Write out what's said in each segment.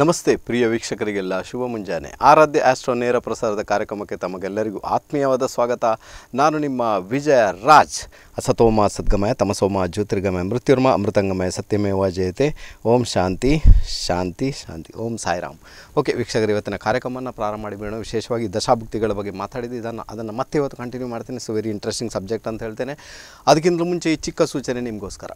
ನಮಸ್ತೆ ಪ್ರಿಯ ವೀಕ್ಷಕರಿಗೆಲ್ಲ ಶುಭ ಮುಂಜಾನೆ ಆರಾಧ್ಯ ಆಸ್ಟ್ರೋ ನೇರ ಪ್ರಸಾರದ ಕಾರ್ಯಕ್ರಮಕ್ಕೆ ತಮಗೆಲ್ಲರಿಗೂ ಆತ್ಮೀಯವಾದ ಸ್ವಾಗತ ನಾನು ನಿಮ್ಮ ವಿಜಯ ರಾಜ್ ಅಸತೋಮ ಸದ್ಗಮಯ ತಮಸೋಮ ಜ್ಯೋತಿರ್ಗಮಯ ಮೃತ್ಯುರ್ಮ ಅಮೃತಂಗಮಯ ಸತ್ಯಮೇವ ಜಯತೆ ಓಂ ಶಾಂತಿ ಶಾಂತಿ ಶಾಂತಿ ಓಂ ಸಾಯಿರಾಮ್ ಓಕೆ ವೀಕ್ಷಕರು ಇವತ್ತಿನ ಕಾರ್ಯಕ್ರಮವನ್ನು ಪ್ರಾರಂಭ ಮಾಡಿಬಿಡೋಣ ವಿಶೇಷವಾಗಿ ದಶಾಭುಕ್ತಿಗಳ ಬಗ್ಗೆ ಮಾತಾಡಿದ್ದು ಇದನ್ನು ಅದನ್ನು ಮತ್ತೆ ಇವತ್ತು ಕಂಟಿನ್ಯೂ ಮಾಡ್ತೀನಿ ಸೊ ವೆರಿ ಇಂಟ್ರೆಸ್ಟಿಂಗ್ ಸಬ್ಜೆಕ್ಟ್ ಅಂತ ಹೇಳ್ತೇನೆ ಅದಕ್ಕಿಂತ ಮುಂಚೆ ಈ ಚಿಕ್ಕ ಸೂಚನೆ ನಿಮಗೋಸ್ಕರ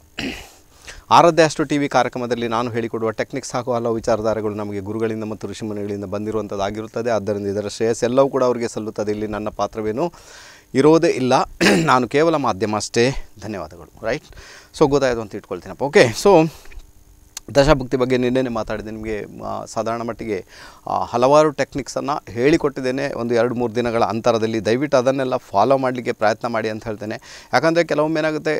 ಆರಾಧ್ಯ ಅಷ್ಟು ಟಿ ವಿ ಕಾರ್ಯಕ್ರಮದಲ್ಲಿ ನಾನು ಹೇಳಿಕೊಡುವ ಟೆಕ್ನಿಕ್ಸ್ ಹಾಗೂ ಹಲವು ವಿಚಾರಧಾರೆಗಳು ನಮಗೆ ಗುರುಗಳಿಂದ ಮತ್ತು ಋಷಿಮುನಿಗಳಿಂದ ಬಂದಿರುವಂಥದ್ದಾಗಿರುತ್ತದೆ ಆದ್ದರಿಂದ ಇದರ ಶ್ರೇಯಸ್ ಎಲ್ಲವೂ ಕೂಡ ಅವರಿಗೆ ಸಲ್ಲುತ್ತದೆ ಇಲ್ಲಿ ನನ್ನ ಪಾತ್ರವೇನು ಇರೋದೇ ಇಲ್ಲ ನಾನು ಕೇವಲ ಮಾಧ್ಯಮ ಅಷ್ಟೇ ಧನ್ಯವಾದಗಳು ರೈಟ್ ಸೊ ಗೊತ್ತಾಯಿತು ಅಂತ ಇಟ್ಕೊಳ್ತೀನಪ್ಪ ಓಕೆ ಸೊ ದಶಾಭಕ್ತಿ ಬಗ್ಗೆ ನಿನ್ನೆನೆ ಮಾತಾಡಿದೆ ನಿಮಗೆ ಸಾಧಾರಣ ಮಟ್ಟಿಗೆ ಹಲವಾರು ಟೆಕ್ನಿಕ್ಸನ್ನು ಹೇಳಿಕೊಟ್ಟಿದ್ದೇನೆ ಒಂದು ಎರಡು ಮೂರು ದಿನಗಳ ಅಂತರದಲ್ಲಿ ದಯವಿಟ್ಟು ಅದನ್ನೆಲ್ಲ ಫಾಲೋ ಮಾಡಲಿಕ್ಕೆ ಪ್ರಯತ್ನ ಮಾಡಿ ಅಂತ ಹೇಳ್ತೇನೆ ಯಾಕಂದರೆ ಕೆಲವೊಮ್ಮೆ ಏನಾಗುತ್ತೆ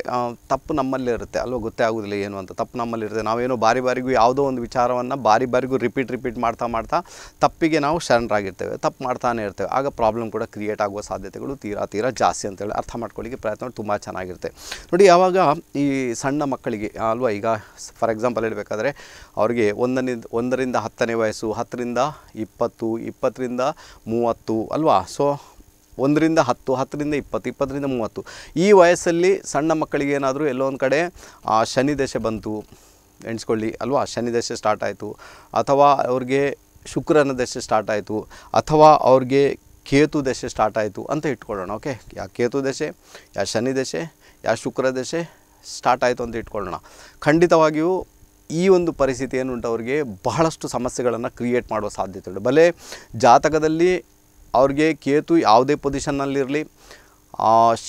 ತಪ್ಪು ನಮ್ಮಲ್ಲಿರುತ್ತೆ ಅಲ್ವ ಗೊತ್ತೇ ಆಗೋದಿಲ್ಲ ಏನು ಅಂತ ತಪ್ಪು ನಮ್ಮಲ್ಲಿರುತ್ತೆ ನಾವೇನೋ ಬಾರಿ ಬಾರಿಗೂ ಯಾವುದೋ ಒಂದು ವಿಚಾರವನ್ನು ಬಾರಿ ಬಾರಿಗೂ ರಿಪೀಟ್ ರಿಪೀಟ್ ಮಾಡ್ತಾ ಮಾಡ್ತಾ ತಪ್ಪಿಗೆ ನಾವು ಶರಣರಾಗಿರ್ತೇವೆ ತಪ್ಪು ಮಾಡ್ತಾನೆ ಇರ್ತೇವೆ ಆಗ ಪ್ರಾಬ್ಲಮ್ ಕೂಡ ಕ್ರಿಯೇಟ್ ಆಗುವ ಸಾಧ್ಯತೆಗಳು ತೀರಾ ತೀರಾ ಜಾಸ್ತಿ ಅಂತೇಳಿ ಅರ್ಥ ಮಾಡ್ಕೊಳ್ಳಿಕ್ಕೆ ಪ್ರಯತ್ನ ತುಂಬ ಚೆನ್ನಾಗಿರುತ್ತೆ ನೋಡಿ ಯಾವಾಗ ಈ ಸಣ್ಣ ಮಕ್ಕಳಿಗೆ ಅಲ್ವಾ ಈಗ ಫಾರ್ ಎಕ್ಸಾಂಪಲ್ ಹೇಳಬೇಕಾದ್ರೆ ಅವರಿಗೆ ಒಂದನೇ ಒಂದರಿಂದ ಹತ್ತನೇ ವಯಸ್ಸು ಹತ್ತರಿಂದ ಇಪ್ಪತ್ತು ಇಪ್ಪತ್ತರಿಂದ ಮೂವತ್ತು ಅಲ್ವಾ ಸೊ ಒಂದರಿಂದ ಹತ್ತು ಹತ್ತರಿಂದ ಇಪ್ಪತ್ತು ಇಪ್ಪತ್ತರಿಂದ ಮೂವತ್ತು ಈ ವಯಸ್ಸಲ್ಲಿ ಸಣ್ಣ ಮಕ್ಕಳಿಗೆ ಏನಾದರೂ ಎಲ್ಲೋ ಒಂದು ಕಡೆ ಶನಿ ದಶೆ ಬಂತು ಎಣಿಸ್ಕೊಳ್ಳಿ ಅಲ್ವಾ ಶನಿ ದಶೆ ಸ್ಟಾರ್ಟ್ ಆಯಿತು ಅಥವಾ ಅವ್ರಿಗೆ ಶುಕ್ರನ ದಶೆ ಸ್ಟಾರ್ಟ್ ಆಯಿತು ಅಥವಾ ಅವ್ರಿಗೆ ಕೇತು ದಶೆ ಸ್ಟಾರ್ಟ್ ಆಯಿತು ಅಂತ ಇಟ್ಕೊಳ್ಳೋಣ ಓಕೆ ಯಾ ಕೇತು ದಶೆ ಯಾ ಶನಿ ದಶೆ ಯಾ ಶುಕ್ರ ದಶೆ ಸ್ಟಾರ್ಟ್ ಆಯಿತು ಅಂತ ಇಟ್ಕೊಳ್ಳೋಣ ಖಂಡಿತವಾಗಿಯೂ ಈ ಒಂದು ಪರಿಸ್ಥಿತಿ ಏನು ಉಂಟು ಅವ್ರಿಗೆ ಬಹಳಷ್ಟು ಸಮಸ್ಯೆಗಳನ್ನು ಕ್ರಿಯೇಟ್ ಮಾಡುವ ಸಾಧ್ಯತೆ ಉಂಟು ಭಲೆ ಜಾತಕದಲ್ಲಿ ಅವ್ರಿಗೆ ಕೇತು ಯಾವುದೇ ಪೊಸಿಷನ್ನಲ್ಲಿರಲಿ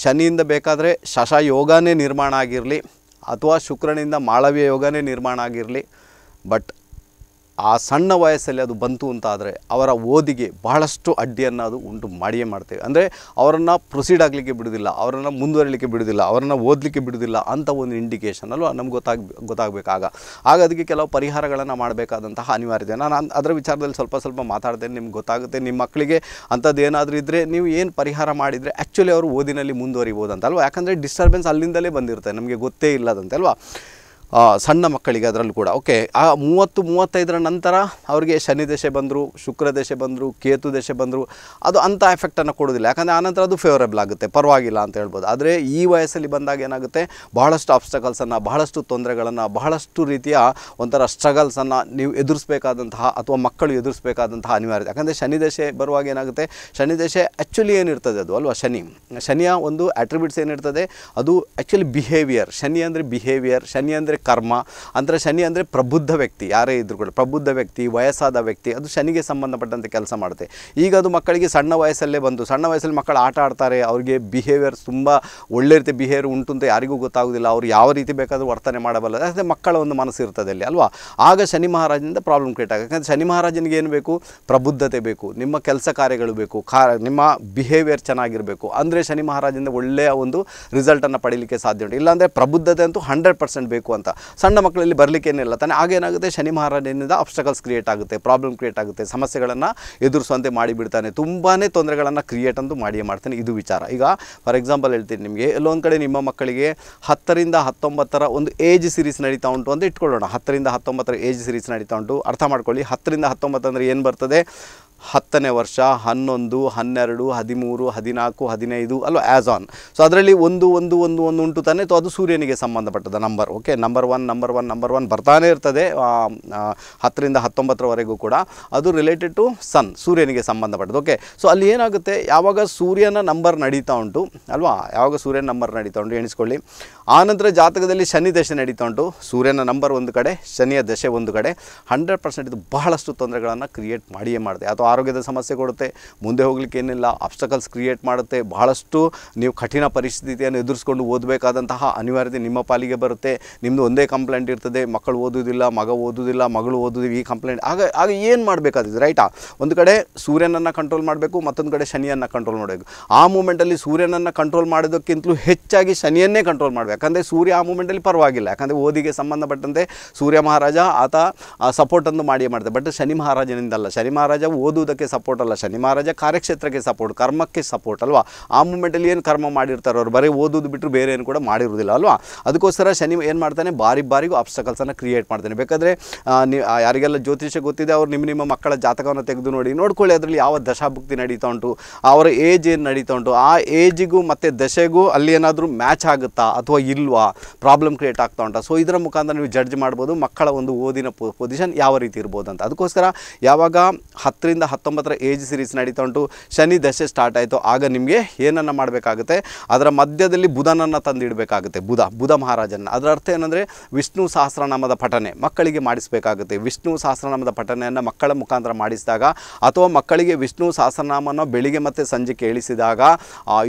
ಶನಿಯಿಂದ ಬೇಕಾದರೆ ಶಶಯೋಗನೇ ನಿರ್ಮಾಣ ಆಗಿರಲಿ ಅಥವಾ ಶುಕ್ರನಿಂದ ಮಾಳವ್ಯ ಯೋಗನೇ ನಿರ್ಮಾಣ ಆಗಿರಲಿ ಬಟ್ ಆ ಸಣ್ಣ ವಯಸ್ಸಲ್ಲಿ ಅದು ಬಂತು ಅಂತ ಆದರೆ ಅವರ ಓದಿಗೆ ಬಹಳಷ್ಟು ಅಡ್ಡಿಯನ್ನು ಅದು ಉಂಟು ಮಾಡಿಯೇ ಮಾಡ್ತೇವೆ ಅಂದರೆ ಅವರನ್ನು ಪ್ರೊಸೀಡ್ ಆಗಲಿಕ್ಕೆ ಬಿಡೋದಿಲ್ಲ ಅವರನ್ನು ಮುಂದುವರಿಲಿಕ್ಕೆ ಬಿಡೋದಿಲ್ಲ ಅವರನ್ನು ಓದಲಿಕ್ಕೆ ಬಿಡೋದಿಲ್ಲ ಅಂತ ಒಂದು ಇಂಡಿಕೇಷನ್ ಅಲ್ವಾ ನಮ್ಗೆ ಗೊತ್ತಾಗ ಗೊತ್ತಾಗಬೇಕಾಗ ಆಗ ಅದಕ್ಕೆ ಕೆಲವು ಪರಿಹಾರಗಳನ್ನು ಮಾಡಬೇಕಾದಂತಹ ಅನಿವಾರ್ಯತೆ ನಾನು ಅದರ ವಿಚಾರದಲ್ಲಿ ಸ್ವಲ್ಪ ಸ್ವಲ್ಪ ಮಾತಾಡ್ತೇನೆ ನಿಮ್ಗೆ ಗೊತ್ತಾಗುತ್ತೆ ನಿಮ್ಮ ಮಕ್ಕಳಿಗೆ ಅಂಥದ್ದು ಏನಾದರೂ ಇದ್ದರೆ ನೀವು ಏನು ಪರಿಹಾರ ಮಾಡಿದರೆ ಆ್ಯಕ್ಚುಲಿ ಅವರು ಓದಿನಲ್ಲಿ ಮುಂದುವರಿಬೋದು ಅಂತ ಯಾಕಂದರೆ ಡಿಸ್ಟರ್ಬೆನ್ಸ್ ಅಲ್ಲಿಂದಲೇ ಬಂದಿರುತ್ತೆ ನಮಗೆ ಗೊತ್ತೇ ಇಲ್ಲದಂತೆ ಅಲ್ವಾ ಸಣ್ಣ ಮಕ್ಕಳಿಗೆ ಅದರಲ್ಲೂ ಕೂಡ ಓಕೆ ಆ ಮೂವತ್ತು ಮೂವತ್ತೈದರ ನಂತರ ಅವರಿಗೆ ಶನಿ ದಶೆ ಬಂದರು ಶುಕ್ರ ದಶೆ ಬಂದರು ಕೇತು ದಶೆ ಬಂದರು ಅದು ಅಂಥ ಎಫೆಕ್ಟನ್ನು ಕೊಡೋದಿಲ್ಲ ಯಾಕಂದರೆ ಆನಂತರ ಅದು ಫೇವರೇಬಲ್ ಆಗುತ್ತೆ ಪರವಾಗಿಲ್ಲ ಅಂತ ಹೇಳ್ಬೋದು ಆದರೆ ಈ ವಯಸ್ಸಲ್ಲಿ ಬಂದಾಗ ಏನಾಗುತ್ತೆ ಬಹಳಷ್ಟು ಆಬ್ಸ್ಟಕಲ್ಸನ್ನು ಬಹಳಷ್ಟು ತೊಂದರೆಗಳನ್ನು ಬಹಳಷ್ಟು ರೀತಿಯ ಒಂಥರ ಸ್ಟ್ರಗಲ್ಸನ್ನು ನೀವು ಎದುರಿಸಬೇಕಾದಂತಹ ಅಥವಾ ಮಕ್ಕಳು ಎದುರಿಸಬೇಕಾದಂತಹ ಅನಿವಾರ್ಯತೆ ಯಾಕಂದರೆ ಶನಿ ದಶೆ ಬರುವಾಗ ಏನಾಗುತ್ತೆ ಶನಿ ದಶೆ ಆ್ಯಕ್ಚುಲಿ ಏನಿರ್ತದೆ ಅದು ಅಲ್ವಾ ಶನಿ ಶನಿಯ ಒಂದು ಅಟ್ರಿಬ್ಯೂಟ್ಸ್ ಏನಿರ್ತದೆ ಅದು ಆ್ಯಕ್ಚುಲಿ ಬಿಹೇವಿಯರ್ ಶನಿ ಅಂದರೆ ಬಿಹೇವಿಯರ್ ಶನಿ ಅಂದರೆ ಕರ್ಮ ಅಂದರೆ ಶನಿ ಅಂದರೆ ಪ್ರಬುದ್ಧ ವ್ಯಕ್ತಿ ಯಾರೇ ಇದ್ರು ಕೂಡ ಪ್ರಬುದ್ಧ ವ್ಯಕ್ತಿ ವಯಸ್ಸಾದ ವ್ಯಕ್ತಿ ಅದು ಶನಿಗೆ ಸಂಬಂಧಪಟ್ಟಂತೆ ಕೆಲಸ ಮಾಡುತ್ತೆ ಈಗ ಅದು ಮಕ್ಕಳಿಗೆ ಸಣ್ಣ ವಯಸ್ಸಲ್ಲೇ ಬಂದು ಸಣ್ಣ ವಯಸ್ಸಲ್ಲಿ ಮಕ್ಕಳು ಆಟ ಆಡ್ತಾರೆ ಅವರಿಗೆ ಬಿಹೇವಿಯರ್ ತುಂಬ ಒಳ್ಳೆ ರೀತಿ ಬಿಹೇವಿಯರ್ ಉಂಟು ಅಂತ ಯಾರಿಗೂ ಗೊತ್ತಾಗೋದಿಲ್ಲ ಅವ್ರು ಯಾವ ರೀತಿ ಬೇಕಾದರೂ ವರ್ತನೆ ಮಾಡಬಲ್ಲ ಯಾಕಂದರೆ ಮಕ್ಕಳ ಒಂದು ಮನಸ್ಸು ಇರ್ತದೆ ಅಲ್ಲಿ ಅಲ್ವಾ ಆಗ ಶನಿ ಮಹಾರಾಜನಿಂದ ಪ್ರಾಬ್ಲಮ್ ಕ್ರಿಯೇಟ್ ಆಗುತ್ತೆ ಯಾಕಂದರೆ ಶನಿ ಮಹಾರಾಜನಿಗೆ ಏನು ಬೇಕು ಪ್ರಬುದ್ಧತೆ ಬೇಕು ನಿಮ್ಮ ಕೆಲಸ ಕಾರ್ಯಗಳು ಬೇಕು ಕಾ ನಿಮ್ಮ ಬಿಹೇವಿಯರ್ ಚೆನ್ನಾಗಿರಬೇಕು ಅಂದರೆ ಶನಿ ಮಹಾರಾಜಿಂದ ಒಳ್ಳೆಯ ಒಂದು ರಿಸಲ್ಟನ್ನು ಪಡೀಲಿಕ್ಕೆ ಸಾಧ್ಯ ಉಂಟು ಇಲ್ಲಾಂದರೆ ಪ್ರಬುದ್ಧತೆ ಅಂತೂ ಹಂಡ್ರೆಡ್ ಪರ್ಸೆಂಟ್ ಬೇಕು ಅಂತ ಸಣ್ಣ ಮಕ್ಕಳಲ್ಲಿ ಬರಲಿಕ್ಕೇನಿಲ್ಲ ತಾನೆ ಆಗೇನಾಗುತ್ತೆ ಶನಿ ಮಹಾರಾಜನಿಂದ ಅಬ್ಸ್ಟಕಲ್ಸ್ ಕ್ರಿಯೇಟ್ ಆಗುತ್ತೆ ಪ್ರಾಬ್ಲಮ್ ಕ್ರಿಯೇಟ್ ಆಗುತ್ತೆ ಸಮಸ್ಯೆಗಳನ್ನು ಎದುರಿಸುವಂತೆ ಮಾಡಿಬಿಡ್ತಾನೆ ತುಂಬಾ ತೊಂದರೆಗಳನ್ನು ಕ್ರಿಯೇಟ್ ಅಂತೂ ಮಾಡಿಯೇ ಮಾಡ್ತಾನೆ ಇದು ವಿಚಾರ ಈಗ ಫಾರ್ ಎಕ್ಸಾಂಪಲ್ ಹೇಳ್ತೀನಿ ನಿಮಗೆ ಎಲ್ಲೊಂದು ಕಡೆ ನಿಮ್ಮ ಮಕ್ಕಳಿಗೆ ಹತ್ತರಿಂದ ಹತ್ತೊಂಬತ್ತರ ಒಂದು ಏಜ್ ಸೀರೀಸ್ ನಡೀತಾ ಉಂಟು ಅಂತ ಇಟ್ಕೊಳ್ಳೋಣ ಹತ್ತರಿಂದ ಹತ್ತೊಂಬತ್ತರ ಏಜ್ ಸೀರೀಸ್ ನಡೀತಾ ಉಂಟು ಅರ್ಥ ಮಾಡ್ಕೊಳ್ಳಿ ಹತ್ತರಿಂದ ಹತ್ತೊಂಬತ್ತು ಅಂದರೆ ಏನು ಬರ್ತದೆ ಹತ್ತನೇ ವರ್ಷ ಹನ್ನೊಂದು ಹನ್ನೆರಡು ಹದಿಮೂರು ಹದಿನಾಲ್ಕು ಹದಿನೈದು ಅಲ್ವಾ ಆ್ಯಸ್ ಆನ್ ಸೊ ಅದರಲ್ಲಿ ಒಂದು ಒಂದು ಒಂದು ಒಂದು ಉಂಟು ತಾನೆ ಸೊ ಅದು ಸೂರ್ಯನಿಗೆ ಸಂಬಂಧಪಟ್ಟದ number okay number one number one number one ಬರ್ತಾನೆ ಇರ್ತದೆ ಹತ್ತರಿಂದ ಹತ್ತೊಂಬತ್ತರವರೆಗೂ ಕೂಡ ಅದು ರಿಲೇಟೆಡ್ ಟು ಸನ್ ಸೂರ್ಯನಿಗೆ ಸಂಬಂಧಪಟ್ಟದ್ದು ಓಕೆ ಸೊ ಅಲ್ಲಿ ಏನಾಗುತ್ತೆ ಯಾವಾಗ ಸೂರ್ಯನ ನಂಬರ್ ನಡೀತಾ ಉಂಟು ಅಲ್ವಾ ಯಾವಾಗ ಸೂರ್ಯನ ನಂಬರ್ ನಡೀತಾ ಉಂಟು ಎಣಿಸ್ಕೊಳ್ಳಿ ಆನಂತರ ಜಾತಕದಲ್ಲಿ ಶನಿ ದಶೆ ನಡೀತಾ ಉಂಟು ಸೂರ್ಯನ ನಂಬರ್ ಒಂದು ಕಡೆ ಶನಿಯ ದಶೆ ಒಂದು ಕಡೆ ಹಂಡ್ರೆಡ್ ಪರ್ಸೆಂಟ್ ಇದು ಬಹಳಷ್ಟು ತೊಂದರೆಗಳನ್ನು ಕ್ರಿಯೇಟ್ ಮಾಡಿಯೇ ಮಾಡಿದೆ ಅಥವಾ ಆರೋಗ್ಯದ ಸಮಸ್ಯೆ ಕೊಡುತ್ತೆ ಮುಂದೆ ಹೋಗ್ಲಿಕ್ಕೆ ಏನಿಲ್ಲ ಆಬ್ಸ್ಟಕಲ್ಸ್ ಕ್ರಿಯೇಟ್ ಮಾಡುತ್ತೆ ಬಹಳಷ್ಟು ನೀವು ಕಠಿಣ ಪರಿಸ್ಥಿತಿಯನ್ನು ಎದುರಿಸ್ಕೊಂಡು ಓದಬೇಕಾದಂತಹ ಅನಿವಾರ್ಯತೆ ನಿಮ್ಮ ಪಾಲಿಗೆ ಬರುತ್ತೆ ನಿಮ್ಮದು ಒಂದೇ ಕಂಪ್ಲೇಂಟ್ ಇರ್ತದೆ ಮಕ್ಕಳು ಓದುವುದಿಲ್ಲ ಮಗ ಓದುವುದಿಲ್ಲ ಮಗಳು ಓದುವುದಿಲ್ಲ ಈ ಕಂಪ್ಲೇಂಟ್ ಆಗ ಆಗ ಏನು ಮಾಡಬೇಕಾದಿದೆ ರೈಟಾ ಒಂದು ಕಡೆ ಸೂರ್ಯನನ್ನು ಕಂಟ್ರೋಲ್ ಮಾಡಬೇಕು ಮತ್ತೊಂದು ಕಡೆ ಶನಿಯನ್ನು ಕಂಟ್ರೋಲ್ ಮಾಡಬೇಕು ಆ ಮೂಮೆಂಟಲ್ಲಿ ಸೂರ್ಯನನ್ನು ಕಂಟ್ರೋಲ್ ಮಾಡೋದಕ್ಕಿಂತಲೂ ಹೆಚ್ಚಾಗಿ ಶನಿಯನ್ನೇ ಕಂಟ್ರೋಲ್ ಮಾಡಬೇಕು ಯಾಕಂದರೆ ಸೂರ್ಯ ಆ ಮೂಮೆಂಟಲ್ಲಿ ಪರವಾಗಿಲ್ಲ ಯಾಕಂದರೆ ಓದಿಗೆ ಸಂಬಂಧಪಟ್ಟಂತೆ ಸೂರ್ಯ ಮಹಾರಾಜ ಆತ ಸಪೋರ್ಟನ್ನು ಮಾಡಿ ಮಾಡ್ತಾರೆ ಬಟ್ ಶನಿ ಮಹಾರಾಜನಿಂದಲ್ಲ ಶನಿ ಮಹಾರಾಜ ಓದು ಓದುವುದಕ್ಕೆ ಸಪೋರ್ಟ್ ಅಲ್ಲ ಶನಿ ಮಹಾರಾಜ ಕಾರ್ಯಕ್ಷೇತ್ರಕ್ಕೆ ಸಪೋರ್ಟ್ ಕರ್ಮಕ್ಕೆ ಸಪೋರ್ಟ್ ಅಲ್ವಾ ಆ ಮೂಮೆಂಟಲ್ಲಿ ಏನು ಕರ್ಮ ಮಾಡಿರ್ತಾರೆ ಅವ್ರು ಬರೀ ಓದೋದು ಬಿಟ್ಟರು ಬೇರೆ ಏನು ಕೂಡ ಮಾಡಿರೋದಿಲ್ಲ ಅಲ್ವಾ ಅದಕ್ಕೋಸ್ಕರ ಶನಿ ಏನು ಮಾಡ್ತಾನೆ ಬಾರಿ ಬಾರಿಗೂ ಅಬ್ಸ್ಟಕಲ್ಸನ್ನು ಕ್ರಿಯೇಟ್ ಮಾಡ್ತಾನೆ ಬೇಕಾದರೆ ಯಾರಿಗೆಲ್ಲ ಜ್ಯೋತಿಷ್ಯ ಗೊತ್ತಿದೆ ಅವ್ರು ನಿಮ್ಮ ನಿಮ್ಮ ಮಕ್ಕಳ ಜಾತಕವನ್ನು ತೆಗೆದು ನೋಡಿ ನೋಡ್ಕೊಳ್ಳಿ ಅದರಲ್ಲಿ ಯಾವ ದಶಾಭುಕ್ತಿ ನಡೀತಾ ಉಂಟು ಅವರ ಏಜ್ ಏನು ನಡೀತಾ ಉಂಟು ಆ ಏಜಿಗೂ ಮತ್ತು ದಶೆಗೂ ಅಲ್ಲಿ ಏನಾದರೂ ಮ್ಯಾಚ್ ಆಗುತ್ತಾ ಅಥವಾ ಇಲ್ವಾ ಪ್ರಾಬ್ಲಮ್ ಕ್ರಿಯೇಟ್ ಆಗ್ತಾ ಉಂಟಾ ಸೊ ಇದರ ಮುಖಾಂತರ ನೀವು ಜಡ್ಜ್ ಮಾಡ್ಬೋದು ಮಕ್ಕಳ ಒಂದು ಓದಿನ ಪೊಸಿಷನ್ ಯಾವ ರೀತಿ ಇರ್ಬೋದು ಅಂತ ಅದಕ್ಕೋಸ್ಕರ ಯಾವಾಗ ಹತ್ತರಿಂದ ಹತ್ತೊಂಬತ್ತರ ಏಜ್ ಸಿರೀಸ್ ನಡೀತಾ ಉಂಟು ಶನಿ ದಶೆ ಸ್ಟಾರ್ಟ್ ಆಯಿತು ಆಗ ನಿಮಗೆ ಏನನ್ನು ಮಾಡಬೇಕಾಗುತ್ತೆ ಅದರ ಮಧ್ಯದಲ್ಲಿ ಬುಧನನ್ನು ತಂದಿಡಬೇಕಾಗುತ್ತೆ ಬುಧ ಬುಧ ಮಹಾರಾಜನ ಅದರ ಅರ್ಥ ಏನಂದರೆ ವಿಷ್ಣು ಸಹಸ್ರನಾಮದ ಪಠನೆ ಮಕ್ಕಳಿಗೆ ಮಾಡಿಸಬೇಕಾಗುತ್ತೆ ವಿಷ್ಣು ಸಹಸ್ರನಾಮದ ಪಠನೆಯನ್ನು ಮಕ್ಕಳ ಮುಖಾಂತರ ಮಾಡಿಸಿದಾಗ ಅಥವಾ ಮಕ್ಕಳಿಗೆ ವಿಷ್ಣು ಸಹಸ್ರನಾಮನ ಬೆಳಿಗ್ಗೆ ಮತ್ತು ಸಂಜೆ ಕೇಳಿಸಿದಾಗ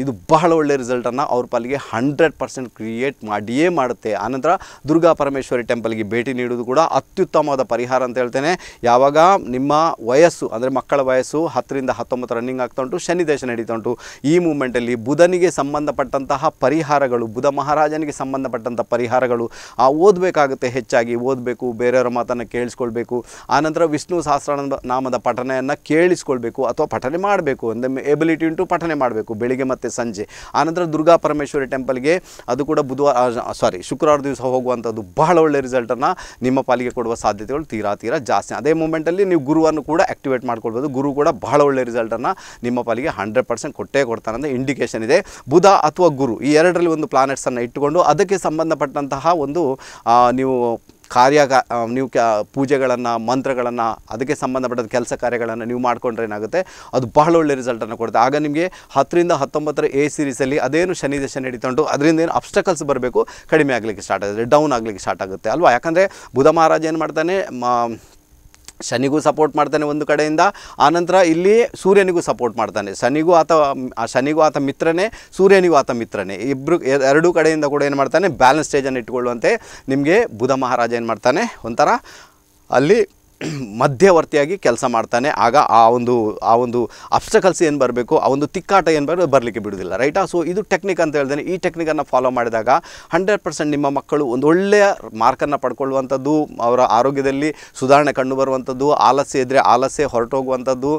ಇದು ಬಹಳ ಒಳ್ಳೆಯ ರಿಸಲ್ಟನ್ನು ಅವ್ರ ಪಾಲಿಗೆ ಹಂಡ್ರೆಡ್ ಪರ್ಸೆಂಟ್ ಕ್ರಿಯೇಟ್ ಮಾಡಿಯೇ ಮಾಡುತ್ತೆ ಆನಂತರ ದುರ್ಗಾ ಪರಮೇಶ್ವರಿ ಟೆಂಪಲ್ಗೆ ಭೇಟಿ ನೀಡುವುದು ಕೂಡ ಅತ್ಯುತ್ತಮವಾದ ಪರಿಹಾರ ಅಂತ ಹೇಳ್ತೇನೆ ಯಾವಾಗ ನಿಮ್ಮ ವಯಸ್ಸು ಅಂದರೆ ಮಕ್ಕಳ ಮಕ್ಕಳ ವಯಸ್ಸು ಹತ್ತರಿಂದ ಹತ್ತೊಂಬತ್ತು ರನ್ನಿಂಗ್ ಆಗ್ತಾ ಉಂಟು ಶನಿದೇಶ ನಡೀತಾ ಉಂಟು ಈ ಮೂಮೆಂಟಲ್ಲಿ ಬುಧನಿಗೆ ಸಂಬಂಧಪಟ್ಟಂತಹ ಪರಿಹಾರಗಳು ಬುಧ ಮಹಾರಾಜನಿಗೆ ಸಂಬಂಧಪಟ್ಟಂಥ ಪರಿಹಾರಗಳು ಆ ಓದಬೇಕಾಗುತ್ತೆ ಹೆಚ್ಚಾಗಿ ಓದಬೇಕು ಬೇರೆಯವರ ಮಾತನ್ನು ಕೇಳಿಸ್ಕೊಳ್ಬೇಕು ಆನಂತರ ವಿಷ್ಣು ಸಹಸ್ರ ನಾಮದ ಪಠನೆಯನ್ನು ಕೇಳಿಸ್ಕೊಳ್ಬೇಕು ಅಥವಾ ಪಠನೆ ಮಾಡಬೇಕು ಅಂದರೆ ಎಬಿಲಿಟಿ ಉಂಟು ಪಠನೆ ಮಾಡಬೇಕು ಬೆಳಿಗ್ಗೆ ಮತ್ತು ಸಂಜೆ ಆನಂತರ ದುರ್ಗಾ ಪರಮೇಶ್ವರಿ ಟೆಂಪಲ್ಗೆ ಅದು ಕೂಡ ಬುಧವಾರ ಸಾರಿ ಶುಕ್ರವಾರ ದಿವಸ ಹೋಗುವಂಥದ್ದು ಬಹಳ ಒಳ್ಳೆ ರಿಸಲ್ಟನ್ನು ನಿಮ್ಮ ಪಾಲಿಗೆ ಕೊಡುವ ಸಾಧ್ಯತೆಗಳು ತೀರಾ ತೀರಾ ಜಾಸ್ತಿ ಅದೇ ಮೂಮೆಂಟಲ್ಲಿ ನೀವು ಗುರುವನ್ನು ಕೂಡ ಆ್ಯಕ್ಟಿವೇಟ್ ಮಾಡ್ಕೊಳ್ಬೋದು ಹೇಳ್ಬೋದು ಗುರು ಕೂಡ ಬಹಳ ಒಳ್ಳೆ ರಿಸಲ್ಟನ್ನು ನಿಮ್ಮ ಪಾಲಿಗೆ ಹಂಡ್ರೆಡ್ ಪರ್ಸೆಂಟ್ ಕೊಟ್ಟೇ ಕೊಡ್ತಾನೆ ಅಂತ ಇಂಡಿಕೇಶನ್ ಇದೆ ಬುಧ ಅಥವಾ ಗುರು ಈ ಎರಡರಲ್ಲಿ ಒಂದು ಪ್ಲಾನೆಟ್ಸನ್ನು ಇಟ್ಟುಕೊಂಡು ಅದಕ್ಕೆ ಸಂಬಂಧಪಟ್ಟಂತಹ ಒಂದು ನೀವು ಕಾರ್ಯ ನೀವು ಕ್ಯಾ ಪೂಜೆಗಳನ್ನು ಮಂತ್ರಗಳನ್ನು ಅದಕ್ಕೆ ಸಂಬಂಧಪಟ್ಟ ಕೆಲಸ ಕಾರ್ಯಗಳನ್ನು ನೀವು ಮಾಡಿಕೊಂಡ್ರೆ ಏನಾಗುತ್ತೆ ಅದು ಬಹಳ ಒಳ್ಳೆ ರಿಸಲ್ಟನ್ನು ಕೊಡುತ್ತೆ ಆಗ ನಿಮಗೆ ಹತ್ತರಿಂದ ಹತ್ತೊಂಬತ್ತರ ಎ ಸೀರೀಸಲ್ಲಿ ಅದೇನು ಶನಿ ದಶೆ ಉಂಟು ಅದರಿಂದ ಏನು ಅಬ್ಸ್ಟಕಲ್ಸ್ ಬರಬೇಕು ಕಡಿಮೆ ಆಗಲಿಕ್ಕೆ ಸ್ಟಾರ್ಟ್ ಆಗುತ್ತೆ ಡೌನ್ ಆಗಲಿಕ್ಕೆ ಸ್ಟಾರ್ಟ್ ಆಗುತ್ತೆ ಅಲ್ವಾ ಯಾಕಂದರೆ ಬುಧ ಮಹಾರಾಜ ಏನು ಮಾಡ್ತಾನೆ ಶನಿಗೂ ಸಪೋರ್ಟ್ ಮಾಡ್ತಾನೆ ಒಂದು ಕಡೆಯಿಂದ ಆನಂತರ ಇಲ್ಲಿ ಸೂರ್ಯನಿಗೂ ಸಪೋರ್ಟ್ ಮಾಡ್ತಾನೆ ಶನಿಗೂ ಆತ ಶನಿಗೂ ಆತ ಮಿತ್ರನೇ ಸೂರ್ಯನಿಗೂ ಆತ ಮಿತ್ರನೇ ಇಬ್ಬರು ಎರಡೂ ಕಡೆಯಿಂದ ಕೂಡ ಏನು ಮಾಡ್ತಾನೆ ಬ್ಯಾಲೆನ್ಸ್ ಸ್ಟೇಜನ್ನು ಇಟ್ಕೊಳ್ಳುವಂತೆ ನಿಮಗೆ ಬುಧ ಮಹಾರಾಜ ಏನು ಮಾಡ್ತಾನೆ ಒಂಥರ ಅಲ್ಲಿ ಮಧ್ಯವರ್ತಿಯಾಗಿ ಕೆಲಸ ಮಾಡ್ತಾನೆ ಆಗ ಆ ಒಂದು ಆ ಒಂದು ಅಬ್ಸ್ಟಕಲ್ಸ್ ಏನು ಬರಬೇಕು ಆ ಒಂದು ತಿಕ್ಕಾಟ ಏನು ಬರೋದು ಬರಲಿಕ್ಕೆ ಬಿಡೋದಿಲ್ಲ ರೈಟಾ ಸೊ ಇದು ಟೆಕ್ನಿಕ್ ಅಂತ ಹೇಳ್ದೇನೆ ಈ ಟೆಕ್ನಿಕನ್ನು ಫಾಲೋ ಮಾಡಿದಾಗ ಹಂಡ್ರೆಡ್ ಪರ್ಸೆಂಟ್ ನಿಮ್ಮ ಮಕ್ಕಳು ಒಂದು ಒಳ್ಳೆಯ ಮಾರ್ಕನ್ನು ಪಡ್ಕೊಳ್ಳುವಂಥದ್ದು ಅವರ ಆರೋಗ್ಯದಲ್ಲಿ ಸುಧಾರಣೆ ಕಂಡು ಬರುವಂಥದ್ದು ಆಲಸ್ಯ ಇದ್ದರೆ ಆಲಸ್ಯ ಹೊರಟೋಗುವಂಥದ್ದು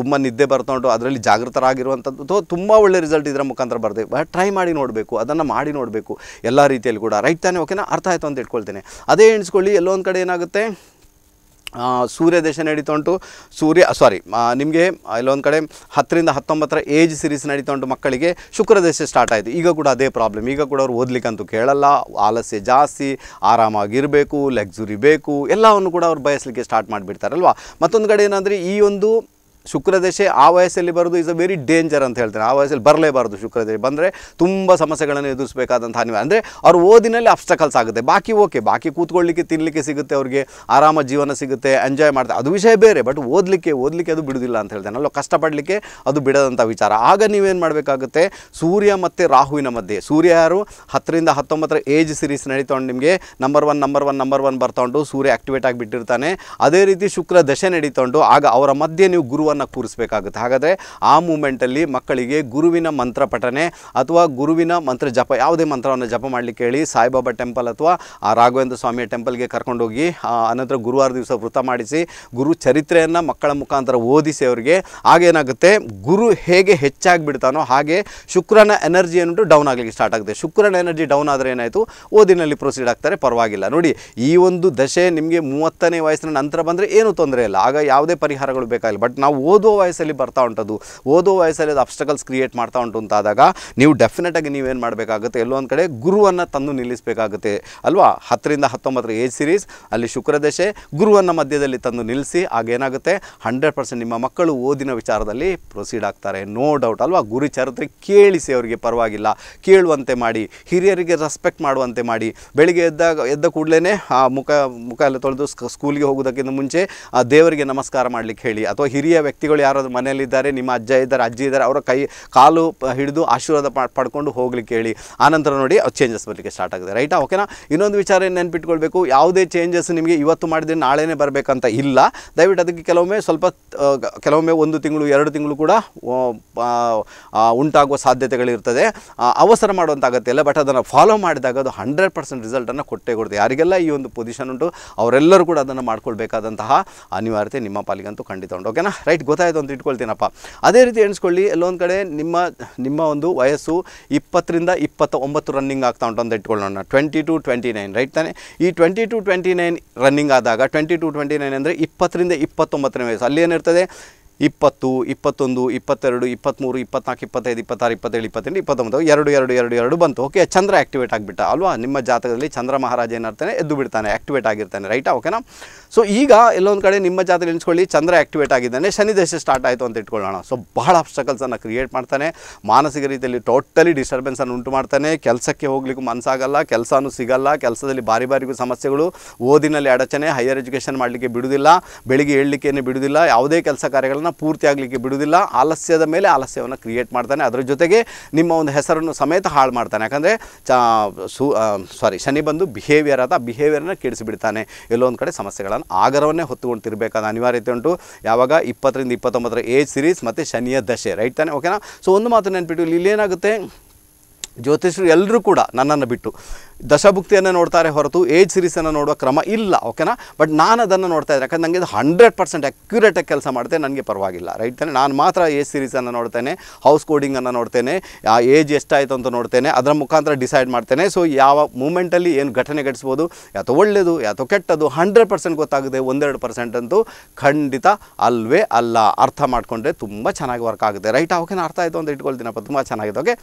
ತುಂಬ ನಿದ್ದೆ ಬರ್ತಾ ಉಂಟು ಅದರಲ್ಲಿ ಜಾಗೃತರಾಗಿರುವಂಥದ್ದು ತುಂಬ ಒಳ್ಳೆ ರಿಸಲ್ಟ್ ಇದರ ಮುಖಾಂತರ ಬರ್ದೆ ಟ್ರೈ ಮಾಡಿ ನೋಡಬೇಕು ಅದನ್ನು ಮಾಡಿ ನೋಡಬೇಕು ಎಲ್ಲ ರೀತಿಯಲ್ಲಿ ಕೂಡ ರೈಟ್ ತಾನೇ ಓಕೆನಾ ಅರ್ಥ ಆಯಿತು ಅಂತ ಇಟ್ಕೊಳ್ತೇನೆ ಅದೇ ಎಣಿಸ್ಕೊಳ್ಳಿ ಎಲ್ಲೊಂದು ಕಡೆ ಏನಾಗುತ್ತೆ ಸೂರ್ಯ ದೇಶ ನಡೀತಾ ಉಂಟು ಸೂರ್ಯ ಸಾರಿ ನಿಮಗೆ ಇಲ್ಲೊಂದು ಕಡೆ ಹತ್ತರಿಂದ ಹತ್ತೊಂಬತ್ತರ ಏಜ್ ಸಿರೀಸ್ ನಡೀತಾ ಉಂಟು ಮಕ್ಕಳಿಗೆ ಶುಕ್ರ ದೇಶ ಸ್ಟಾರ್ಟ್ ಆಯಿತು ಈಗ ಕೂಡ ಅದೇ ಪ್ರಾಬ್ಲಮ್ ಈಗ ಕೂಡ ಅವ್ರು ಓದಲಿಕ್ಕಂತೂ ಕೇಳಲ್ಲ ಆಲಸ್ಯ ಜಾಸ್ತಿ ಆರಾಮಾಗಿರಬೇಕು ಲಗ್ಸುರಿ ಬೇಕು ಎಲ್ಲವನ್ನು ಕೂಡ ಅವ್ರು ಬಯಸಲಿಕ್ಕೆ ಸ್ಟಾರ್ಟ್ ಮಾಡಿಬಿಡ್ತಾರಲ್ವ ಮತ್ತೊಂದು ಕಡೆ ಏನಂದರೆ ಈ ಒಂದು ಶುಕ್ರದಶೆ ಆ ವಯಸ್ಸಲ್ಲಿ ಬರೋದು ಇಸ್ ಅ ವೆರಿ ಡೇಂಜರ್ ಅಂತ ಹೇಳ್ತಾರೆ ಆ ವಯಸ್ಸಲ್ಲಿ ಬರಲೇಬಾರ್ದು ಶುಕ್ರದಶೆ ಬಂದರೆ ತುಂಬ ಸಮಸ್ಯೆಗಳನ್ನು ಎದುರಿಸಬೇಕಾದಂಥ ಅನಿವಾರ್ಯ ಅಂದರೆ ಅವ್ರ ಓದಿನಲ್ಲಿ ಅಬ್ಸ್ಟಕಲ್ಸ್ ಆಗುತ್ತೆ ಬಾಕಿ ಓಕೆ ಬಾಕಿ ಕೂತ್ಕೊಳ್ಳಿಕ್ಕೆ ತಿನ್ನಲಿಕ್ಕೆ ಸಿಗುತ್ತೆ ಅವ್ರಿಗೆ ಆರಾಮ ಜೀವನ ಸಿಗುತ್ತೆ ಎಂಜಾಯ್ ಮಾಡ್ತಾರೆ ಅದು ವಿಷಯ ಬೇರೆ ಬಟ್ ಓದಲಿಕ್ಕೆ ಓದಲಿಕ್ಕೆ ಅದು ಬಿಡೋದಿಲ್ಲ ಅಂತ ಹೇಳ್ತಾರೆ ಅಲ್ಲೋ ಕಷ್ಟಪಡಲಿಕ್ಕೆ ಅದು ಬಿಡದಂಥ ವಿಚಾರ ಆಗ ನೀವೇನು ಮಾಡಬೇಕಾಗುತ್ತೆ ಸೂರ್ಯ ಮತ್ತು ರಾಹುವಿನ ಮಧ್ಯೆ ಸೂರ್ಯ ಯಾರು ಹತ್ತರಿಂದ ಹತ್ತೊಂಬತ್ತರ ಏಜ್ ಸಿರೀಸ್ ನಡೀತೊಂಡು ನಿಮಗೆ number one number one number one ಬರ್ತಾಂಡು ಸೂರ್ಯ ಆಕ್ಟಿವೇಟ್ ಆಗಿಬಿಟ್ಟಿರ್ತಾನೆ ಅದೇ ರೀತಿ ಶುಕ್ರ ದಶೆ ನಡೀತೊಂಡು ಆಗ ಅವರ ಮಧ್ಯೆ ನೀವು ಗುರುವನ್ನು ಗುರುವನ್ನು ಕೂರಿಸಬೇಕಾಗುತ್ತೆ ಹಾಗಾದರೆ ಆ ಮೂಮೆಂಟಲ್ಲಿ ಮಕ್ಕಳಿಗೆ ಗುರುವಿನ ಮಂತ್ರ ಪಠನೆ ಅಥವಾ ಗುರುವಿನ ಮಂತ್ರ ಜಪ ಯಾವುದೇ ಮಂತ್ರವನ್ನು ಜಪ ಮಾಡಲಿಕ್ಕೆ ಹೇಳಿ ಸಾಯಿಬಾಬಾ ಟೆಂಪಲ್ ಅಥವಾ ಆ ರಾಘವೇಂದ್ರ ಸ್ವಾಮಿಯ ಟೆಂಪಲ್ಗೆ ಕರ್ಕೊಂಡೋಗಿ ಅನಂತರ ಗುರುವಾರ ದಿವಸ ವೃತ್ತ ಮಾಡಿಸಿ ಗುರು ಚರಿತ್ರೆಯನ್ನು ಮಕ್ಕಳ ಮುಖಾಂತರ ಓದಿಸಿ ಅವರಿಗೆ ಆಗೇನಾಗುತ್ತೆ ಗುರು ಹೇಗೆ ಹೆಚ್ಚಾಗಿ ಬಿಡ್ತಾನೋ ಹಾಗೆ ಶುಕ್ರನ ಎನರ್ಜಿ ಏನುಂಟು ಡೌನ್ ಆಗಲಿಕ್ಕೆ ಸ್ಟಾರ್ಟ್ ಆಗುತ್ತೆ ಶುಕ್ರನ ಎನರ್ಜಿ ಡೌನ್ ಆದರೆ ಏನಾಯಿತು ಓದಿನಲ್ಲಿ ಪ್ರೊಸೀಡ್ ಆಗ್ತಾರೆ ಪರವಾಗಿಲ್ಲ ನೋಡಿ ಈ ಒಂದು ದಶೆ ನಿಮಗೆ ಮೂವತ್ತನೇ ವಯಸ್ಸಿನ ನಂತರ ಬಂದರೆ ಏನೂ ತೊಂದರೆ ಇಲ್ಲ ಆಗ ಯಾವುದೇ ಪರಿಹಾರಗಳು ಬೇಕಾಗಿಲ್ಲ ಬಟ್ ನಾವು ಓದೋ ವಯಸ್ಸಲ್ಲಿ ಬರ್ತಾ ಉಂಟದು ಓದೋ ವಯಸ್ಸಲ್ಲಿ ಅದು ಅಬ್ಸ್ಟಕಲ್ಸ್ ಕ್ರಿಯೇಟ್ ಮಾಡ್ತಾ ಉಂಟು ಅಂತಾದಾಗ ನೀವು ಡೆಫಿನೆಟಾಗಿ ನೀವೇನು ಮಾಡಬೇಕಾಗುತ್ತೆ ಎಲ್ಲೊಂದು ಕಡೆ ಗುರುವನ್ನು ತಂದು ನಿಲ್ಲಿಸಬೇಕಾಗುತ್ತೆ ಅಲ್ವಾ ಹತ್ತರಿಂದ ಹತ್ತೊಂಬತ್ತರ ಏಜ್ ಸಿರೀಸ್ ಅಲ್ಲಿ ಶುಕ್ರದಶೆ ಗುರುವನ್ನು ಮಧ್ಯದಲ್ಲಿ ತಂದು ನಿಲ್ಲಿಸಿ ಆಗೇನಾಗುತ್ತೆ ಹಂಡ್ರೆಡ್ ಪರ್ಸೆಂಟ್ ನಿಮ್ಮ ಮಕ್ಕಳು ಓದಿನ ವಿಚಾರದಲ್ಲಿ ಪ್ರೊಸೀಡ್ ಆಗ್ತಾರೆ ನೋ ಡೌಟ್ ಅಲ್ವಾ ಗುರು ಚರಿತ್ರೆ ಕೇಳಿಸಿ ಅವರಿಗೆ ಪರವಾಗಿಲ್ಲ ಕೇಳುವಂತೆ ಮಾಡಿ ಹಿರಿಯರಿಗೆ ರೆಸ್ಪೆಕ್ಟ್ ಮಾಡುವಂತೆ ಮಾಡಿ ಬೆಳಿಗ್ಗೆ ಎದ್ದಾಗ ಎದ್ದ ಕೂಡಲೇ ಆ ಮುಖ ಮುಖ ಎಲ್ಲ ತೊಳೆದು ಸ್ಕೂಲ್ಗೆ ಹೋಗೋದಕ್ಕಿಂತ ಮುಂಚೆ ಆ ದೇವರಿಗೆ ನಮಸ್ಕಾರ ಮಾಡಲಿಕ್ಕೆ ಹೇಳಿ ಅಥವಾ ಹಿರಿಯ ವ್ಯಕ್ತಿಗಳು ಯಾರಾದರೂ ಮನೆಯಲ್ಲಿದ್ದಾರೆ ನಿಮ್ಮ ಅಜ್ಜ ಇದ್ದಾರೆ ಅಜ್ಜಿ ಇದ್ದಾರೆ ಅವರ ಕೈ ಕಾಲು ಹಿಡಿದು ಆಶೀರ್ವಾದ ಪಡ್ಕೊಂಡು ಹೋಗ್ಲಿಕ್ಕೆ ಹೇಳಿ ಆನಂತರ ನೋಡಿ ಅದು ಚೇಂಜಸ್ ಬರಲಿಕ್ಕೆ ಸ್ಟಾರ್ಟ್ ಆಗಿದೆ ರೈಟಾ ಓಕೆನಾ ಇನ್ನೊಂದು ವಿಚಾರ ಏನು ನೆನ್ಪಿಟ್ಕೊಳ್ಬೇಕು ಯಾವುದೇ ಚೇಂಜಸ್ ನಿಮಗೆ ಇವತ್ತು ಮಾಡಿದ್ರೆ ನಾಳೆನೇ ಬರಬೇಕಂತ ಇಲ್ಲ ದಯವಿಟ್ಟು ಅದಕ್ಕೆ ಕೆಲವೊಮ್ಮೆ ಸ್ವಲ್ಪ ಕೆಲವೊಮ್ಮೆ ಒಂದು ತಿಂಗಳು ಎರಡು ತಿಂಗಳು ಕೂಡ ಉಂಟಾಗುವ ಸಾಧ್ಯತೆಗಳಿರ್ತದೆ ಅವಸರ ಮಾಡುವಂಥ ಅಗತ್ಯ ಇಲ್ಲ ಬಟ್ ಅದನ್ನು ಫಾಲೋ ಮಾಡಿದಾಗ ಅದು ಹಂಡ್ರೆಡ್ ಪರ್ಸೆಂಟ್ ರಿಸಲ್ಟನ್ನು ಕೊಟ್ಟೇ ಕೊಡುತ್ತೆ ಯಾರಿಗೆಲ್ಲ ಈ ಒಂದು ಪೊಸಿಷನ್ ಉಂಟು ಅವರೆಲ್ಲರೂ ಕೂಡ ಅದನ್ನು ಮಾಡ್ಕೊಳ್ಬೇಕಾದಂತಹ ಅನಿವಾರ್ಯತೆ ನಿಮ್ಮ ಪಾಲಿಗಂತೂ ಖಂಡಿತ ಉಂಟು ಓಕೆನಾ ರೈಟ್ ರೈಟ್ ಗೊತ್ತಾಯಿತು ಅಂತ ಇಟ್ಕೊಳ್ತೀನಪ್ಪ ಅದೇ ರೀತಿ ಎಣಿಸ್ಕೊಳ್ಳಿ ಎಲ್ಲೊಂದು ಕಡೆ ನಿಮ್ಮ ನಿಮ್ಮ ಒಂದು ವಯಸ್ಸು ಇಪ್ಪತ್ತರಿಂದ ಇಪ್ಪತ್ತ ಒಂಬತ್ತು ರನ್ನಿಂಗ್ ಆಗ್ತಾ ಉಂಟು ಅಂತ ಇಟ್ಕೊಳ್ಳೋಣ twenty to twenty nine right ತಾನೆ ಈ twenty to twenty nine running ಆದಾಗ ಟ್ವೆಂಟಿ ಟು ಟ್ವೆಂಟಿ ನೈನ್ ಅಂದರೆ ಇಪ್ಪತ್ತರಿಂದ ಇಪ್ಪತ್ತೊಂಬತ್ತನೇ ವಯಸ್ಸು ಅಲ್ಲಿ ಏನಿರ್ತದೆ ಇಪ್ಪತ್ತು ಇಪ್ಪತ್ತೊಂದು ಇಪ್ಪತ್ತೆರಡು ಇಪ್ಪತ್ತ್ಮೂರು ಇಪ್ಪತ್ನಾಲ್ಕು ಇಪ್ಪತ್ತೈದು ಇಪ್ಪತ್ತಾರು ಇಪ್ಪತ್ತೇಳು ಇಪ್ಪತ್ತೆಂಟು ಇಪ್ಪತ್ತೊಂಬತ್ತು ಎರಡು ಎರಡು ಎರಡು ಎರಡು ಬಂತು ಓಕೆ ಚಂದ್ರ ಆಕ್ಟಿವೇಟ್ ಆಗಿಬಿಟ್ಟ ಅಲ್ವಾ ನಿಮ್ಮ ಜಾತಕದಲ್ಲಿ ಚಂದ್ರ ಮಹಾರಾಜ ಏನಾಗ್ತಾನೆ ಎದ್ದು ಬಿಡ್ತಾನೆ ಆಕ್ಟಿವೇಟ್ ಆಗಿರ್ತಾನೆ ರೈಟಾ ಓಕೆನಾ ಸೊ ಈಗ ಎಲ್ಲೊಂದು ಕಡೆ ನಿಮ್ಮ ಜಾತ್ರೆ ಎಣಿಸ್ಕೊಳ್ಳಿ ಚಂದ್ರ ಆ್ಯಕ್ಟಿವೇಟ್ ಆಗಿದ್ದಾನೆ ಶನಿ ದಶೆ ಸ್ಟಾರ್ಟ್ ಆಯಿತು ಅಂತ ಇಟ್ಕೊಳ್ಳೋಣ ಸೊ ಬಹಳ ಆಬ್ಸ್ಟಕಲ್ಸನ್ನು ಕ್ರಿಯೇಟ್ ಮಾಡ್ತಾನೆ ಮಾನಸಿಕ ರೀತಿಯಲ್ಲಿ ಟೋಟಲಿ ಡಿಸ್ಟರ್ಬೆನ್ಸನ್ನು ಉಂಟು ಮಾಡ್ತಾನೆ ಕೆಲಸಕ್ಕೆ ಹೋಗ್ಲಿಕ್ಕೂ ಮನಸ್ಸಾಗಲ್ಲ ಕೆಲಸನೂ ಸಿಗಲ್ಲ ಕೆಲಸದಲ್ಲಿ ಬಾರಿ ಬಾರಿಗೂ ಸಮಸ್ಯೆಗಳು ಓದಿನಲ್ಲಿ ಅಡಚಣೆ ಹೈಯರ್ ಎಜುಕೇಷನ್ ಮಾಡಲಿಕ್ಕೆ ಬಿಡುವುದಿಲ್ಲ ಬೆಳಿಗ್ಗೆ ಹೇಳಲಿಕ್ಕೇನೆ ಬಿಡುವುದಿಲ್ಲ ಯಾವುದೇ ಕೆಲಸ ಕಾರ್ಯಗಳನ್ನು ಪೂರ್ತಿ ಆಗಲಿಕ್ಕೆ ಬಿಡುವುದಿಲ್ಲ ಆಲಸ್ಯದ ಮೇಲೆ ಆಲಸ್ಯವನ್ನು ಕ್ರಿಯೇಟ್ ಮಾಡ್ತಾನೆ ಅದರ ಜೊತೆಗೆ ನಿಮ್ಮ ಒಂದು ಹೆಸರನ್ನು ಸಮೇತ ಹಾಳು ಮಾಡ್ತಾನೆ ಯಾಕಂದರೆ ಚಾ ಸು ಸಾರಿ ಶನಿ ಬಂದು ಬಿಹೇವಿಯರ್ ಆದ ಬಿಹೇವಿಯರ್ನ ಕೆಡಿಸಿಬಿಡ್ತಾನೆ ಎಲ್ಲೊಂದು ಕಡೆ ಸಮಸ್ಯೆಗಳನ್ನು ಆಗರವನ್ನೇ ಆಗರವನ್ನೇ ಹೊತ್ತುಕೊಂಡಿರಬೇಕಾದ ಅನಿವಾರ್ಯತೆ ಉಂಟು ಯಾವಾಗ ಇಪ್ಪತ್ತರಿಂದ ಇಪ್ಪತ್ತೊಂಬತ್ತರ ಏಜ್ ಸಿರೀಸ್ ಮತ್ತು ಶನಿಯ ದಶೆ ರೈಟ್ ತಾನೆ ಓಕೆನಾ ಸೊ ಒಂದು ಮಾತು ನೆನ್ಪಿಟ್ಟು ಇಲ್ಲಿ ಏನಾಗುತ್ತೆ ಜ್ಯೋತಿಷರು ಎಲ್ಲರೂ ಕೂಡ ನನ್ನನ್ನು ಬಿಟ್ಟು ದಶಭುಕ್ತಿಯನ್ನು ನೋಡ್ತಾರೆ ಹೊರತು ಏಜ್ ಸಿರೀಸನ್ನು ನೋಡುವ ಕ್ರಮ ಇಲ್ಲ ಓಕೆನಾ ಬಟ್ ನಾನು ಅದನ್ನು ನೋಡ್ತಾ ಇದ್ದೆ ಯಾಕಂದ್ರೆ ನನಗೆ ಹಂಡ್ರೆಡ್ ಪರ್ಸೆಂಟ್ ಅಕ್ಯುರೇಟಾಗಿ ಕೆಲಸ ಮಾಡಿದೆ ನನಗೆ ಪರವಾಗಿಲ್ಲ ರೈಟ್ ತಾನೆ ನಾನು ಮಾತ್ರ ಏಜ್ ಸಿರೀಸನ್ನು ನೋಡ್ತೇನೆ ಹೌಸ್ ಕೋಡಿಂಗನ್ನು ನೋಡ್ತೇನೆ ಆ ಏಜ್ ಎಷ್ಟಾಯಿತು ಅಂತ ನೋಡ್ತೇನೆ ಅದರ ಮುಖಾಂತರ ಡಿಸೈಡ್ ಮಾಡ್ತೇನೆ ಸೊ ಯಾವ ಮೂಮೆಂಟಲ್ಲಿ ಏನು ಘಟನೆ ಘಟಿಸ್ಬೋದು ಯಾತೋ ಒಳ್ಳೆಯದು ಯಾತೋ ಕೆಟ್ಟದು ಹಂಡ್ರೆಡ್ ಪರ್ಸೆಂಟ್ ಗೊತ್ತಾಗದೆ ಒಂದೆರಡು ಪರ್ಸೆಂಟ್ ಅಂತೂ ಖಂಡಿತ ಅಲ್ವೇ ಅಲ್ಲ ಅರ್ಥ ಮಾಡಿಕೊಂಡ್ರೆ ತುಂಬ ಚೆನ್ನಾಗಿ ವರ್ಕ್ ಆಗುತ್ತೆ ರೈಟ್ ಓಕೆನಾ ಅರ್ಥ ಆಯಿತು ಅಂತ ಇಟ್ಕೊಳ್ತೀನಪ್ಪ ತುಂಬ ಚೆನ್ನಾಗಿದೆ ಓಕೆ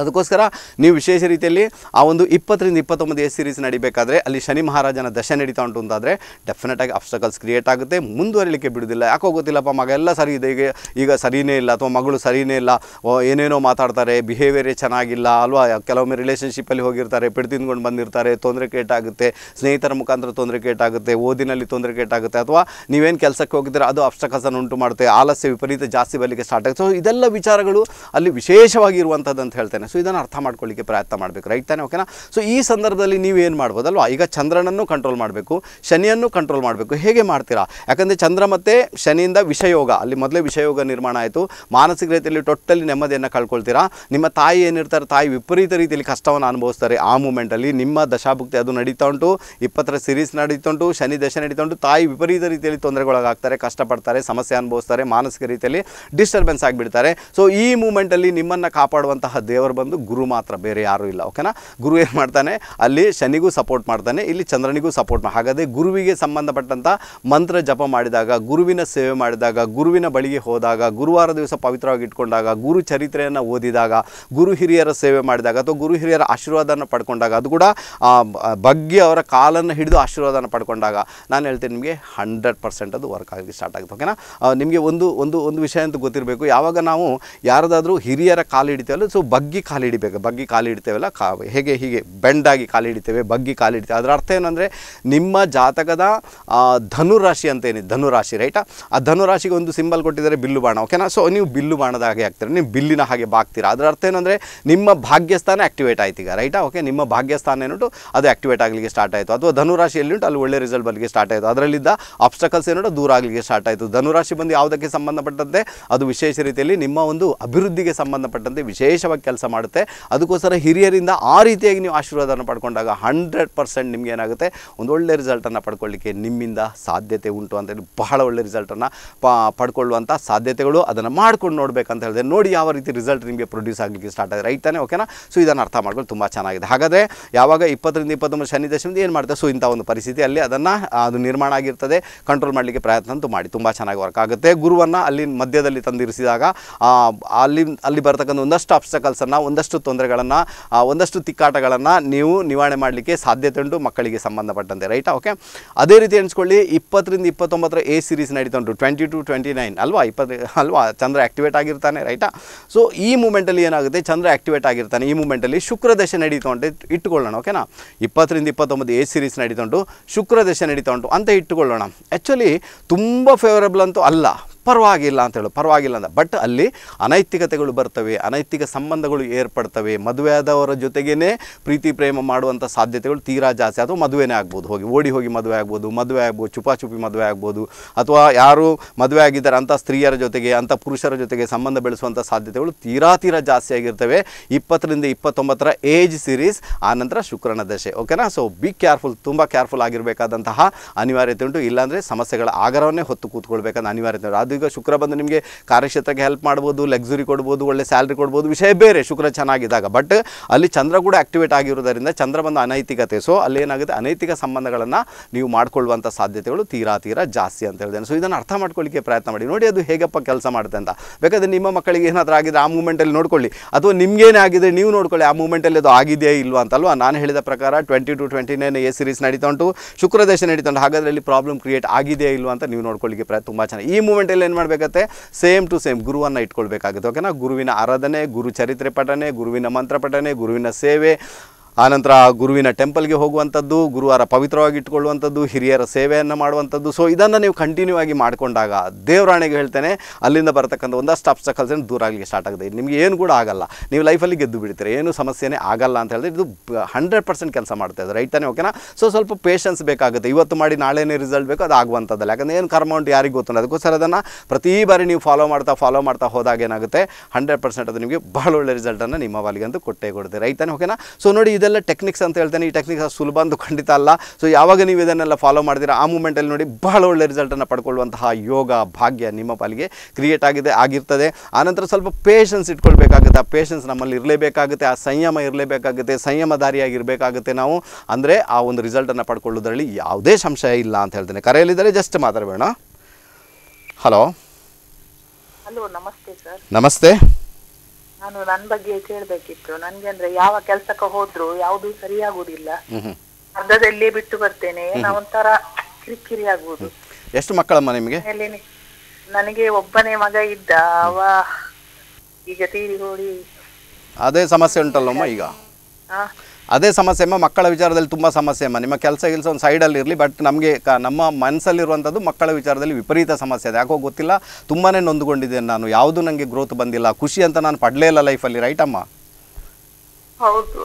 ಅದಕ್ಕೋಸ್ಕರ ನೀವು ವಿಶೇಷ ರೀತಿಯಲ್ಲಿ ಆ ಒಂದು ಇಪ್ಪತ್ತರಿಂದ ಇಪ್ಪತ್ತೊಂಬತ್ತು ಎಸ್ ಸೀರೀಸ್ ನಡಿಬೇಕಾದ್ರೆ ಅಲ್ಲಿ ಶನಿ ಮಹಾರಾಜನ ದಶೆ ನಡೀತಾ ಉಂಟು ಅಂತಾದರೆ ಡೆಫಿನೆಟಾಗಿ ಅಬ್ಸ್ಟಕಲ್ಸ್ ಕ್ರಿಯೇಟ್ ಆಗುತ್ತೆ ಮುಂದುವರಿಲಿಕ್ಕೆ ಬಿಡೋದಿಲ್ಲ ಯಾಕೋ ಗೊತ್ತಿಲ್ಲಪ್ಪ ಮಗ ಎಲ್ಲ ಸರಿ ಇದೆ ಈಗ ಈಗ ಸರಿಯೇ ಇಲ್ಲ ಅಥವಾ ಮಗಳು ಸರಿಯೇ ಇಲ್ಲ ಏನೇನೋ ಮಾತಾಡ್ತಾರೆ ಬಿಹೇವಿಯರೇ ಚೆನ್ನಾಗಿಲ್ಲ ಅಲ್ವಾ ಕೆಲವೊಮ್ಮೆ ರಿಲೇಷನ್ಶಿಪ್ಪಲ್ಲಿ ಹೋಗಿರ್ತಾರೆ ತಿಂದ್ಕೊಂಡು ಬಂದಿರ್ತಾರೆ ತೊಂದರೆ ಕೇಟಾಗುತ್ತೆ ಸ್ನೇಹಿತರ ಮುಖಾಂತರ ತೊಂದರೆ ಕೇಟಾಗುತ್ತೆ ಓದಿನಲ್ಲಿ ತೊಂದರೆ ಕೇಟಾಗುತ್ತೆ ಅಥವಾ ನೀವೇನು ಕೆಲಸಕ್ಕೆ ಹೋಗಿದ್ರೆ ಅದು ಅಬ್ಸ್ಟಕಲ್ಸನ್ನು ಉಂಟು ಮಾಡುತ್ತೆ ಆಲಸ್ಯ ವಿಪರೀತ ಜಾಸ್ತಿ ಬರಲಿಕ್ಕೆ ಸ್ಟಾರ್ಟ್ ಆಗುತ್ತೆ ಸೊ ಇದೆಲ್ಲ ವಿಚಾರಗಳು ಅಲ್ಲಿ ವಿಶೇಷವಾಗಿರುವಂಥದ್ದು ಅಂತ ಹೇಳ್ತಾರೆ ಸೊ ಇದನ್ನು ಅರ್ಥ ಮಾಡ್ಕೊಳ್ಳಿಕ್ಕೆ ಪ್ರಯತ್ನ ಮಾಡಬೇಕು ರೈಟ್ ತಾನೇ ಓಕೆನಾ ಸೊ ಈ ಸಂದರ್ಭದಲ್ಲಿ ನೀವೇನು ಮಾಡ್ಬೋದಲ್ವಾ ಈಗ ಚಂದ್ರನನ್ನು ಕಂಟ್ರೋಲ್ ಮಾಡಬೇಕು ಶನಿಯನ್ನು ಕಂಟ್ರೋಲ್ ಮಾಡಬೇಕು ಹೇಗೆ ಮಾಡ್ತೀರಾ ಯಾಕಂದರೆ ಚಂದ್ರ ಮತ್ತು ಶನಿಯಿಂದ ವಿಷಯೋಗ ಅಲ್ಲಿ ಮೊದಲೇ ವಿಷಯೋಗ ನಿರ್ಮಾಣ ಆಯಿತು ಮಾನಸಿಕ ರೀತಿಯಲ್ಲಿ ಟೋಟಲಿ ನೆಮ್ಮದಿಯನ್ನು ಕಳ್ಕೊಳ್ತೀರಾ ನಿಮ್ಮ ತಾಯಿ ಏನಿರ್ತಾರೆ ತಾಯಿ ವಿಪರೀತ ರೀತಿಯಲ್ಲಿ ಕಷ್ಟವನ್ನು ಅನುಭವಿಸ್ತಾರೆ ಆ ಮೂಮೆಂಟಲ್ಲಿ ನಿಮ್ಮ ದಶಾಭುಕ್ತಿ ಅದು ನಡೀತಾ ಉಂಟು ಇಪ್ಪತ್ತರ ಸಿರೀಸ್ ನಡೀತಾ ಉಂಟು ಶನಿ ದಶ ನಡೀತಾ ಉಂಟು ತಾಯಿ ವಿಪರೀತ ರೀತಿಯಲ್ಲಿ ತೊಂದರೆಗೊಳಗಾಗ್ತಾರೆ ಕಷ್ಟಪಡ್ತಾರೆ ಸಮಸ್ಯೆ ಅನುಭವಿಸ್ತಾರೆ ಮಾನಸಿಕ ರೀತಿಯಲ್ಲಿ ಡಿಸ್ಟರ್ಬೆನ್ಸ್ ಆಗಿಬಿಡ್ತಾರೆ ಸೊ ಈ ಮೂಮೆಂಟಲ್ಲಿ ನಿಮ್ಮನ್ನು ಕಾಪಾಡುವಂತಹ ದೇವರು ಬಂದು ಗುರು ಮಾತ್ರ ಬೇರೆ ಯಾರೂ ಇಲ್ಲ ಓಕೆನಾ ಗುರು ಏನು ಮಾಡ್ತಾನೆ ಅಲ್ಲಿ ಶನಿಗೂ ಸಪೋರ್ಟ್ ಮಾಡ್ತಾನೆ ಇಲ್ಲಿ ಚಂದ್ರನಿಗೂ ಸಪೋರ್ಟ್ ಮಾಡಿ ಹಾಗಾದರೆ ಗುರುವಿಗೆ ಸಂಬಂಧಪಟ್ಟಂಥ ಮಂತ್ರ ಜಪ ಮಾಡಿದಾಗ ಗುರುವಿನ ಸೇವೆ ಮಾಡಿದಾಗ ಗುರುವಿನ ಬಳಿಗೆ ಹೋದಾಗ ಗುರುವಾರ ದಿವಸ ಪವಿತ್ರವಾಗಿ ಇಟ್ಕೊಂಡಾಗ ಗುರು ಚರಿತ್ರೆಯನ್ನು ಓದಿದಾಗ ಗುರು ಹಿರಿಯರ ಸೇವೆ ಮಾಡಿದಾಗ ಅಥವಾ ಗುರು ಹಿರಿಯರ ಆಶೀರ್ವಾದನ ಪಡ್ಕೊಂಡಾಗ ಅದು ಕೂಡ ಬಗ್ಗೆ ಅವರ ಕಾಲನ್ನು ಹಿಡಿದು ಆಶೀರ್ವಾದನ ಪಡ್ಕೊಂಡಾಗ ನಾನು ಹೇಳ್ತೀನಿ ನಿಮಗೆ ಹಂಡ್ರೆಡ್ ಪರ್ಸೆಂಟ್ ಅದು ವರ್ಕ್ ಆಗಿ ಸ್ಟಾರ್ಟ್ ಆಗುತ್ತೆ ಓಕೆನಾ ನಿಮಗೆ ಒಂದು ಒಂದು ಒಂದು ವಿಷಯ ಅಂತ ಗೊತ್ತಿರಬೇಕು ಯಾವಾಗ ನಾವು ಯಾರದಾದರೂ ಹಿರಿಯರ ಕಾಲು ಹಿಡಿತೀವಲ್ಲ ಸೊ ಬಗ್ಗೆ ಬಗ್ಗಿ ಕಾಲು ಹಿಡಿಬೇಕು ಬಗ್ಗಿ ಕಾಲು ಹಿಡಿತೇವಲ್ಲ ಕಾ ಹೇಗೆ ಹೀಗೆ ಬೆಂಡಾಗಿ ಕಾಲು ಹಿಡಿತೇವೆ ಬಗ್ಗಿ ಕಾಲು ಅದರ ಅರ್ಥ ಏನಂದರೆ ನಿಮ್ಮ ಜಾತಕದ ಧನುರಾಶಿ ಅಂತ ಏನಿದೆ ಧನುರಾಶಿ ರೈಟಾ ಆ ಧನುರಾಶಿಗೆ ಒಂದು ಸಿಂಬಲ್ ಕೊಟ್ಟಿದ್ದಾರೆ ಬಿಲ್ಲು ಬಾಣ ಓಕೆನಾ ಸೊ ನೀವು ಬಿಲ್ಲು ಬಾಣದ ಹಾಗೆ ಆಗ್ತೀರ ನೀವು ಬಿಲ್ಲಿನ ಹಾಗೆ ಬಾಗ್ತೀರಾ ಅದರ ಅರ್ಥ ಏನಂದರೆ ನಿಮ್ಮ ಭಾಗ್ಯಸ್ಥಾನ ಆಕ್ಟಿವೇಟ್ ಆಯ್ತು ಈಗ ರೈಟಾ ಓಕೆ ನಿಮ್ಮ ಭಾಗ್ಯಸ್ಥಾನ ಏನುಂಟು ಅದು ಆಕ್ಟಿವೇಟ್ ಆಗಲಿಕ್ಕೆ ಸ್ಟಾರ್ಟ್ ಆಯಿತು ಅಥವಾ ಧನುರಾಶಿ ಅಲ್ಲಿ ಒಳ್ಳೆ ರಿಸಲ್ಟ್ ಬರಲಿಕ್ಕೆ ಸ್ಟಾರ್ಟ್ ಆಯಿತು ಅದರಲ್ಲಿದ್ದ ಆಬ್ಸ್ಟಕಲ್ಸ್ ಏನುಂಟು ದೂರ ಆಗಲಿಕ್ಕೆ ಸ್ಟಾರ್ಟ್ ಆಯಿತು ಧನುರಾಶಿ ಬಂದು ಯಾವುದಕ್ಕೆ ಸಂಬಂಧಪಟ್ಟಂತೆ ಅದು ವಿಶೇಷ ರೀತಿಯಲ್ಲಿ ನಿಮ್ಮ ಒಂದು ಅಭಿವೃದ್ಧಿಗೆ ಸಂಬಂಧಪಟ್ಟಂತೆ ವಿಶೇಷವಾಗಿ ಕೆಲಸ ಮಾಡುತ್ತೆ ಅದಕ್ಕೋಸ್ಕರ ಹಿರಿಯರಿಂದ ಆ ರೀತಿಯಾಗಿ ನೀವು ಆಶೀರ್ವಾದನ ಪಡ್ಕೊಂಡಾಗ ಹಂಡ್ರೆಡ್ ಪರ್ಸೆಂಟ್ ನಿಮ್ಗೆ ಏನಾಗುತ್ತೆ ಒಂದು ಒಳ್ಳೆ ರಿಸಲ್ಟನ್ನು ಪಡ್ಕೊಳ್ಳಿಕ್ಕೆ ನಿಮ್ಮಿಂದ ಸಾಧ್ಯತೆ ಉಂಟು ಅಂತ ಹೇಳಿ ಬಹಳ ಒಳ್ಳೆ ರಿಸಲ್ಟನ್ನು ಪಡ್ಕೊಳ್ಳುವಂಥ ಸಾಧ್ಯತೆಗಳು ಅದನ್ನು ಮಾಡ್ಕೊಂಡು ನೋಡಬೇಕಂತ ಹೇಳಿದೆ ನೋಡಿ ಯಾವ ರೀತಿ ರಿಸಲ್ಟ್ ನಿಮಗೆ ಪ್ರೊಡ್ಯೂಸ್ ಆಗಲಿಕ್ಕೆ ಸ್ಟಾರ್ಟ್ ಆಗಿದೆ ರೈಟ್ ಓಕೆನಾ ಸೊ ಇದನ್ನು ಅರ್ಥ ಮಾಡ್ಕೊಂಡು ತುಂಬ ಚೆನ್ನಾಗಿದೆ ಹಾಗಾದರೆ ಯಾವಾಗ ಇಪ್ಪತ್ತರಿಂದ ಇಪ್ಪತ್ತೊಂಬತ್ತು ಶನಿ ದಶಮಿಂದ ಏನು ಮಾಡ್ತಾರೆ ಸೊ ಇಂಥ ಒಂದು ಪರಿಸ್ಥಿತಿಯಲ್ಲಿ ಅದನ್ನು ಅದು ನಿರ್ಮಾಣ ಆಗಿರ್ತದೆ ಕಂಟ್ರೋಲ್ ಮಾಡಲಿಕ್ಕೆ ಪ್ರಯತ್ನ ಅಂತೂ ಮಾಡಿ ತುಂಬ ಚೆನ್ನಾಗಿ ವರ್ಕ್ ಆಗುತ್ತೆ ಗುರುವನ್ನು ಅಲ್ಲಿ ಮಧ್ಯದಲ್ಲಿ ತಂದಿರಿಸಿದಾಗ ಅಲ್ಲಿ ಅಲ್ಲಿ ಬರ್ತಕ್ಕಂಥ ಒಂದಷ್ಟು ಆಬ್ಸ್ಟಕಲ್ಸನ್ನು ಒಂದಷ್ಟು ತೊಂದರೆಗಳನ್ನು ಒಂದಷ್ಟು ತಿಕ್ಕಾಟಗಳನ್ನು ನೀವು ನಿವಾರಣೆ ಮಾಡಲಿಕ್ಕೆ ಸಾಧ್ಯತೆ ಉಂಟು ಮಕ್ಕಳಿಗೆ ಸಂಬಂಧಪಟ್ಟಂತೆ ರೈಟಾ ಓಕೆ ಅದೇ ರೀತಿ ಎಣಿಸ್ಕೊಳ್ಳಿ ಇಪ್ಪತ್ತರಿಂದ ಇಪ್ಪತ್ತೊಂಬತ್ತರ ಎ ಸೀರೀಸ್ ನಡೀತಾ ಉಂಟು ಟ್ವೆಂಟಿ ಟು ಟ್ವೆಂಟಿ ನೈನ್ ಅಲ್ವಾ ಇಪ್ಪತ್ತು ಅಲ್ವಾ ಚಂದ್ರ ಆ್ಯಕ್ಟಿವೇಟ್ ಆಗಿರ್ತಾನೆ ರೈಟಾ ಸೊ ಈ ಮೂಮೆಂಟಲ್ಲಿ ಏನಾಗುತ್ತೆ ಚಂದ್ರ ಆಕ್ಟಿವೇಟ್ ಆಗಿರ್ತಾನೆ ಈ ಮೂಮೆಂಟಲ್ಲಿ ಶುಕ್ರ ದಶೆ ನಡೀತಾ ಉಂಟು ಇಟ್ಟುಕೊಳ್ಳೋಣ ಓಕೆನಾ ಇಪ್ಪತ್ತರಿಂದ ಇಪ್ಪತ್ತೊಂಬತ್ತು ಎ ಸೀರೀಸ್ ನಡೀತಾ ಉಂಟು ಶುಕ್ರ ದಶೆ ನಡೀತಾ ಉಂಟು ಅಂತ ಇಟ್ಟುಕೊಳ್ಳೋಣ ಆ್ಯಕ್ಚುಲಿ ತುಂಬ ಫೇವರೇಬಲ್ ಅಂತೂ ಅಲ್ಲ ಪರವಾಗಿಲ್ಲ ಅಂತ ಹೇಳೋದು ಪರವಾಗಿಲ್ಲ ಅಂತ ಬಟ್ ಅಲ್ಲಿ ಅನೈತಿಕತೆಗಳು ಬರ್ತವೆ ಅನೈತಿಕ ಸಂಬಂಧಗಳು ಏರ್ಪಡ್ತವೆ ಮದುವೆ ಆದವರ ಜೊತೆಗೇ ಪ್ರೀತಿ ಪ್ರೇಮ ಮಾಡುವಂಥ ಸಾಧ್ಯತೆಗಳು ತೀರಾ ಜಾಸ್ತಿ ಅಥವಾ ಮದುವೆನೇ ಆಗ್ಬೋದು ಹೋಗಿ ಓಡಿ ಹೋಗಿ ಮದುವೆ ಆಗ್ಬೋದು ಮದುವೆ ಆಗ್ಬೋದು ಚುಪಾಚುಪಿ ಮದುವೆ ಆಗ್ಬೋದು ಅಥವಾ ಯಾರು ಮದುವೆ ಆಗಿದ್ದಾರೆ ಅಂಥ ಸ್ತ್ರೀಯರ ಜೊತೆಗೆ ಅಂಥ ಪುರುಷರ ಜೊತೆಗೆ ಸಂಬಂಧ ಬೆಳೆಸುವಂಥ ಸಾಧ್ಯತೆಗಳು ತೀರಾ ತೀರಾ ಜಾಸ್ತಿ ಆಗಿರ್ತವೆ ಇಪ್ಪತ್ತರಿಂದ ಇಪ್ಪತ್ತೊಂಬತ್ತರ ಏಜ್ ಸೀರೀಸ್ ಆನಂತರ ಶುಕ್ರನ ದಶೆ ಓಕೆನಾ ಸೊ ಬಿ ಕೇರ್ಫುಲ್ ತುಂಬ ಕೇರ್ಫುಲ್ ಆಗಿರಬೇಕಾದಂತಹ ಅನಿವಾರ್ಯತೆ ಉಂಟು ಇಲ್ಲಾಂದರೆ ಸಮಸ್ಯೆಗಳ ಆಗರವನ್ನೇ ಹೊತ್ತು ಕೂತ್ಕೊಳ್ಬೇಕಾದ ಅನಿವಾರ್ಯತೆ ಉಂಟು ಅದು ಈಗ ಶುಕ್ರ ಬಂದು ನಿಮಗೆ ಕಾರ್ಯಕ್ಷೇತ್ರಕ್ಕೆ ಹೆಲ್ಪ್ ಮಾಡ್ಬೋದು ಲಕ್ಸುರಿ ಕೊಡ್ಬೋದು ಒಳ್ಳೆ ಸ್ಯಾಲ್ರಿ ಕೊಡ್ಬೋದು ವಿಷಯ ಬೇರೆ ಶುಕ್ರ ಚೆನ್ನಾಗಿದ್ದಾಗ ಬಟ್ ಅಲ್ಲಿ ಚಂದ್ರ ಕೂಡ ಆಕ್ಟಿವೇಟ್ ಆಗಿರೋದರಿಂದ ಚಂದ್ರ ಬಂದು ಅನೈತಿಕತೆ ಸೊ ಅಲ್ಲಿ ಏನಾಗುತ್ತೆ ಅನೈತಿಕ ಸಂಬಂಧಗಳನ್ನು ನೀವು ಮಾಡ್ಕೊಳ್ಳುವಂಥ ಸಾಧ್ಯತೆಗಳು ತೀರಾ ತೀರಾ ಜಾಸ್ತಿ ಅಂತ ಹೇಳಿದ್ದೇನೆ ಸೊ ಇದನ್ನು ಅರ್ಥ ಮಾಡ್ಕೊಳ್ಳಿಕ್ಕೆ ಪ್ರಯತ್ನ ಮಾಡಿ ನೋಡಿ ಅದು ಹೇಗಪ್ಪ ಕೆಲಸ ಮಾಡುತ್ತೆ ಅಂತ ಬೇಕಾದ್ರೆ ನಿಮ್ಮ ಮಕ್ಕಳಿಗೆ ಏನಾದರೂ ಆಗಿದೆ ಆ ಮೂಮೆಂಟಲ್ಲಿ ನೋಡ್ಕೊಳ್ಳಿ ಅಥವಾ ನಿಮಗೇನೇ ಆಗಿದೆ ನೀವು ನೋಡ್ಕೊಳ್ಳಿ ಆ ಮೂಮೆಂಟಲ್ಲಿ ಅದು ಆಗಿದೆಯೇ ಇಲ್ವಾ ಅಂತಲ್ವಾ ನಾನು ಹೇಳಿದ ಪ್ರಕಾರ twenty to twenty nine a series ನಡೀತಾ ಉಂಟು ಶುಕ್ರದೇಶ ನಡೀತಾ ಉಂಟು ಹಾಗಾದರೆ ಅಲ್ಲಿ ಪ್ರಾಬ್ಲಮ್ ಕ್ರಿಯೇಟ್ ಆಗಿದೆಯೇ ಇಲ್ವಾ ಅಂತ ನೀವು ನೋಡ್ಕೊಳ್ಳಿಕ್ಕೆ ಪ್ರಯತ್ನ ತುಂಬ ಚೆನ್ನಾಗಿ ಈ ಮೂಮೆಂಟಲ್ಲಿ ಏನು ಮಾಡಬೇಕತ್ತೆ ಸೇಮ್ ಟು ಸೇಮ್ ಗುರುವನ್ನು ಇಟ್ಕೊಳ್ಬೇಕಾಗುತ್ತೆ ಓಕೆನಾ ಗುರುವಿನ ಆರಾಧನೆ ಗುರು ಚರಿತ್ರೆ ಪಠನೆ ಗುರುವಿನ ಮಂತ್ರ ಪಠನೆ ಗುರುವಿನ ಸೇವೆ ಆನಂತರ ಗುರುವಿನ ಟೆಂಪಲ್ಗೆ ಹೋಗುವಂಥದ್ದು ಗುರುವಾರ ಪವಿತ್ರವಾಗಿ ಇಟ್ಕೊಳ್ಳುವಂಥದ್ದು ಹಿರಿಯರ ಸೇವೆಯನ್ನು ಮಾಡುವಂಥದ್ದು ಸೊ ಇದನ್ನು ನೀವು ಕಂಟಿನ್ಯೂ ಆಗಿ ಮಾಡಿಕೊಂಡಾಗ ದೇವರಾಣೆಗೆ ಹೇಳ್ತೇನೆ ಅಲ್ಲಿಂದ ಬರತಕ್ಕಂಥ ಒಂದಷ್ಟು ಅಬ್ಸ್ಟಕಲ್ಸ್ ಏನು ದೂರ ಆಗಲಿಕ್ಕೆ ಸ್ಟಾರ್ಟ್ ಆಗಿದೆ ನಿಮಗೆ ಏನು ಕೂಡ ಆಗಲ್ಲ ನೀವು ಲೈಫಲ್ಲಿ ಗೆದ್ದು ಬಿಡ್ತೀರಿ ಏನು ಸಮಸ್ಯೆನೇ ಆಗಲ್ಲ ಅಂತ ಹೇಳಿದ್ರೆ ಇದು ಹಂಡ್ರೆಡ್ ಪರ್ಸೆಂಟ್ ಕೆಲಸ ಮಾಡ್ತಾ ಇದ್ದಾರೆ ರೈಟ್ ತಾನೇ ಓಕೆನಾ ಸೊ ಸ್ವಲ್ಪ ಪೇಷನ್ಸ್ ಬೇಕಾಗುತ್ತೆ ಇವತ್ತು ಮಾಡಿ ನಾಳೆನೇ ರಿಸಲ್ಟ್ ಬೇಕು ಅದು ಆಗುವಂಥದ್ದಲ್ಲ ಯಾಕಂದರೆ ಏನು ಕರ್ಮೌಂಟ್ ಯಾರಿಗೆ ಗೊತ್ತಿಲ್ಲ ಅದಕ್ಕೋಸ್ಕರ ಅದನ್ನು ಪ್ರತಿ ಬಾರಿ ನೀವು ಫಾಲೋ ಮಾಡ್ತಾ ಫಾಲೋ ಮಾಡ್ತಾ ಹೋದಾಗ ಏನಾಗುತ್ತೆ ಹಂಡ್ರೆಡ್ ಪರ್ಸೆಂಟ್ ಅದು ನಿಮಗೆ ಬಹಳ ಒಳ್ಳೆ ರಿಸಲ್ಟನ್ನು ನಿಮ್ಮ ಅಂತ ಕೊಟ್ಟೇ ಕೊಡುತ್ತೆ ರೈತನೇ ಓಕೆನಾ ಸೊ ನೋಡಿ ಇದು ಇದೆಲ್ಲ ಟೆಕ್ನಿಕ್ಸ್ ಅಂತ ಹೇಳ್ತೇನೆ ಈ ಟೆಕ್ನಿಕ್ಸ್ ಸುಲಭ ಅಂತ ಖಂಡಿತ ಅಲ್ಲ ಸೊ ಯಾವಾಗ ನೀವು ಇದನ್ನೆಲ್ಲ ಫಾಲೋ ಮಾಡ್ತೀರಾ ಆ ಮೂಮೆಂಟಲ್ಲಿ ನೋಡಿ ಬಹಳ ಒಳ್ಳೆ ರಿಸಲ್ಟನ್ನು ಪಡ್ಕೊಳ್ಳುವಂತಹ ಯೋಗ ಭಾಗ್ಯ ನಿಮ್ಮ ಪಾಲಿಗೆ ಕ್ರಿಯೇಟ್ ಆಗಿದೆ ಆಗಿರ್ತದೆ ಆನಂತರ ಸ್ವಲ್ಪ ಪೇಷನ್ಸ್ ಇಟ್ಕೊಳ್ಬೇಕಾಗುತ್ತೆ ಆ ಪೇಷನ್ಸ್ ನಮ್ಮಲ್ಲಿ ಇರಲೇಬೇಕಾಗುತ್ತೆ ಆ ಸಂಯಮ ಇರಲೇಬೇಕಾಗುತ್ತೆ ಸಂಯಮದಾರಿಯಾಗಿರಬೇಕಾಗುತ್ತೆ ನಾವು ಅಂದರೆ ಆ ಒಂದು ರಿಸಲ್ಟನ್ನು ಪಡ್ಕೊಳ್ಳೋದ್ರಲ್ಲಿ ಯಾವುದೇ ಸಂಶಯ ಇಲ್ಲ ಅಂತ ಹೇಳ್ತೇನೆ ಕರೆಯಲ್ಲಿದ್ದರೆ ಜಸ್ಟ್ ಮಾತಾಡಬೇಡ ಹಲೋ ಹಲೋ ನಮಸ್ತೆ ಸರ್ ನಮಸ್ತೆ ನಾನು ನನ್ನ ಬಗ್ಗೆ ಕೇಳ್ಬೇಕಿತ್ತು ನನ್ಗೆ ಅಂದ್ರೆ ಯಾವ ಕೆಲ್ಸಕ್ಕೆ ಹೋದ್ರು ಯಾವ್ದು ಸರಿಯಾಗುದಿಲ್ಲ ಅರ್ಧದಲ್ಲಿ ಬಿಟ್ಟು ಬರ್ತೇನೆ ಒಂಥರ ಕಿರಿಕಿರಿ ಆಗುವುದು ಎಷ್ಟು ಮಕ್ಕಳಮ್ಮ ನಿಮಗೆ ನನಗೆ ಒಬ್ಬನೇ ಮಗ ಇದ್ದ ಅವ ಈಗ ತೀರಿ ಹೋಗಿ ಅದೇ ಸಮಸ್ಯೆ ಉಂಟಲ್ಲಮ್ಮ ಈಗ ಅದೇ ಸಮಸ್ಯೆ ಅಮ್ಮ ಮಕ್ಕಳ ವಿಚಾರದಲ್ಲಿ ತುಂಬ ಸಮಸ್ಯೆ ಅಮ್ಮ ನಿಮ್ಮ ಕೆಲಸ ಕೆಲಸ ಒಂದು ಸೈಡಲ್ಲಿ ಇರಲಿ ಬಟ್ ನಮಗೆ ಕ ನಮ್ಮ ಮನಸ್ಸಲ್ಲಿರುವಂಥದ್ದು ಮಕ್ಕಳ ವಿಚಾರದಲ್ಲಿ ವಿಪರೀತ ಸಮಸ್ಯೆ ಇದೆ ಯಾಕೋ ಗೊತ್ತಿಲ್ಲ ತುಂಬಾ ನೊಂದುಕೊಂಡಿದ್ದೇನೆ ನಾನು ಯಾವುದು ನನಗೆ ಗ್ರೋತ್ ಬಂದಿಲ್ಲ ಖುಷಿ ಅಂತ ನಾನು ಪಡಲೇ ಇಲ್ಲ ಲೈಫಲ್ಲಿ ರೈಟ್ ಅಮ್ಮ ಹೌದು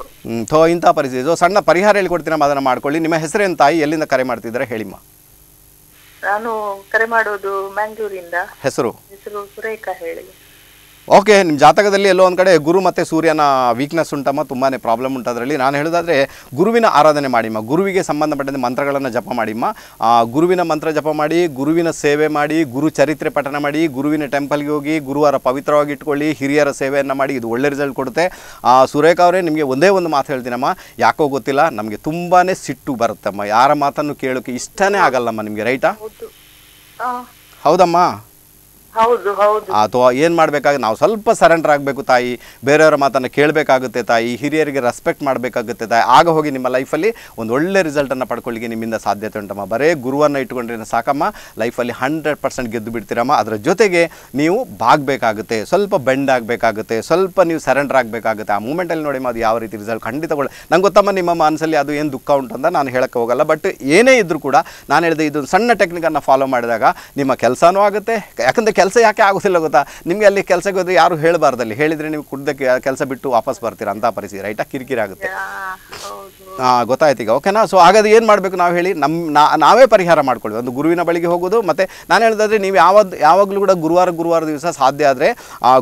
ಥೋ ಇಂಥ ಪರಿಸ್ಥಿತಿ ಸೊ ಸಣ್ಣ ಪರಿಹಾರ ಹೇಳ್ಕೊಡ್ತೀನಮ್ಮ ಅದನ್ನು ಮಾಡ್ಕೊಳ್ಳಿ ನಿಮ್ಮ ಹೆಸರೇನು ತಾಯಿ ಎಲ್ಲಿಂದ ಕರೆ ಮಾಡ್ತಿದ್ದೀರಾ ಹೇಳಿಮ್ಮ ನಾನು ಕರೆ ಮಾಡೋದು ಮ್ಯಾಂಗ್ಳೂರಿಂದ ಹೆಸರು ಹೆಸರು ಸುರೇಖಾ ಹೇಳಿ ಓಕೆ ನಿಮ್ಮ ಜಾತಕದಲ್ಲಿ ಎಲ್ಲೋ ಒಂದು ಕಡೆ ಗುರು ಮತ್ತು ಸೂರ್ಯನ ವೀಕ್ನೆಸ್ ಉಂಟಮ್ಮ ತುಂಬಾ ಪ್ರಾಬ್ಲಮ್ ಉಂಟು ಅದರಲ್ಲಿ ನಾನು ಹೇಳೋದಾದರೆ ಗುರುವಿನ ಆರಾಧನೆ ಮಾಡಿಮ್ಮ ಗುರುವಿಗೆ ಸಂಬಂಧಪಟ್ಟಂತೆ ಮಂತ್ರಗಳನ್ನು ಜಪ ಮಾಡಿಮ್ಮ ಗುರುವಿನ ಮಂತ್ರ ಜಪ ಮಾಡಿ ಗುರುವಿನ ಸೇವೆ ಮಾಡಿ ಗುರು ಚರಿತ್ರೆ ಪಠನ ಮಾಡಿ ಗುರುವಿನ ಟೆಂಪಲ್ಗೆ ಹೋಗಿ ಗುರುವಾರ ಪವಿತ್ರವಾಗಿ ಇಟ್ಕೊಳ್ಳಿ ಹಿರಿಯರ ಸೇವೆಯನ್ನು ಮಾಡಿ ಇದು ಒಳ್ಳೆ ರಿಸಲ್ಟ್ ಕೊಡುತ್ತೆ ಸುರೇಖ ಅವರೇ ನಿಮಗೆ ಒಂದೇ ಒಂದು ಮಾತು ಹೇಳ್ತೀನಮ್ಮ ಯಾಕೋ ಗೊತ್ತಿಲ್ಲ ನಮಗೆ ತುಂಬಾ ಸಿಟ್ಟು ಬರುತ್ತಮ್ಮ ಯಾರ ಮಾತನ್ನು ಕೇಳೋಕೆ ಇಷ್ಟನೇ ಆಗಲ್ಲಮ್ಮ ನಿಮಗೆ ರೈಟಾ ಹೌದಮ್ಮ ಅಥವಾ ಏನು ಮಾಡಬೇಕಾಗ ನಾವು ಸ್ವಲ್ಪ ಸರೆಂಡರ್ ಆಗಬೇಕು ತಾಯಿ ಬೇರೆಯವರ ಮಾತನ್ನು ಕೇಳಬೇಕಾಗುತ್ತೆ ತಾಯಿ ಹಿರಿಯರಿಗೆ ರೆಸ್ಪೆಕ್ಟ್ ಮಾಡಬೇಕಾಗುತ್ತೆ ತಾಯಿ ಆಗ ಹೋಗಿ ನಿಮ್ಮ ಲೈಫಲ್ಲಿ ಒಂದು ಒಳ್ಳೆ ರಿಸಲ್ಟನ್ನು ಪಡ್ಕೊಳ್ಳಿಕ್ಕೆ ನಿಮ್ಮಿಂದ ಸಾಧ್ಯತೆ ಉಂಟಮ್ಮ ಬರೇ ಗುರುವನ್ನು ಇಟ್ಕೊಂಡ್ರೆ ಸಾಕಮ್ಮ ಲೈಫಲ್ಲಿ ಹಂಡ್ರೆಡ್ ಪರ್ಸೆಂಟ್ ಗೆದ್ದು ಬಿಡ್ತೀರಮ್ಮ ಅದರ ಜೊತೆಗೆ ನೀವು ಬಾಗ್ಬೇಕಾಗುತ್ತೆ ಸ್ವಲ್ಪ ಬೆಂಡ್ ಆಗಬೇಕಾಗುತ್ತೆ ಸ್ವಲ್ಪ ನೀವು ಸರೆಂಡರ್ ಆಗಬೇಕಾಗುತ್ತೆ ಆ ಮೂಮೆಂಟಲ್ಲಿ ನೋಡಿ ಅದು ಯಾವ ರೀತಿ ರಿಸಲ್ಟ್ ಖಂಡಿತ ನಂಗೆ ಗೊತ್ತಮ್ಮ ನಿಮ್ಮ ಮನಸ್ಸಲ್ಲಿ ಅದು ಏನು ದುಃಖ ಉಂಟು ಅಂತ ನಾನು ಹೇಳಕ್ಕೆ ಹೋಗಲ್ಲ ಬಟ್ ಏನೇ ಇದ್ದರೂ ಕೂಡ ನಾನು ಹೇಳಿದೆ ಇದೊಂದು ಸಣ್ಣ ಟೆಕ್ನಿಕನ್ನು ಫಾಲೋ ಮಾಡಿದಾಗ ನಿಮ್ಮ ಕೆಲಸನೂ ಆಗುತ್ತೆ ಯಾಕಂದರೆ ಕೆಲಸ ಯಾಕೆ ಆಗೋದಿಲ್ಲ ಗೊತ್ತಾ ನಿಮಗೆ ಅಲ್ಲಿ ಕೆಲಸಕ್ಕೆ ಹೋದ್ರೆ ಯಾರು ಹೇಳಬಾರ್ದಲ್ಲಿ ಹೇಳಿದರೆ ನೀವು ಕುಡ್ದಕ್ಕೆ ಕೆಲಸ ಬಿಟ್ಟು ವಾಪಸ್ ಬರ್ತೀರ ಅಂತ ಪರಿಸ್ಥಿತಿ ರೈಟಾ ಕಿರಿಕಿರಿ ಆಗುತ್ತೆ ಹಾಂ ಈಗ ಓಕೆನಾ ಸೊ ಹಾಗಾದ್ರೆ ಏನು ಮಾಡಬೇಕು ನಾವು ಹೇಳಿ ನಮ್ಮ ನಾವೇ ಪರಿಹಾರ ಮಾಡ್ಕೊಳ್ಳಿ ಒಂದು ಗುರುವಿನ ಬಳಿಗೆ ಹೋಗೋದು ಮತ್ತು ನಾನು ಹೇಳಿದ್ರೆ ನೀವು ಯಾವ ಯಾವಾಗಲೂ ಕೂಡ ಗುರುವಾರ ಗುರುವಾರ ದಿವಸ ಸಾಧ್ಯ ಆದರೆ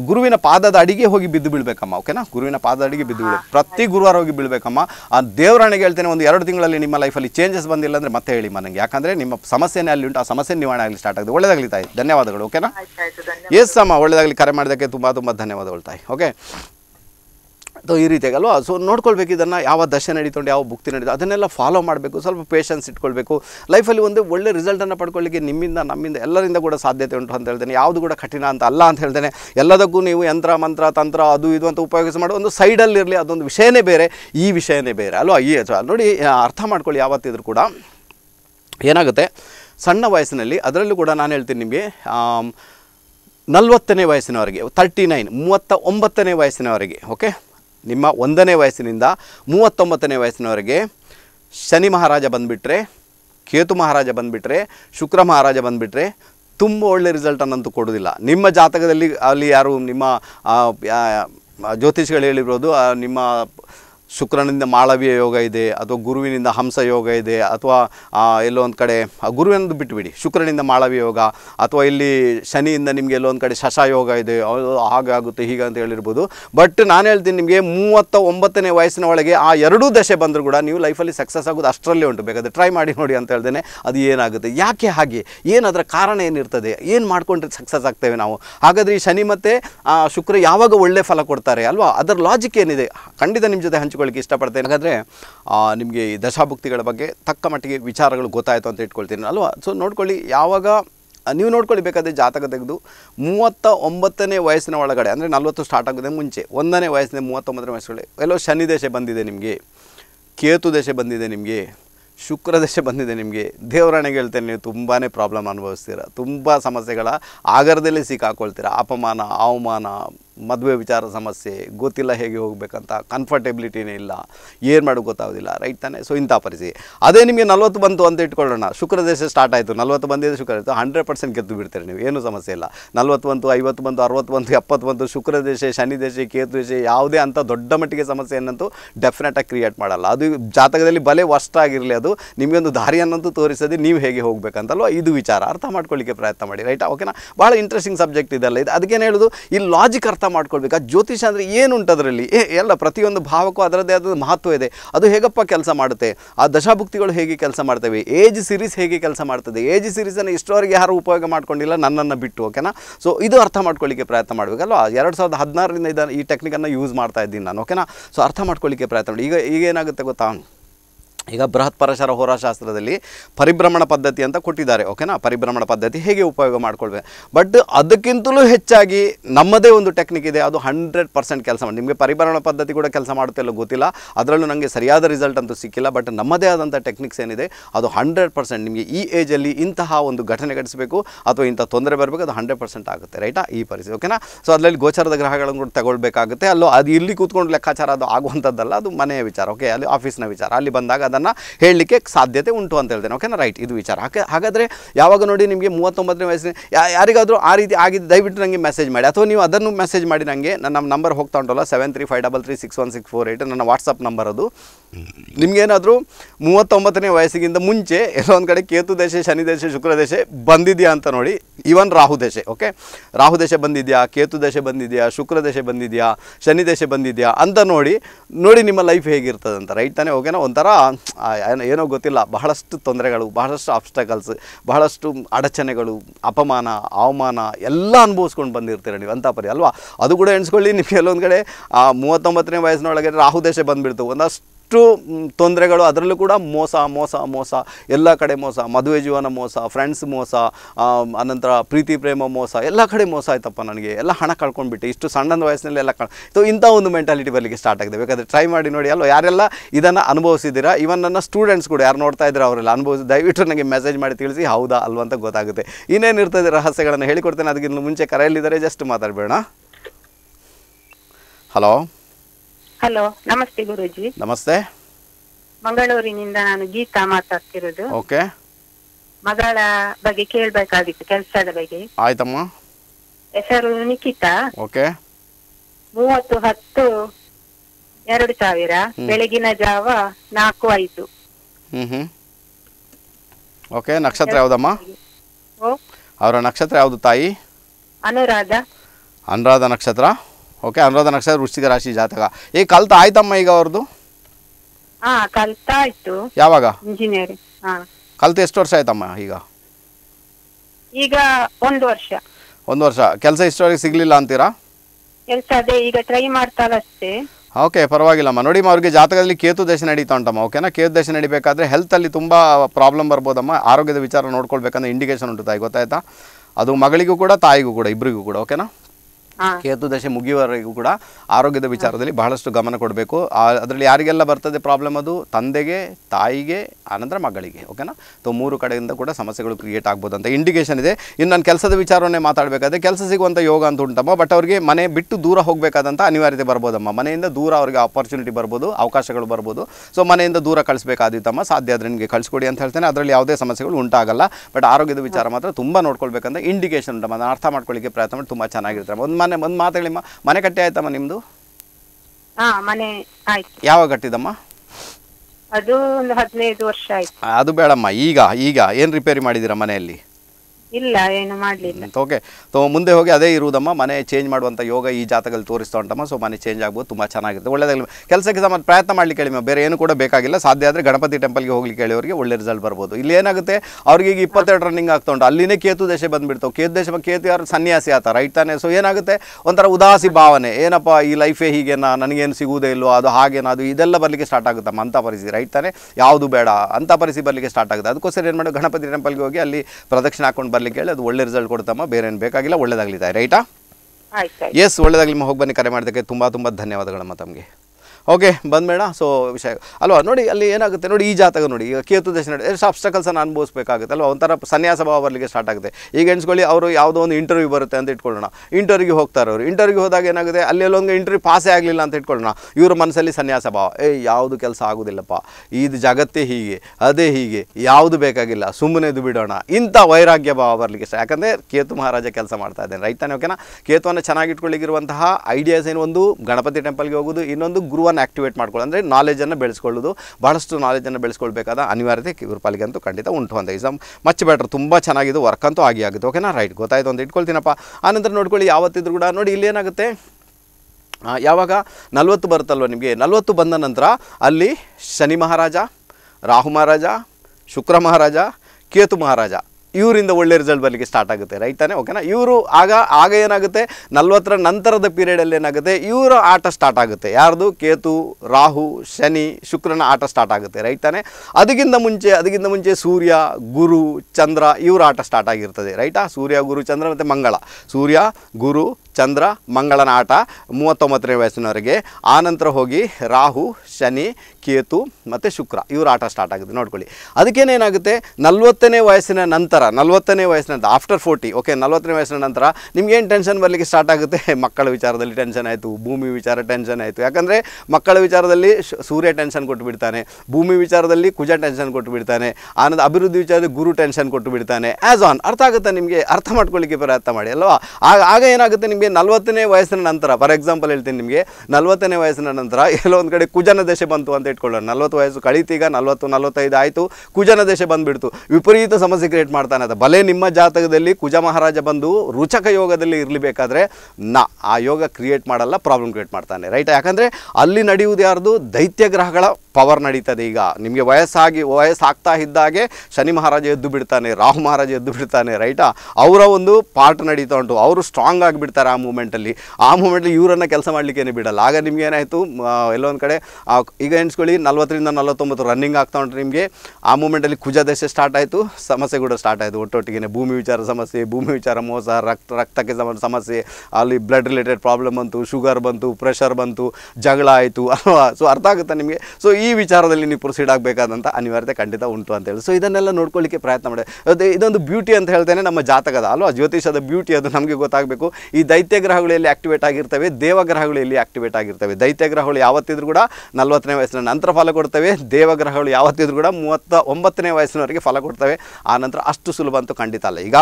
ಗುರುವಿನ ಪಾದದ ಅಡಿಗೆ ಹೋಗಿ ಬಿದ್ದು ಬಿಡಬೇಕಮ್ಮ ಓಕೆನಾ ಗುರುವಿನ ಪಾದದ ಅಡಿಗೆ ಬಿದ್ದು ಬೀಳ್ಬೇಕು ಪ್ರತಿ ಗುರುವಾರ ಹೋಗಿ ಬೀಳ್ಬೇಕಮ್ಮ ಆ ದೇವರಾಣಿಗೆ ಹೇಳ್ತೇನೆ ಒಂದು ಎರಡು ತಿಂಗಳಲ್ಲಿ ನಿಮ್ಮ ಲೈಫಲ್ಲಿ ಚೇಂಜಸ್ ಬಂದಿಲ್ಲ ಅಂದರೆ ಮತ್ತೆ ಹೇಳಿ ನನಗೆ ಯಾಕಂದರೆ ನಿಮ್ಮ ಸಮಸ್ಯೆನೇ ಅಲ್ಲಿ ಉಂಟು ಆ ಸಮಸ್ಯೆ ನಿವಾರಣೆ ಆಗಲಿ ಸ್ಟಾರ್ಟ್ ಆಗಿದೆ ಒಳ್ಳೆದಾಗಲಿ ತಾಯಿ ಧನ್ಯವಾದಗಳು ಓಕೆನಾ ಎಸ್ ಅಮ್ಮ ಒಳ್ಳೇದಾಗಲಿ ಕರೆ ಮಾಡೋದಕ್ಕೆ ತುಂಬ ತುಂಬ ಧನ್ಯವಾದಗಳು ತಾಯಿ ಓಕೆ ಸೊ ಈ ರೀತಿಯಾಗಿ ಅಲ್ವಾ ಸೊ ನೋಡ್ಕೊಳ್ಬೇಕು ಇದನ್ನು ಯಾವ ದಶೆ ನಡೀತೊಂಡು ಯಾವ ಭುಕ್ತಿ ನಡೀತು ಅದನ್ನೆಲ್ಲ ಫಾಲೋ ಮಾಡಬೇಕು ಸ್ವಲ್ಪ ಪೇಷನ್ಸ್ ಇಟ್ಕೊಳ್ಬೇಕು ಲೈಫಲ್ಲಿ ಒಂದು ಒಳ್ಳೆ ರಿಸಲ್ಟನ್ನು ಪಡ್ಕೊಳ್ಳಿಕ್ಕೆ ನಿಮ್ಮಿಂದ ನಮ್ಮಿಂದ ಎಲ್ಲರಿಂದ ಕೂಡ ಸಾಧ್ಯತೆ ಉಂಟು ಅಂತ ಹೇಳ್ತೇನೆ ಯಾವುದು ಕೂಡ ಕಠಿಣ ಅಂತ ಅಲ್ಲ ಅಂತ ಹೇಳ್ತೇನೆ ಎಲ್ಲದಕ್ಕೂ ನೀವು ಯಂತ್ರ ಮಂತ್ರ ತಂತ್ರ ಅದು ಇದು ಅಂತ ಉಪಯೋಗಿಸಿ ಮಾಡೋ ಒಂದು ಸೈಡಲ್ಲಿರಲಿ ಅದೊಂದು ವಿಷಯನೇ ಬೇರೆ ಈ ವಿಷಯನೇ ಬೇರೆ ಅಲ್ವಾ ಈ ನೋಡಿ ಅರ್ಥ ಮಾಡ್ಕೊಳ್ಳಿ ಯಾವತ್ತಿದ್ರು ಕೂಡ ಏನಾಗುತ್ತೆ ಸಣ್ಣ ವಯಸ್ಸಿನಲ್ಲಿ ಅದರಲ್ಲೂ ಕೂಡ ನಾನು ಹೇಳ್ತೀನಿ ನಿಮಗೆ ನಲ್ವತ್ತನೇ ವಯಸ್ಸಿನವರೆಗೆ ತರ್ಟಿ ನೈನ್ ಮೂವತ್ತ ಒಂಬತ್ತನೇ ವಯಸ್ಸಿನವರೆಗೆ ಓಕೆ ನಿಮ್ಮ ಒಂದನೇ ವಯಸ್ಸಿನಿಂದ ಮೂವತ್ತೊಂಬತ್ತನೇ ವಯಸ್ಸಿನವರೆಗೆ ಶನಿ ಮಹಾರಾಜ ಬಂದುಬಿಟ್ರೆ ಕೇತು ಮಹಾರಾಜ ಬಂದುಬಿಟ್ರೆ ಶುಕ್ರ ಮಹಾರಾಜ ಬಂದುಬಿಟ್ರೆ ತುಂಬ ಒಳ್ಳೆ ರಿಸಲ್ಟನ್ನಂತೂ ಕೊಡೋದಿಲ್ಲ ನಿಮ್ಮ ಜಾತಕದಲ್ಲಿ ಅಲ್ಲಿ ಯಾರು ನಿಮ್ಮ ಜ್ಯೋತಿಷಿಗಳು ಹೇಳಿರೋದು ನಿಮ್ಮ ಶುಕ್ರನಿಂದ ಮಾಳವಿಯ ಯೋಗ ಇದೆ ಅಥವಾ ಗುರುವಿನಿಂದ ಹಂಸ ಯೋಗ ಇದೆ ಅಥವಾ ಎಲ್ಲೋ ಒಂದು ಕಡೆ ಗುರುವಿನದು ಬಿಟ್ಟುಬಿಡಿ ಶುಕ್ರನಿಂದ ಮಾಳವಿಯ ಯೋಗ ಅಥವಾ ಇಲ್ಲಿ ಶನಿಯಿಂದ ನಿಮಗೆ ಎಲ್ಲೋ ಒಂದು ಕಡೆ ಯೋಗ ಇದೆ ಹಾಗಾಗುತ್ತೆ ಹೀಗೆ ಅಂತ ಹೇಳಿರ್ಬೋದು ಬಟ್ ನಾನು ಹೇಳ್ತೀನಿ ನಿಮಗೆ ಮೂವತ್ತ ಒಂಬತ್ತನೇ ವಯಸ್ಸಿನ ಒಳಗೆ ಆ ಎರಡೂ ದಶೆ ಬಂದರೂ ಕೂಡ ನೀವು ಲೈಫಲ್ಲಿ ಸಕ್ಸಸ್ ಆಗೋದು ಅಷ್ಟರಲ್ಲೇ ಉಂಟು ಬೇಕಾದರೆ ಟ್ರೈ ಮಾಡಿ ನೋಡಿ ಅಂತ ಹೇಳ್ದೇನೆ ಅದು ಏನಾಗುತ್ತೆ ಯಾಕೆ ಹಾಗೆ ಏನದರ ಕಾರಣ ಏನಿರ್ತದೆ ಏನು ಮಾಡ್ಕೊಂಡ್ರೆ ಸಕ್ಸಸ್ ಆಗ್ತೇವೆ ನಾವು ಹಾಗಾದರೆ ಈ ಶನಿ ಮತ್ತು ಶುಕ್ರ ಯಾವಾಗ ಒಳ್ಳೆ ಫಲ ಕೊಡ್ತಾರೆ ಅಲ್ವಾ ಅದರ ಲಾಜಿಕ್ ಏನಿದೆ ಖಂಡಿತ ನಿಮ್ಮ ಜೊತೆ ಹಂಚಿಕೊಂಡು ಹಂಚ್ಕೊಳ್ಳಿಕ್ಕೆ ಇಷ್ಟಪಡ್ತೇನೆ ಹಾಗಾದರೆ ನಿಮಗೆ ಈ ದಶಾಭುಕ್ತಿಗಳ ಬಗ್ಗೆ ತಕ್ಕ ಮಟ್ಟಿಗೆ ವಿಚಾರಗಳು ಗೊತ್ತಾಯಿತು ಅಂತ ಇಟ್ಕೊಳ್ತೀನಿ ಅಲ್ವಾ ಸೊ ನೋಡ್ಕೊಳ್ಳಿ ಯಾವಾಗ ನೀವು ನೋಡ್ಕೊಳ್ಳಿ ಬೇಕಾದರೆ ಜಾತಕ ತೆಗೆದು ಮೂವತ್ತ ಒಂಬತ್ತನೇ ವಯಸ್ಸಿನ ಒಳಗಡೆ ಅಂದರೆ ನಲವತ್ತು ಸ್ಟಾರ್ಟ್ ಆಗೋದೇ ಮುಂಚೆ ಒಂದನೇ ವಯಸ್ಸಿನ ಮೂವತ್ತೊಂಬತ್ತನೇ ವಯಸ್ಸುಗಳೇ ಎಲ್ಲೋ ಶನಿ ದೇಶ ಬಂದಿದೆ ನಿಮಗೆ ಕೇತು ದೇಶ ಬಂದಿದೆ ನಿಮಗೆ ಶುಕ್ರ ದೇಶ ಬಂದಿದೆ ನಿಮಗೆ ದೇವರಾಣೆಗೆ ಹೇಳ್ತೇನೆ ನೀವು ತುಂಬಾ ಪ್ರಾಬ್ಲಮ್ ಅನುಭವಿಸ್ತೀರ ತುಂಬ ಸಮಸ್ಯೆಗಳ ಆಗರದಲ್ಲಿ ಸಿಕ್ಕಾಕೊಳ್ತೀರ ಅಪಮಾನ ಅವಮಾನ ಮದುವೆ ವಿಚಾರ ಸಮಸ್ಯೆ ಗೊತ್ತಿಲ್ಲ ಹೇಗೆ ಹೋಗಬೇಕಂತ ಕಂಫರ್ಟೆಬಿಲಿಟಿನೇ ಇಲ್ಲ ಏನು ಮಾಡೋ ಗೊತ್ತಾಗೋದಿಲ್ಲ ರೈಟ್ ತಾನೇ ಸೊ ಇಂಥ ಪರಿಸ್ಥಿತಿ ಅದೇ ನಿಮಗೆ ನಲ್ವತ್ತು ಬಂತು ಅಂತ ಇಟ್ಕೊಳ್ಳೋಣ ಶುಕ್ರ ದೇಶ ಸ್ಟಾರ್ಟ್ ಆಯಿತು ನಲ್ವತ್ತು ಬಂದಿದೆ ಶುಕ್ರ ಆಯಿತು ಹಂಡ್ರೆಡ್ ಪರ್ಸೆಂಟ್ ಗೆದ್ದು ಬಿಡ್ತೀರಿ ನೀವು ಏನು ಸಮಸ್ಯೆ ಇಲ್ಲ ನಲ್ವತ್ತು ಬಂತು ಐವತ್ತು ಬಂತು ಅರವತ್ತು ಬಂತು ಎಪ್ಪತ್ತು ಬಂತು ಶುಕ್ರ ದೇಶ ಶನಿ ದೇಶ ಕೇತು ದೇಶ ಯಾವುದೇ ಅಂಥ ದೊಡ್ಡ ಮಟ್ಟಿಗೆ ಸಮಸ್ಯೆ ಏನಂತೂ ಡೆಫಿನೆಟಾಗಿ ಕ್ರಿಯೇಟ್ ಮಾಡಲ್ಲ ಅದು ಜಾತಕದಲ್ಲಿ ಬಲೆ ವರ್ಷ ಆಗಿರಲಿ ಅದು ನಿಮಗೊಂದು ದಾರಿಯನ್ನಂತೂ ತೋರಿಸದೆ ನೀವು ಹೇಗೆ ಹೋಗಬೇಕಂತಲ್ವ ಇದು ವಿಚಾರ ಅರ್ಥ ಮಾಡ್ಕೊಳ್ಳಿಕ್ಕೆ ಪ್ರಯತ್ನ ಮಾಡಿ ರೈಟ್ ಓಕೆನಾ ಭಾಳ ಇಂಟ್ರೆಸ್ಟಿಂಗ್ ಸಬ್ಜೆಕ್ಟ್ ಇದೆಲ್ಲ ಇದು ಅದಕ್ಕೇನು ಹೇಳೋದು ಇಲ್ಲಿ ಲಾಜಿಕ್ ಅರ್ಥ ಮಾಡ್ಕೊಳ್ಬೇಕು ಆ ಜ್ಯೋತಿಷ ಅಂದರೆ ಏನುಂಟು ಅದರಲ್ಲಿ ಎಲ್ಲ ಪ್ರತಿಯೊಂದು ಭಾವಕ್ಕೂ ಅದರದ್ದೇ ಆದ ಮಹತ್ವ ಇದೆ ಅದು ಹೇಗಪ್ಪ ಕೆಲಸ ಮಾಡುತ್ತೆ ಆ ದಶಾಭುಕ್ತಿಗಳು ಹೇಗೆ ಕೆಲಸ ಮಾಡ್ತವೆ ಏಜ್ ಸಿರೀಸ್ ಹೇಗೆ ಕೆಲಸ ಮಾಡ್ತದೆ ಏಜ್ ಸಿರೀಸನ್ನು ಇಷ್ಟೋರಿಗೆ ಯಾರು ಉಪಯೋಗ ಮಾಡ್ಕೊಂಡಿಲ್ಲ ನನ್ನನ್ನು ಬಿಟ್ಟು ಓಕೆನಾ ಸೊ ಇದು ಅರ್ಥ ಮಾಡ್ಕೊಳ್ಳಿಕ್ಕೆ ಪ್ರಯತ್ನ ಮಾಡಬೇಕಲ್ವ ಎರಡು ಸಾವಿರದ ಹದಿನಾರರಿಂದ ಇದನ್ನು ಈ ಟೆಕ್ನಿಕನ್ನು ಯೂಸ್ ಮಾಡ್ತಾ ಇದ್ದೀನಿ ನಾನು ಓಕೆನಾ ಸೊ ಅರ್ಥ ಮಾಡ್ಕೊಳ್ಳಿಕ್ಕೆ ಪ್ರಯತ್ನ ಮಾಡಿ ಈಗ ಈಗೇನಾಗುತ್ತೆ ಗೊತ್ತಾ ಈಗ ಬೃಹತ್ ಪರಶರ ಹೋರಾಶಾಸ್ತ್ರದಲ್ಲಿ ಪರಿಭ್ರಮಣ ಪದ್ಧತಿ ಅಂತ ಕೊಟ್ಟಿದ್ದಾರೆ ಓಕೆನಾ ಪರಿಭ್ರಮಣ ಪದ್ಧತಿ ಹೇಗೆ ಉಪಯೋಗ ಮಾಡ್ಕೊಳ್ಬೇಕು ಬಟ್ ಅದಕ್ಕಿಂತಲೂ ಹೆಚ್ಚಾಗಿ ನಮ್ಮದೇ ಒಂದು ಟೆಕ್ನಿಕ್ ಇದೆ ಅದು ಹಂಡ್ರೆಡ್ ಪರ್ಸೆಂಟ್ ಕೆಲಸ ಮಾಡಿ ನಿಮಗೆ ಪರಿಭ್ರಮಣ ಪದ್ಧತಿ ಕೂಡ ಕೆಲಸ ಮಾಡುತ್ತಿಲ್ಲ ಗೊತ್ತಿಲ್ಲ ಅದರಲ್ಲೂ ನನಗೆ ಸರಿಯಾದ ರಿಸಲ್ಟ್ ಅಂತೂ ಸಿಕ್ಕಿಲ್ಲ ಬಟ್ ನಮ್ಮದೇ ಆದಂಥ ಟೆಕ್ನಿಕ್ಸ್ ಏನಿದೆ ಅದು ಹಂಡ್ರೆಡ್ ಪರ್ಸೆಂಟ್ ನಿಮಗೆ ಈ ಏಜಲ್ಲಿ ಇಂತಹ ಒಂದು ಘಟನೆ ಘಟಿಸಬೇಕು ಅಥವಾ ಇಂಥ ತೊಂದರೆ ಬರಬೇಕು ಅದು ಹಂಡ್ರೆಡ್ ಪರ್ಸೆಂಟ್ ಆಗುತ್ತೆ ರೈಟಾ ಈ ಪರಿಸ್ಥಿತಿ ಓಕೆನಾ ಸೊ ಅದರಲ್ಲಿ ಗೋಚರದ ಗ್ರಹಗಳನ್ನು ಕೂಡ ತಗೊಳ್ಬೇಕಾಗುತ್ತೆ ಅಲ್ಲೋ ಅದು ಇಲ್ಲಿ ಕೂತ್ಕೊಂಡು ಲೆಕ್ಕಾಚಾರ ಅದು ಆಗುವಂಥದ್ದಲ್ಲ ಅದು ಮನೆಯ ವಿಚಾರ ಓಕೆ ಅಲ್ಲಿ ಆಫೀಸ್ನ ವಿಚಾರ ಅಲ್ಲಿ ಬಂದಾಗ ಅದನ್ನು ಹೇಳಲಿಕ್ಕೆ ಸಾಧ್ಯತೆ ಉಂಟು ಅಂತ ಹೇಳ್ತೇನೆ ಓಕೆನಾ ರೈಟ್ ಇದು ವಿಚಾರ ಹಾಗಾದರೆ ಯಾವಾಗ ನೋಡಿ ನಿಮಗೆ ಮೂವತ್ತೊಂಬತ್ತನೇ ವಯಸ್ಸಿನ ಯಾರಿಗಾದರೂ ಆ ರೀತಿ ಆಗಿದ್ದು ದಯವಿಟ್ಟು ನನಗೆ ಮೆಸೇಜ್ ಮಾಡಿ ಅಥವಾ ನೀವು ಅದನ್ನು ಮೆಸೇಜ್ ಮಾಡಿ ನನಗೆ ನನ್ನ ನಂಬರ್ ಹೋಗ್ತಾ ಉಂಟಲ್ಲ seven three five double three six one six four eight ನನ್ನ ವಾಟ್ಸಪ್ ನಂಬರ್ ಅದು ನಿಮಗೇನಾದರೂ ಮೂವತ್ತೊಂಬತ್ತನೇ ವಯಸ್ಸಿಗಿಂತ ಮುಂಚೆ ಎಲ್ಲೋ ಒಂದು ಕಡೆ ಕೇತು ದೇಶ ಶನಿ ದೇಶ ಶುಕ್ರ ದೇಶ ಬಂದಿದೆಯಾ ಅಂತ ನೋಡಿ ಈವನ್ ರಾಹು ದೇಶ ಓಕೆ ರಾಹು ದೇಶ ಬಂದಿದೆಯಾ ಕೇತು ದೇಶ ಬಂದಿದೆಯಾ ಶುಕ್ರ ದೇಶ ಬಂದಿದೆಯಾ ಶನಿ ದೇಶ ಬಂದಿದೆಯಾ ಅಂತ ನೋಡಿ ನೋಡಿ ನಿಮ್ಮ ಲೈಫ್ ಹೇಗಿರ್ತದಂತ ರೈಟ್ ತಾನೇ ಓಕೆನಾ ಒಂಥರ ಏನೋ ಗೊತ್ತಿಲ್ಲ ಬಹಳಷ್ಟು ತೊಂದರೆಗಳು ಬಹಳಷ್ಟು ಆಬ್ಸ್ಟಕಲ್ಸ್ ಬಹಳಷ್ಟು ಅಡಚಣೆಗಳು ಅಪಮಾನ ಅವಮಾನ ಎಲ್ಲ ಅನುಭವಿಸ್ಕೊಂಡು ಬಂದಿರ್ತೀರ ನೀವು ಅಂತ ಪರಿ ಅಲ್ವಾ ಅದು ಕೂಡ ಎಣಿಸ್ಕೊಳ್ಳಿ ನಿಮಗೆ ಕೆಲವೊಂದು ಕಡೆ ಆ ಮೂವತ್ತೊಂಬತ್ತನೇ ವಯಸ್ಸಿನೊಳಗೆ ರಾಹು ದೇಶ ಬಂದುಬಿಡ್ತು ಒಂದಷ್ಟು ಎಷ್ಟು ತೊಂದರೆಗಳು ಅದರಲ್ಲೂ ಕೂಡ ಮೋಸ ಮೋಸ ಮೋಸ ಎಲ್ಲ ಕಡೆ ಮೋಸ ಮದುವೆ ಜೀವನ ಮೋಸ ಫ್ರೆಂಡ್ಸ್ ಮೋಸ ಅನಂತರ ಪ್ರೀತಿ ಪ್ರೇಮ ಮೋಸ ಎಲ್ಲ ಕಡೆ ಮೋಸ ಆಯ್ತಪ್ಪ ನನಗೆ ಎಲ್ಲ ಹಣ ಕಳ್ಕೊಂಡ್ಬಿಟ್ಟು ಇಷ್ಟು ಸಣ್ಣ ವಯಸ್ಸಿನಲ್ಲಿ ಎಲ್ಲ ಕಳ್ ಸೊ ಇಂಥ ಒಂದು ಮೆಂಟಾಲಿಟಿ ಬರಲಿಕ್ಕೆ ಸ್ಟಾರ್ಟ್ ಆಗಿದೆ ಬೇಕಾದರೆ ಟ್ರೈ ಮಾಡಿ ನೋಡಿ ಅಲ್ವ ಯಾರೆಲ್ಲ ಇದನ್ನು ಅನುಭವಿಸಿದ್ದೀರಾ ಇವನ್ ನನ್ನ ಸ್ಟೂಡೆಂಟ್ಸ್ ಕೂಡ ಯಾರು ನೋಡ್ತಾ ಇದ್ದಾರೆ ಅವರೆಲ್ಲ ಅನುಭವಿಸಿ ದಯವಿಟ್ಟು ನನಗೆ ಮೆಸೇಜ್ ಮಾಡಿ ತಿಳಿಸಿ ಹೌದಾ ಅಲ್ವಂತ ಅಂತ ಗೊತ್ತಾಗುತ್ತೆ ಇನ್ನೇನಿರ್ತದೆ ರಹಸ್ಯಗಳನ್ನು ಹೇಳಿಕೊಡ್ತೇನೆ ಅದಕ್ಕಿಂತ ಮುಂಚೆ ಕರೆಯಲ್ಲಿದ್ದಾರೆ ಜಸ್ಟ್ ಮಾತಾಡಬೇಡ ಹಲೋ ಹಲೋ ನಮಸ್ತೆ ಗುರುಜಿ ನಮಸ್ತೆ ಮಂಗಳೂರಿನಿಂದ ನಾನು ಗೀತಾ ಮಾತಾಡ್ತಿರೋದು ಓಕೆ ಮಗಳ ಬಗ್ಗೆ ಕೇಳ್ಬೇಕಾಗಿತ್ತು ಕೆಲಸದ ಬಗ್ಗೆ ಆಯ್ತಮ್ಮ ಹೆಸರು ನಿಖಿತಾ ಓಕೆ ಮೂವತ್ತು ಹತ್ತು ಎರಡು ಸಾವಿರ ಬೆಳಗಿನ ಜಾವ ನಾಲ್ಕು ಐದು ಹ್ಮ್ ಹ್ಮ್ ಓಕೆ ನಕ್ಷತ್ರ ಯಾವ್ದಮ್ಮ ಅವರ ನಕ್ಷತ್ರ ಯಾವುದು ತಾಯಿ ಅನುರಾಧ ಅನುರಾಧ ನಕ್ಷತ್ರ ಓಕೆ ಅನುರಾಧ ನಕ್ಷತ್ರ ವೃಶ್ಚಿಕ ರಾಶಿ ಜಾತಕ ಈಗ ಕಲ್ತ ಆಯ್ತಮ್ಮ ಈಗ ಅವ್ರದ್ದು ಹಾ ಯಾವಾಗ ಇಂಜಿನಿಯರಿಂಗ್ ಕಲ್ತ ಎಷ್ಟು ವರ್ಷ ಆಯ್ತಮ್ಮ ಈಗ ಈಗ ಒಂದು ವರ್ಷ ಒಂದು ವರ್ಷ ಕೆಲಸ ಇಷ್ಟವರೆಗೆ ಸಿಗ್ಲಿಲ್ಲ ಅಂತೀರಾ ಓಕೆ ಪರವಾಗಿಲ್ಲಮ್ಮ ನೋಡಿಮ್ಮ ಅವ್ರಿಗೆ ಜಾತಕದಲ್ಲಿ ಕೇತು ದಶೆ ನಡೀತಾ ಉಂಟಮ್ಮ ಓಕೆನಾ ಕೇತು ದಶೆ ನಡಿಬೇಕಾದ್ರೆ ಹೆಲ್ತ್ ಅಲ್ಲಿ ತುಂಬಾ ಪ್ರಾಬ್ಲಮ್ ಬರ್ಬೋದಮ್ಮ ಆರೋಗ್ಯದ ವಿಚಾರ ನೋಡ್ಕೊಳ್ಬೇಕಂದ್ರೆ ಇಂಡಿಕೇಶನ್ ಉಂಟು ತಾಯಿ ಗೊತ್ತಾಯ್ತಾ ಅದು ಮಗಳಿಗೂ ಕೂಡ ತಾಯಿಗೂ ಕೂಡ ಇಬ್ಬರಿಗೂ ಕೂಡ ಓಕೆನಾ ಕೇತು ದಶೆ ಮುಗಿಯುವವರೆಗೂ ಕೂಡ ಆರೋಗ್ಯದ ವಿಚಾರದಲ್ಲಿ ಬಹಳಷ್ಟು ಗಮನ ಕೊಡಬೇಕು ಅದರಲ್ಲಿ ಯಾರಿಗೆಲ್ಲ ಬರ್ತದೆ ಪ್ರಾಬ್ಲಮ್ ಅದು ತಂದೆಗೆ ತಾಯಿಗೆ ಆನಂತರ ಮಗಳಿಗೆ ಓಕೆನಾ ಸೊ ಮೂರು ಕಡೆಯಿಂದ ಕೂಡ ಸಮಸ್ಯೆಗಳು ಕ್ರಿಯೇಟ್ ಆಗ್ಬೋದು ಅಂತ ಇಂಡಿಕೇಶನ್ ಇದೆ ಇನ್ನು ನಾನು ಕೆಲಸದ ವಿಚಾರವನ್ನೇ ಮಾತಾಡಬೇಕಾದ್ರೆ ಕೆಲಸ ಸಿಗುವಂಥ ಯೋಗ ಅಂತ ಉಂಟಮ್ಮ ಬಟ್ ಅವರಿಗೆ ಮನೆ ಬಿಟ್ಟು ದೂರ ಹೋಗಬೇಕಾದಂಥ ಅನಿವಾರ್ಯತೆ ಬರ್ಬೋದಮ್ಮ ಮನೆಯಿಂದ ದೂರ ಅವರಿಗೆ ಆಪರ್ಚುನಿಟಿ ಬರ್ಬೋದು ಅವಕಾಶಗಳು ಬರ್ಬೋದು ಸೊ ಮನೆಯಿಂದ ದೂರ ಕಳಿಸಬೇಕಾದಿತ್ತಮ್ಮ ಸಾಧ್ಯ ಆದರೆ ನಿಮಗೆ ಕಳಿಸ್ಕೊಡಿ ಅಂತ ಹೇಳ್ತೇನೆ ಅದರಲ್ಲಿ ಯಾವುದೇ ಸಮಸ್ಯೆಗಳು ಉಂಟಾಗಲ್ಲ ಬಟ್ ಆರೋಗ್ಯದ ವಿಚಾರ ಮಾತ್ರ ತುಂಬ ನೋಡ್ಕೊಳ್ಬೇಕಂತ ಇಂಡಿಕೇಶನ್ ಉಂಟಮ್ಮ ಅದನ್ನು ಅರ್ಥ ಮಾಡ್ಕೊಳ್ಳಿಕ್ಕೆ ಪ್ರಯತ್ನ ಮಾಡಿ ತುಂಬ ಚೆನ್ನಾಗಿರ್ತಾರೆ ಒಂದು ಮನೆ ಮನೆ ಒಂದು ಮಾತು ಹೇಳಿಮ್ಮ ಮನೆ ಕಟ್ಟಿ ಆಯ್ತಮ್ಮ ನಿಮ್ದು ಮನೆ ಆಯ್ತು ಯಾವಾಗ ಕಟ್ಟಿದಮ್ಮ ಅದು ಒಂದು ಹದಿನೈದು ವರ್ಷ ಆಯ್ತು ಅದು ಬೇಡಮ್ಮ ಈಗ ಈಗ ಏನ್ ರಿಪೇರಿ ಮಾಡಿದ್ದೀರಾ ಮನೆಯಲ್ಲಿ ಇಲ್ಲ ಏನು ಮಾಡಲಿಲ್ಲ ಓಕೆ ಸೊ ಮುಂದೆ ಹೋಗಿ ಅದೇ ಇರುವುದಮ್ಮ ಮನೆ ಚೇಂಜ್ ಮಾಡುವಂಥ ಯೋಗ ಈ ಜಾತಕದಲ್ಲಿ ತೋರಿಸ್ತಾ ಉಂಟಮ್ಮ ಸೊ ಮನೆ ಚೇಂಜ್ ಆಗ್ಬೋದು ತುಂಬ ಚೆನ್ನಾಗಿರುತ್ತೆ ಒಳ್ಳೆದಾಗಲಿ ಕೆಲಸಕ್ಕೆ ಸಮ ಪ್ರಯತ್ನ ಮಾಡಲಿಕ್ಕೆ ಹೇಳಿ ಬೇರೆ ಏನು ಕೂಡ ಬೇಕಾಗಿಲ್ಲ ಸಾಧ್ಯ ಆದರೆ ಗಣಪತಿ ಟೆಂಪಲ್ಗೆ ಹೋಗ್ಲಿಕ್ಕೆ ಹೇಳಿ ಒಳ್ಳೆ ರಿಸಲ್ಟ್ ಬರ್ಬೋದು ಇಲ್ಲಿ ಏನಾಗುತ್ತೆ ಅವ್ರಿಗೆ ಈಗ ಇಪ್ಪತ್ತೆರಡು ರನ್ನಿಂಗ್ ಆಗ್ತಾ ಉಂಟು ಅಲ್ಲಿನೇ ಕೇತು ದೇಶ ಬಂದುಬಿಡ್ತಾವೆ ಕೇತು ದೇಶ ಕೇತು ಯಾರು ಸನ್ಯಾಸಿ ಆತ ರೈಟ್ ತಾನೆ ಸೊ ಏನಾಗುತ್ತೆ ಒಂಥರ ಉದಾಸಿ ಭಾವನೆ ಏನಪ್ಪ ಈ ಲೈಫೇ ಹೀಗೇನ ನನಗೇನು ಸಿಗುವುದೇ ಇಲ್ಲೋ ಅದು ಹಾಗೇನಾದ್ರು ಅದು ಇದೆಲ್ಲ ಬರಲಿಕ್ಕೆ ಸ್ಟಾರ್ಟ್ ಆಗುತ್ತಮ್ಮ ಅಂತ ಪರಿಸ್ಥಿತಿ ರೈಟ್ ತಾನೆ ಯಾವುದು ಬೇಡ ಅಂತ ಪರಿಸ್ಥಿತಿ ಬರಲಿಕ್ಕೆ ಸ್ಟಾರ್ಟ್ ಆಗುತ್ತೆ ಅದಕ್ಕೋಸ್ಕರ ಏನು ಮಾಡೋದು ಗಣಪತಿ ಟೆಂಪಲ್ಗೆ ಹೋಗಿ ಅಲ್ಲಿ ಪ್ರದಕ್ಷಿಣೆ ಹಾಕೊಂಡು ಬರ್ಲಿಕ್ಕೆ ಹೇಳಿ ಅದು ಒಳ್ಳೆ ರಿಸಲ್ಟ್ ಕೊಡ್ತಮ್ಮ ಬೇರೆ ಏನು ಬೇಕಾಗಿಲ್ಲ ಒಳ್ಳೇದಾಗ್ಲಿದೆ ರೈಟಾ ಎಸ್ ಒಳ್ಳೇದಾಗ್ಲಿ ಹೋಗಿ ಬನ್ನಿ ಕರೆ ಮಾಡಿದ್ದಕ್ಕೆ ತುಂಬ ತುಂಬ ಧನ್ಯವಾದಗಳಮ್ಮ ತಮಗೆ ಓಕೆ ಬಂದಬೇಡ ಸೊ ವಿಷಯ ಅಲ್ವಾ ನೋಡಿ ಅಲ್ಲಿ ಏನಾಗುತ್ತೆ ನೋಡಿ ಈ ಜಾತಕ ನೋಡಿ ಈಗ ಕೇತು ದಶ ನೋಡಿ ಎಷ್ಟು ಅಬ್ಸ್ಟಕಲ್ಸನ್ನು ಅನುಭವಿಸಬೇಕಾಗುತ್ತೆ ಅಲ್ವಾ ಒಂಥರ ಸನ್ಯಾಸ ಭಾವ ಬರಲಿಕ್ಕೆ ಸ್ಟಾರ್ಟ್ ಆಗುತ್ತೆ ಈಗ ಎಣಿಸ್ಕೊಳ್ಳಿ ಅವರು ಯಾವುದೋ ಒಂದು ಇಂಟರ್ವ್ಯೂ ಬರುತ್ತೆ ಅಂತ ಇಟ್ಕೊಳ್ಳೋಣ ಇಂಟರ್ವ್ಯೂ ಹೋಗ್ತಾರೆ ಅವರು ಇಂಟರ್ವ್ಯೂ ಹೋದಾಗ ಏನಾಗುತ್ತೆ ಅಲ್ಲಿ ಎಲ್ಲೊಂದು ಇಂಟರ್ವ್ಯೂ ಪಾಸೇ ಆಗಲಿಲ್ಲ ಅಂತ ಇಟ್ಕೊಳ್ಳೋಣ ಇವ್ರ ಮನಸ್ಸಲ್ಲಿ ಸನ್ಯಾಸ ಭಾವ ಏ ಯಾವುದು ಕೆಲಸ ಆಗೋದಿಲ್ಲಪ್ಪ ಇದು ಜಗತ್ತೇ ಹೀಗೆ ಅದೇ ಹೀಗೆ ಯಾವುದು ಬೇಕಾಗಿಲ್ಲ ಸುಮ್ಮನೆದು ಬಿಡೋಣ ಇಂಥ ವೈರಾಗ್ಯ ಭಾವ ಬರಲಿಕ್ಕೆ ಸಹ ಯಾಕಂದರೆ ಕೇತು ಮಹಾರಾಜ ಕೆಲಸ ಮಾಡ್ತಾ ಇದ್ದೇನೆ ರೈತಾನೆ ಓಕೆನಾ ಕೇತುವನ್ನು ಚೆನ್ನಾಗಿಟ್ಕೊಳ್ಳಿರುವಂತಹ ಐಡಿಯಾಸ್ ಏನು ಒಂದು ಗಣಪತಿ ಟೆಂಪಲ್ಗೆ ಹೋಗೋದು ಇನ್ನೊಂದು ಗುರುವಾರ ಆಕ್ಟಿವೇಟ್ ಆ್ಯಕ್ಟಿವೇಟ್ ಅಂದರೆ ನಾಲೆಜನ್ನು ಬೆಳೆಸ್ಕೊಳ್ಳೋದು ಬಹಳಷ್ಟು ನಾಲೆಜನ್ನು ಬೆಳೆಸ್ಕೊಳ್ಬೇಕಾದ ಅನಿವಾರ್ಯತೆ ಇವ್ರ ಪಾಲಿಗೆ ಅಂತೂ ಖಂಡಿತ ಉಂಟು ಅಂತ ಎಕ್ಸಾಮ್ ಮಚ್ ಬೆಟ್ರ್ ತುಂಬ ಚೆನ್ನಾಗಿದ್ದು ವರ್ಕ್ ಅಂತೂ ಆಗಿ ಆಗುತ್ತೆ ಓಕೆನಾ ರೈಟ್ ಗೊತ್ತಾಯ್ತು ಅಂತ ಇಟ್ಕೊಳ್ತೀನಪ್ಪ ಆನಂತರ ನೋಡ್ಕೊಳ್ಳಿ ಯಾವತ್ತಿದ್ರು ಕೂಡ ನೋಡಿ ಏನಾಗುತ್ತೆ ಯಾವಾಗ ನಲ್ವತ್ತು ಬರುತ್ತಲ್ವ ನಿಮಗೆ ನಲ್ವತ್ತು ಬಂದ ನಂತರ ಅಲ್ಲಿ ಶನಿ ಮಹಾರಾಜ ರಾಹು ಮಹಾರಾಜ ಶುಕ್ರ ಮಹಾರಾಜ ಕೇತು ಮಹಾರಾಜ ಇವರಿಂದ ಒಳ್ಳೆ ರಿಸಲ್ಟ್ ಬರಲಿಕ್ಕೆ ಸ್ಟಾರ್ಟ್ ಆಗುತ್ತೆ ರೈತಾನೆ ಓಕೆನಾ ಇವರು ಆಗ ಆಗ ಏನಾಗುತ್ತೆ ನಲ್ವತ್ತರ ನಂತರದ ಪೀರಿಯಡಲ್ಲಿ ಏನಾಗುತ್ತೆ ಇವರ ಆಟ ಸ್ಟಾರ್ಟ್ ಆಗುತ್ತೆ ಯಾರ್ದು ಕೇತು ರಾಹು ಶನಿ ಶುಕ್ರನ ಆಟ ಸ್ಟಾರ್ಟ್ ಆಗುತ್ತೆ ರೈತಾನೆ ಅದಕ್ಕಿಂತ ಮುಂಚೆ ಅದಕ್ಕಿಂತ ಮುಂಚೆ ಸೂರ್ಯ ಗುರು ಚಂದ್ರ ಇವರ ಆಟ ಸ್ಟಾರ್ಟ್ ಆಗಿರ್ತದೆ ರೈಟಾ ಸೂರ್ಯ ಗುರು ಚಂದ್ರ ಮತ್ತು ಮಂಗಳ ಸೂರ್ಯ ಗುರು ಚಂದ್ರ ಮಂಗಳನ ಆಟ ಮೂವತ್ತೊಂಬತ್ತನೇ ವಯಸ್ಸಿನವರೆಗೆ ಆನಂತರ ಹೋಗಿ ರಾಹು ಶನಿ ಕೇತು ಮತ್ತು ಶುಕ್ರ ಇವ್ರ ಆಟ ಸ್ಟಾರ್ಟ್ ಆಗುತ್ತೆ ನೋಡ್ಕೊಳ್ಳಿ ಅದಕ್ಕೇನೇನಾಗುತ್ತೆ ನಲ್ವತ್ತನೇ ವಯಸ್ಸಿನ ನಂತರ ನಲ್ವತ್ತನೇ ವಯಸ್ಸಿನ ಆಫ್ಟರ್ ಫೋರ್ಟಿ ಓಕೆ ನಲ್ವತ್ತನೇ ವಯಸ್ಸಿನ ನಂತರ ಏನು ಟೆನ್ಷನ್ ಬರಲಿಕ್ಕೆ ಸ್ಟಾರ್ಟ್ ಆಗುತ್ತೆ ಮಕ್ಕಳ ವಿಚಾರದಲ್ಲಿ ಟೆನ್ಷನ್ ಆಯಿತು ಭೂಮಿ ವಿಚಾರ ಟೆನ್ಷನ್ ಆಯಿತು ಯಾಕಂದರೆ ಮಕ್ಕಳ ವಿಚಾರದಲ್ಲಿ ಸೂರ್ಯ ಟೆನ್ಷನ್ ಕೊಟ್ಟು ಬಿಡ್ತಾನೆ ಭೂಮಿ ವಿಚಾರದಲ್ಲಿ ಕುಜ ಟೆನ್ಷನ್ ಕೊಟ್ಟು ಬಿಡ್ತಾನೆ ಆನಂದ ಅಭಿವೃದ್ಧಿ ವಿಚಾರದಲ್ಲಿ ಗುರು ಟೆನ್ಷನ್ ಕೊಟ್ಟು ಬಿಡ್ತಾನೆ ಆ್ಯಸ್ ಆನ್ ಅರ್ಥ ಆಗುತ್ತೆ ನಿಮಗೆ ಅರ್ಥ ಮಾಡ್ಕೊಳ್ಳಿಕ್ಕೆ ಪ್ರಯತ್ನ ಮಾಡಿ ಅಲ್ವಾ ಆಗ ಆಗ ಏನಾಗುತ್ತೆ ನಿಮಗೆ ನಲ್ವತ್ತನೇ ವಯಸ್ಸಿನ ನಂತರ ಫಾರ್ ಎಕ್ಸಾಂಪಲ್ ಹೇಳ್ತೀನಿ ನಿಮಗೆ ನಲ್ವತ್ತನೇ ವಯಸ್ಸಿನ ನಂತರ ಎಲ್ಲೋ ಒಂದು ಕಡೆ ಕುಜನ ದಶೆ ಬಂತು ಅಂತ ಇಟ್ಕೊಳ್ಳೋಣ ನಲ್ವತ್ತು ವಯಸ್ಸು ಕಳೀತೀಗ ನಲ್ವತ್ತು ನಲ್ವತ್ತೈದು ಆಯಿತು ಕುಜನ ದೇಶ ಬಂದುಬಿಡ್ತು ವಿಪರೀತ ಸಮಸ್ಯೆ ಕ್ರಿಯೇಟ್ ಮಾಡ್ತಾನೆ ಅದ ಬಲೆ ನಿಮ್ಮ ಜಾತಕದಲ್ಲಿ ಕುಜ ಮಹಾರಾಜ ಬಂದು ರುಚಕ ಯೋಗದಲ್ಲಿ ಇರಲಿಬೇಕಾದ್ರೆ ನಾ ಆ ಯೋಗ ಕ್ರಿಯೇಟ್ ಮಾಡಲ್ಲ ಪ್ರಾಬ್ಲಮ್ ಕ್ರಿಯೇಟ್ ಮಾಡ್ತಾನೆ ರೈಟ್ ಯಾಕಂದರೆ ಅಲ್ಲಿ ನಡೆಯುವುದು ಯಾರ್ದು ದೈತ್ಯ ಗ್ರಹಗಳ ಪವರ್ ನಡೀತದೆ ಈಗ ನಿಮಗೆ ವಯಸ್ಸಾಗಿ ವಯಸ್ಸಾಗ್ತಾ ಇದ್ದಾಗೆ ಶನಿ ಮಹಾರಾಜ ಎದ್ದು ಬಿಡ್ತಾನೆ ರಾಹು ಮಹಾರಾಜ ಎದ್ದು ಬಿಡ್ತಾನೆ ರೈಟಾ ಅವರ ಒಂದು ಪಾರ್ಟ್ ನಡೀತಾ ಉಂಟು ಅವರು ಸ್ಟ್ರಾಂಗ್ ಆಗಿಬಿಡ್ತಾರೆ ಆ ಮೂಮೆಂಟಲ್ಲಿ ಆ ಮೂಮೆಂಟಲ್ಲಿ ಇವರನ್ನು ಕೆಲಸ ಮಾಡಲಿಕ್ಕೇನೆ ಬಿಡಲ್ಲ ಆಗ ನಿಮ್ಗೆ ಏನಾಯಿತು ಎಲ್ಲೊಂದು ಕಡೆ ಈಗ ಎಣಿಸ್ಕೊಳ್ಳಿ ನಲ್ವತ್ತರಿಂದ ನಲ್ವತ್ತೊಂಬತ್ತು ರನ್ನಿಂಗ್ ಆಗ್ತಾ ಉಂಟು ನಿಮಗೆ ಆ ಮೂಮೆಂಟಲ್ಲಿ ಕುಜ ದಶೆ ಸ್ಟಾರ್ಟ್ ಆಯಿತು ಸಮಸ್ಯೆ ಕೂಡ ಸ್ಟಾರ್ಟ್ ಆಯಿತು ಒಟ್ಟೊಟ್ಟಿಗೆ ಭೂಮಿ ವಿಚಾರ ಸಮಸ್ಯೆ ಭೂಮಿ ವಿಚಾರ ಮೋಸ ರಕ್ತ ರಕ್ತಕ್ಕೆ ಸಮಸ್ಯೆ ಅಲ್ಲಿ ಬ್ಲಡ್ ರಿಲೇಟೆಡ್ ಪ್ರಾಬ್ಲಮ್ ಬಂತು ಶುಗರ್ ಬಂತು ಪ್ರೆಷರ್ ಬಂತು ಜಗಳ ಆಯಿತು ಅಲ್ವಾ ಸೊ ಅರ್ಥ ಆಗುತ್ತೆ ನಿಮಗೆ ಸೊ ಈ ವಿಚಾರದಲ್ಲಿ ನೀವು ಪ್ರೊಸೀಡ್ ಆಗಬೇಕಾದಂಥ ಅನಿವಾರ್ಯತೆ ಖಂಡಿತ ಉಂಟು ಅಂತ ಹೇಳಿ ಸೊ ಇದನ್ನೆಲ್ಲ ನೋಡ್ಕೊಳ್ಳಿಕ್ಕೆ ಪ್ರಯತ್ನ ಮಾಡಿ ಇದೊಂದು ಬ್ಯೂಟಿ ಅಂತ ಹೇಳ್ತೇನೆ ನಮ್ಮ ಜಾತಕದ ಅಲ್ವಾ ಜ್ಯೋತಿಷದ ಬ್ಯೂಟಿ ಅದು ನಮಗೆ ಗೊತ್ತಾಗಬೇಕು ಈ ದೈತ್ಯ ಗ್ರಹಗಳು ಎಲ್ಲಿ ಆಕ್ಟಿವೇಟ್ ಆಗಿರ್ತವೆ ದೇವಗ್ರಹಗಳು ಎಲ್ಲಿ ಆಕ್ಟಿವೇಟ್ ಆಗಿರ್ತವೆ ದೈತ್ಯ ಗ್ರಹಗಳು ಯಾವತ್ತಿದ್ರು ಕೂಡ ನಲವತ್ತನೇ ವಯಸ್ಸಿನ ನಂತರ ಫಲ ಕೊಡ್ತವೆ ದೇವಗ್ರಹಗಳು ಯಾವತ್ತಿದ್ರು ಕೂಡ ಮೂವತ್ತ ಒಂಬತ್ತನೇ ವಯಸ್ಸಿನವರೆಗೆ ಫಲ ಕೊಡ್ತವೆ ಆ ನಂತರ ಅಷ್ಟು ಸುಲಭ ಅಂತೂ ಖಂಡಿತ ಅಲ್ಲ ಈಗ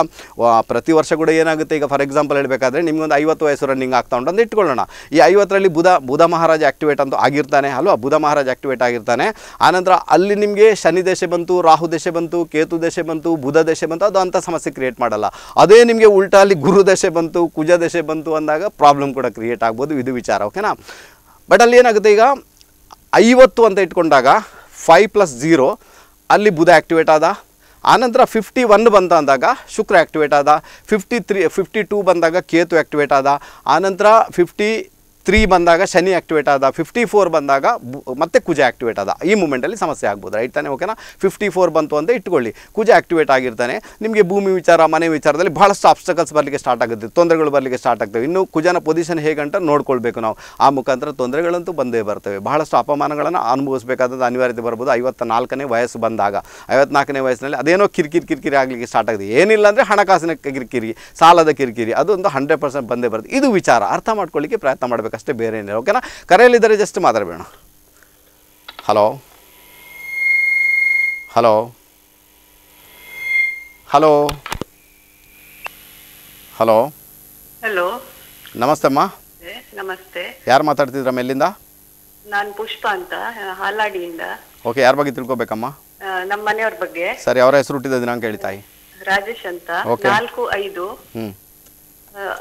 ಪ್ರತಿ ವರ್ಷ ಕೂಡ ಏನಾಗುತ್ತೆ ಈಗ ಫಾರ್ ಎಕ್ಸಾಂಪಲ್ ಹೇಳಬೇಕಾದ್ರೆ ನಿಮಗೊಂದು ಐವತ್ತು ವಯಸ್ಸು ರನ್ನಿಂಗ್ ಆಗ್ತಾ ಉಂಟು ಅಂತ ಇಟ್ಕೊಳ್ಳೋಣ ಈ ಐವತ್ತರಲ್ಲಿ ಬುಧ ಬುಧ ಮಹಾರಾಜ ಆಕ್ಟಿವೇಟ್ ಅಂತೂ ಆಗಿರ್ತಾನೆ ಅಲ್ವಾ ಬುಧ ಮಹಾರಾಜ ಆಕ್ಟಿವೇಟ್ ಆಗಿರ್ತಾನೆ ಆನಂತರ ಅಲ್ಲಿ ನಿಮಗೆ ಶನಿ ದೇಶ ಬಂತು ರಾಹು ದೇಶ ಬಂತು ಕೇತು ದೇಶ ಬಂತು ಬುಧ ದೇಶ ಬಂತು ಅದು ಅಂಥ ಸಮಸ್ಯೆ ಕ್ರಿಯೇಟ್ ಮಾಡಲ್ಲ ಅದೇ ನಿಮಗೆ ಉಲ್ಟಾ ಅಲ್ಲಿ ಗುರು ದೇಶ ಬಂತು ಕುಜ ದೇಶ ಬಂತು ಅಂದಾಗ ಪ್ರಾಬ್ಲಮ್ ಕೂಡ ಕ್ರಿಯೇಟ್ ಆಗ್ಬೋದು ಇದು ವಿಚಾರ ಓಕೆನಾ ಬಟ್ ಅಲ್ಲಿ ಏನಾಗುತ್ತೆ ಈಗ ಐವತ್ತು ಅಂತ ಇಟ್ಕೊಂಡಾಗ ಫೈವ್ ಪ್ಲಸ್ ಜೀರೋ ಅಲ್ಲಿ ಬುಧ ಆ್ಯಕ್ಟಿವೇಟ್ ಆದ ಆನಂತರ ಫಿಫ್ಟಿ ಒನ್ ಬಂತ ಅಂದಾಗ ಶುಕ್ರ ಆ್ಯಕ್ಟಿವೇಟ್ ಆದ ಫಿಫ್ಟಿ ತ್ರೀ ಫಿಫ್ಟಿ ಟೂ ಬಂದಾಗ ಕೇತು ಆ್ಯಕ್ಟಿವೇಟ್ ಆದ ಆನಂತರ ಫಿಫ್ಟಿ ತ್ರೀ ಬಂದಾಗ ಶನಿ ಆಕ್ಟಿವೇಟ್ ಆದ ಫಿಫ್ಟಿ ಫೋರ್ ಬಂದಾಗ ಮತ್ತೆ ಕುಜ ಆಕ್ಟಿವೇಟ್ ಆದ ಈ ಮೂಮೆಂಟಲ್ಲಿ ಸಮಸ್ಯೆ ಆಗ್ಬೋದು ರೈಟ್ ತಾನೆ ಓಕೆನಾ ಫಿಫ್ಟಿ ಫೋರ್ ಬಂತು ಅಂತ ಇಟ್ಕೊಳ್ಳಿ ಕುಜ ಆಕ್ಟಿವೇಟ್ ಆಗಿರ್ತಾನೆ ನಿಮಗೆ ಭೂಮಿ ವಿಚಾರ ಮನೆ ವಿಚಾರದಲ್ಲಿ ಬಹಳಷ್ಟು ಆಬ್ಸ್ಟಕಲ್ಸ್ ಬರಲಿಕ್ಕೆ ಸ್ಟಾರ್ಟ್ ಆಗುತ್ತೆ ತೊಂದರೆಗಳು ಬರಲಿಕ್ಕೆ ಸ್ಟಾರ್ಟ್ ಆಗ್ತವೆ ಇನ್ನು ಕುಜನ ಪೊಸಿಷನ್ ಹೇಗಂತ ನೋಡ್ಕೊಳ್ಬೇಕು ನಾವು ಆ ಮುಖಾಂತರ ತೊಂದರೆಗಳಂತೂ ಬಂದೇ ಬರ್ತವೆ ಬಹಳಷ್ಟು ಅಪಮಾನಗಳನ್ನು ಅನುಭವಿಸಬೇಕಾದಂಥ ಅನಿವಾರ್ಯತೆ ಬರ್ಬೋದು ಐವತ್ತ ನಾಲ್ಕನೇ ವಯಸ್ಸು ಬಂದಾಗ ಐವತ್ನಾಲ್ಕನೇ ವಯಸ್ಸಿನಲ್ಲಿ ಅದೇನೋ ಕಿರಿಕಿರಿ ಕಿರಿಕಿರಿ ಆಗಲಿಕ್ಕೆ ಸ್ಟಾರ್ಟ್ ಆಗುತ್ತೆ ಏನಿಲ್ಲ ಅಂದರೆ ಹಣಕಾಸಿನ ಕಿರಿಕಿರಿ ಸಾಲದ ಕಿರಿಕಿರಿ ಅದೊಂದು ಹಂಡ್ರೆಡ್ ಪರ್ಸೆಂಟ್ ಬಂದೇ ಬರುತ್ತೆ ಇದು ವಿಚಾರ ಅರ್ಥ ಮಾಡ್ಕೊಳ್ಳಿಕ್ಕೆ ಪ್ರಯತ್ನ ಮಾಡಬೇಕು ಅಷ್ಟೇ ಬೇರೆ ಏನಿಲ್ಲ ಓಕೆನಾ ಕರೆಯಲ್ಲಿದ್ದರೆ ಜಸ್ಟ್ ಮಾತಾಡಬೇಡ hello hello hello hello hello ಅಮ್ಮ ನಮಸ್ತೆ ಯಾರು ಮಾತಾಡ್ತಿದ್ರಮ್ಮ ಎಲ್ಲಿಂದ ನಾನು ಪುಷ್ಪ ಅಂತ ಹಾಲಾಡಿಯಿಂದ ಓಕೆ ಯಾರ ಬಗ್ಗೆ ತಿಳ್ಕೊಬೇಕಮ್ಮ ನಮ್ಮ ಮನೆಯವ್ರ ಬಗ್ಗೆ ಸರಿ ಅವರ ಹೆಸರು ಹುಟ್ಟಿದ ದಿನಾಂಕ ಹೇಳಿ ತಾಯಿ ರಾಜೇಶ್ ಅಂತ ನಾಲ್ಕು ಐದು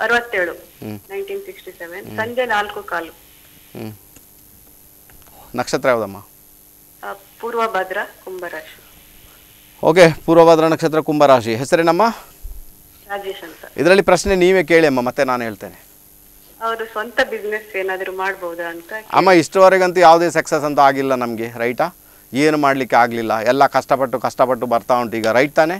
ಅರವತ್ತೇಳು ನೈನ್ಟೀನ್ ಸಿಕ್ಸ್ಟಿ ಸೆವೆನ್ ಸಂಜೆ ನಾಲ್ಕು ಕಾಲು ನಕ್ಷತ್ರ ಯಾವುದಮ್ಮ ಪೂರ್ವಭದ್ರ ಕುಂಭರಾಶಿ ಓಕೆ ಪೂರ್ವಭದ್ರ ನಕ್ಷತ್ರ ಕುಂಭರಾಶಿ ಹೆಸರೇನಮ್ಮ ರಾಜೇಶ್ ಅಂತ ಇದರಲ್ಲಿ ಪ್ರಶ್ನೆ ನೀವೇ ಕೇಳಿ ಅಮ್ಮ ಮತ್ತೆ ನಾನು ಹೇಳ್ತೇನೆ ಅವರು ಸ್ವಂತ ಬಿಸ್ನೆಸ್ ಏನಾದರೂ ಮಾಡಬಹುದಾ ಅಂತ ಅಮ್ಮ ಇಷ್ಟವರೆಗಂತೂ ಯಾವುದೇ ಸಕ್ಸಸ್ ಅಂತ ಆಗಿಲ್ಲ ನಮಗೆ ರೈಟಾ ಏನು ಮಾಡಲಿಕ್ಕೆ ಆಗಲಿಲ್ಲ ಎಲ್ಲ ಕಷ್ಟಪಟ್ಟು ಕಷ್ಟಪಟ್ಟು ಬರ್ತಾ ಉಂಟು ಈಗ ರೈಟ್ ತಾನೇ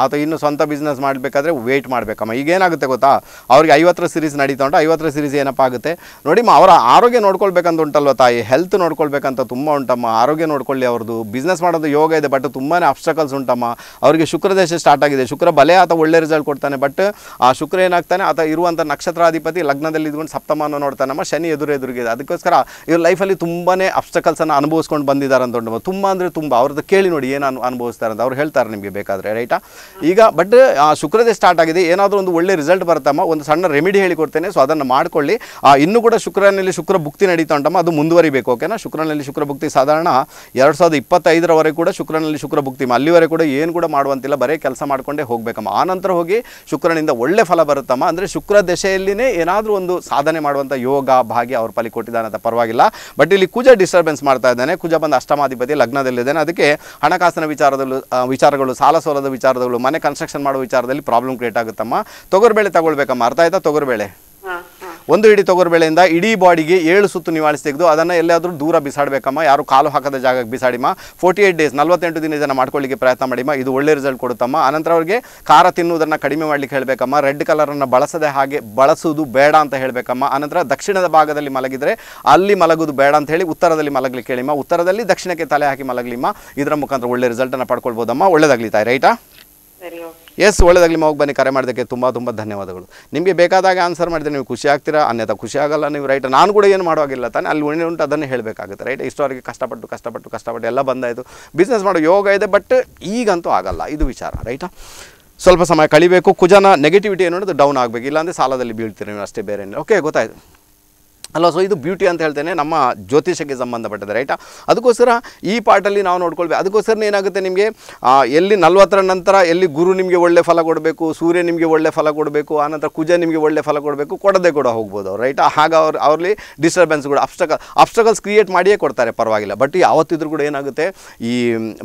ಆತ ಇನ್ನು ಸ್ವಂತ ಬಿಸ್ನೆಸ್ ಮಾಡಬೇಕಾದ್ರೆ ವೇಟ್ ಮಾಡಬೇಕಮ್ಮ ಏನಾಗುತ್ತೆ ಗೊತ್ತಾ ಅವ್ರಿಗೆ ಐವತ್ತರ ಸೀರೀಸ್ ನಡೀತಾ ಉಂಟು ಐವತ್ತರ ಸೀರೀಸ್ ಏನಪ್ಪ ಆಗುತ್ತೆ ನೋಡಿಮ್ಮ ಅವರ ಆರೋಗ್ಯ ನೋಡ್ಕೊಳ್ಬೇಕಂತ ಉಂಟಲ್ವ ತಾಯಿ ಹೆಲ್ತ್ ನೋಡ್ಕೊಳ್ಬೇಕಂತ ತುಂಬ ಉಂಟಮ್ಮ ಆರೋಗ್ಯ ನೋಡ್ಕೊಳ್ಳಿ ಅವ್ರದ್ದು ಬಿಸ್ನೆಸ್ ಮಾಡೋದು ಯೋಗ ಇದೆ ಬಟ್ ತುಂಬಾ ಅಬ್ಸ್ಟಕಲ್ಸ್ ಉಂಟಮ್ಮ ಅವರಿಗೆ ಶುಕ್ರದೇಶ ಸ್ಟಾರ್ಟ್ ಆಗಿದೆ ಶುಕ್ರ ಬಲೆ ಆತ ಒಳ್ಳೆ ರಿಸಲ್ಟ್ ಕೊಡ್ತಾನೆ ಬಟ್ ಆ ಶುಕ್ರ ಏನಾಗ್ತಾನೆ ಆತ ಇರುವಂಥ ನಕ್ಷತ್ರಾಧಿಪತಿ ಲಗ್ನದಲ್ಲಿ ಇದ್ಕೊಂಡು ಸಪ್ತಮಾನ ನೋಡ್ತಾನಮ್ಮ ಶನಿ ಎದುರು ಎದುರಿಗಿದೆ ಅದಕ್ಕೋಸ್ಕರ ಇವ್ರ ಲೈಫಲ್ಲಿ ತುಂಬಾ ಅಬ್ಸ್ಟಕಲ್ಸನ್ನು ಅನುಭವಿಸ್ಕೊಂಡು ಬಂದಿದ್ದಾರೆ ಅಂತ ಉಂಟಮ್ಮ ತುಂಬ ಅಂದರೆ ತುಂಬ ಅವ್ರದ್ದು ಕೇಳಿ ನೋಡಿ ಏನು ಅನು ಅನುಭವಿಸ್ತಾರೆ ಅಂತ ಅವ್ರು ಹೇಳ್ತಾರೆ ನಿಮಗೆ ನಿಮಗೆ ಬೇಕಾದರೆ ರೈಟಾ ಈಗ ಬಟ್ ಶುಕ್ರದೇ ಸ್ಟಾರ್ಟ್ ಆಗಿದೆ ಏನಾದರೂ ಒಂದು ಒಳ್ಳೆ ರಿಸಲ್ಟ್ ಬರುತ್ತಮ್ಮ ಒಂದು ಸಣ್ಣ ರೆಮಿಡಿ ಹೇಳಿಕೊಡ್ತೇನೆ ಸೊ ಅದನ್ನು ಮಾಡಿಕೊಳ್ಳಿ ಇನ್ನೂ ಕೂಡ ಶುಕ್ರನಲ್ಲಿ ಶುಕ್ರ ಭುಕ್ತಿ ನಡೀತಾ ಉಂಟಮ್ಮ ಅದು ಮುಂದುವರಿಬೇಕು ಓಕೆನಾ ಶುಕ್ರನಲ್ಲಿ ಶುಕ್ರ ಭುಕ್ತಿ ಸಾಧಾರಣ ಎರಡು ಸಾವಿರದ ಇಪ್ಪತ್ತೈದರವರೆಗೆ ಕೂಡ ಶುಕ್ರನಲ್ಲಿ ಶುಕ್ರ ಭುಕ್ತಿ ಅಲ್ಲಿವರೆಗೆ ಕೂಡ ಏನು ಕೂಡ ಮಾಡುವಂತಿಲ್ಲ ಬರೀ ಕೆಲಸ ಮಾಡಿಕೊಂಡೇ ಹೋಗಬೇಕಮ್ಮ ಆನಂತರ ಹೋಗಿ ಶುಕ್ರನಿಂದ ಒಳ್ಳೆ ಫಲ ಬರುತ್ತಮ್ಮ ಅಂದರೆ ಶುಕ್ರ ದಶೆಯಲ್ಲಿನೇ ಏನಾದರೂ ಒಂದು ಸಾಧನೆ ಮಾಡುವಂಥ ಯೋಗ ಭಾಗ್ಯ ಅವ್ರ ಕೊಟ್ಟಿದ್ದಾನೆ ಅಂತ ಪರವಾಗಿಲ್ಲ ಬಟ್ ಇಲ್ಲಿ ಕುಜ ಡಿಸ್ಟರ್ಬೆನ್ಸ್ ಮಾಡ್ತಾ ಇದ್ದಾನೆ ಕುಜ ಬಂದು ಅಷ್ಟಮಾಧಿಪತಿ ಲಗ್ನದಲ್ಲಿದ್ದಾನೆ ಅದಕ್ಕೆ ಹಣಕಾಸಿನ ವಿಚಾರದಲ್ಲೂ ವಿಚಾರಗಳು ವಿಚಾರಗಳು ಸಾಲ ಸೋಲದ ವಿಚಾರಗಳು ಮನೆ ಕನ್ಸ್ಟ್ರಕ್ಷನ್ ಮಾಡೋ ವಿಚಾರದಲ್ಲಿ ಪ್ರಾಬ್ಲಮ್ ಕ್ರಿಯೇಟ್ ಆಗುತ್ತಮ್ಮ ತೊಗರ್ಬೇಳೆ ತಗೊಳ್ಬೇಕಮ್ಮ ಅರ್ಥ ಆಯ್ತಾ ತೊಗರ್ಬೇಳೆ ಒಂದು ಹಿಡಿ ಬೆಳೆಯಿಂದ ಇಡೀ ಬಾಡಿಗೆ ಏಳು ಸುತ್ತು ನಿವಾಳಿಸಿ ತೆಗೆದು ಅದನ್ನು ಎಲ್ಲಾದರೂ ದೂರ ಬಿಸಾಡಬೇಕಮ್ಮ ಯಾರು ಕಾಲು ಹಾಕದ ಜಾಗಕ್ಕೆ ಬಿಸಾಡಿಮ್ಮ ಫೋರ್ಟಿ ಏಯ್ಟ್ ಡೇಸ್ ನಲ್ವತ್ತೆಂಟು ದಿನ ಇದನ್ನು ಮಾಡ್ಕೊಳ್ಳಿಕ್ಕೆ ಪ್ರಯತ್ನ ಮಾಡಿಮ್ಮ ಇದು ಒಳ್ಳೆ ರಿಸಲ್ಟ್ ಕೊಡುತ್ತಮ್ಮ ಅನಂತರ ಅವರಿಗೆ ಖಾರ ತಿನ್ನುವುದನ್ನು ಕಡಿಮೆ ಮಾಡಲಿಕ್ಕೆ ಹೇಳಬೇಕಮ್ಮ ರೆಡ್ ಕಲರನ್ನು ಬಳಸದೆ ಹಾಗೆ ಬಳಸುವುದು ಬೇಡ ಅಂತ ಹೇಳಬೇಕಮ್ಮ ಅನಂತರ ದಕ್ಷಿಣದ ಭಾಗದಲ್ಲಿ ಮಲಗಿದರೆ ಅಲ್ಲಿ ಮಲಗುವುದು ಬೇಡ ಅಂತ ಹೇಳಿ ಉತ್ತರದಲ್ಲಿ ಮಲಗಲಿಕ್ಕೆ ಹೇಳಿಮ್ಮ ಉತ್ತರದಲ್ಲಿ ದಕ್ಷಿಣಕ್ಕೆ ತಲೆ ಹಾಕಿ ಮಲಗಲಿಮ್ಮ ಇದರ ಮುಖಾಂತರ ಒಳ್ಳೆ ರಿಸಲ್ಟನ್ನು ಪಡ್ಕೊಳ್ಬೋದಮ್ಮ ಒಳ್ಳೆದಾಗಲಿ ತಾಯಿ ರೈಟಾ ಎಸ್ ಒಳ್ಳೆದಾಗಲಿ ಮಗ ಬನ್ನಿ ಕರೆ ಮಾಡೋದಕ್ಕೆ ತುಂಬ ತುಂಬ ಧನ್ಯವಾದಗಳು ನಿಮಗೆ ಬೇಕಾದಾಗ ಆನ್ಸರ್ ಮಾಡಿದ್ರೆ ನೀವು ಖುಷಿ ಆಗ್ತೀರಾ ಅನ್ಯಥ ಖುಷಿ ಆಗಲ್ಲ ನೀವು ರೈಟ್ ನಾನು ಕೂಡ ಏನು ಮಾಡುವಾಗಿಲ್ಲ ತಾನೆ ಅಲ್ಲಿ ಉಣ್ಣೆ ಉಂಟು ಅದನ್ನೇ ಹೇಳಬೇಕಾಗುತ್ತೆ ರೈಟ್ ಇಷ್ಟೋರಿಗೆ ಕಷ್ಟಪಟ್ಟು ಕಷ್ಟಪಟ್ಟು ಕಷ್ಟಪಟ್ಟು ಎಲ್ಲ ಬಂದಾಯಿತು ಬಿಸ್ನೆಸ್ ಮಾಡೋ ಯೋಗ ಇದೆ ಬಟ್ ಈಗಂತೂ ಆಗಲ್ಲ ಇದು ವಿಚಾರ ರೈಟಾ ಸ್ವಲ್ಪ ಸಮಯ ಕಳಿಬೇಕು ಕುಜನ ನೆಗೆಟಿವಿಟಿ ಏನು ಡೌನ್ ಆಗಬೇಕು ಇಲ್ಲಾಂದರೆ ಸಾಲದಲ್ಲಿ ಬೀಳ್ತೀರಿ ನೀವು ಅಷ್ಟೇ ಬೇರೆ ಓಕೆ ಗೊತ್ತಾಯಿತು ಅಲ್ಲ ಸೊ ಇದು ಬ್ಯೂಟಿ ಅಂತ ಹೇಳ್ತೇನೆ ನಮ್ಮ ಜ್ಯೋತಿಷಕ್ಕೆ ಸಂಬಂಧಪಟ್ಟಿದೆ ರೈಟಾ ಅದಕ್ಕೋಸ್ಕರ ಈ ಪಾಟಲ್ಲಿ ನಾವು ನೋಡ್ಕೊಳ್ಬೇಕು ಅದಕ್ಕೋಸ್ಕರ ಏನಾಗುತ್ತೆ ನಿಮಗೆ ಎಲ್ಲಿ ನಲ್ವತ್ತರ ನಂತರ ಎಲ್ಲಿ ಗುರು ನಿಮಗೆ ಒಳ್ಳೆ ಫಲ ಕೊಡಬೇಕು ಸೂರ್ಯ ನಿಮಗೆ ಒಳ್ಳೆ ಫಲ ಕೊಡಬೇಕು ಆನಂತರ ಕುಜ ನಿಮಗೆ ಒಳ್ಳೆ ಫಲ ಕೊಡಬೇಕು ಕೊಡದೆ ಕೂಡ ಹೋಗ್ಬೋದು ಅವ್ರು ರೈಟಾ ಹಾಗೆ ಅವ್ರು ಅವ್ರಲ್ಲಿ ಡಿಸ್ಟರ್ಬೆನ್ಸ್ ಕೂಡ ಅಬ್ಸ್ಟಕಲ್ ಅಬ್ಸ್ಟಕಲ್ಸ್ ಕ್ರಿಯೇಟ್ ಮಾಡಿಯೇ ಕೊಡ್ತಾರೆ ಪರವಾಗಿಲ್ಲ ಬಟ್ ಯಾವತ್ತಿದ್ರೂ ಕೂಡ ಏನಾಗುತ್ತೆ ಈ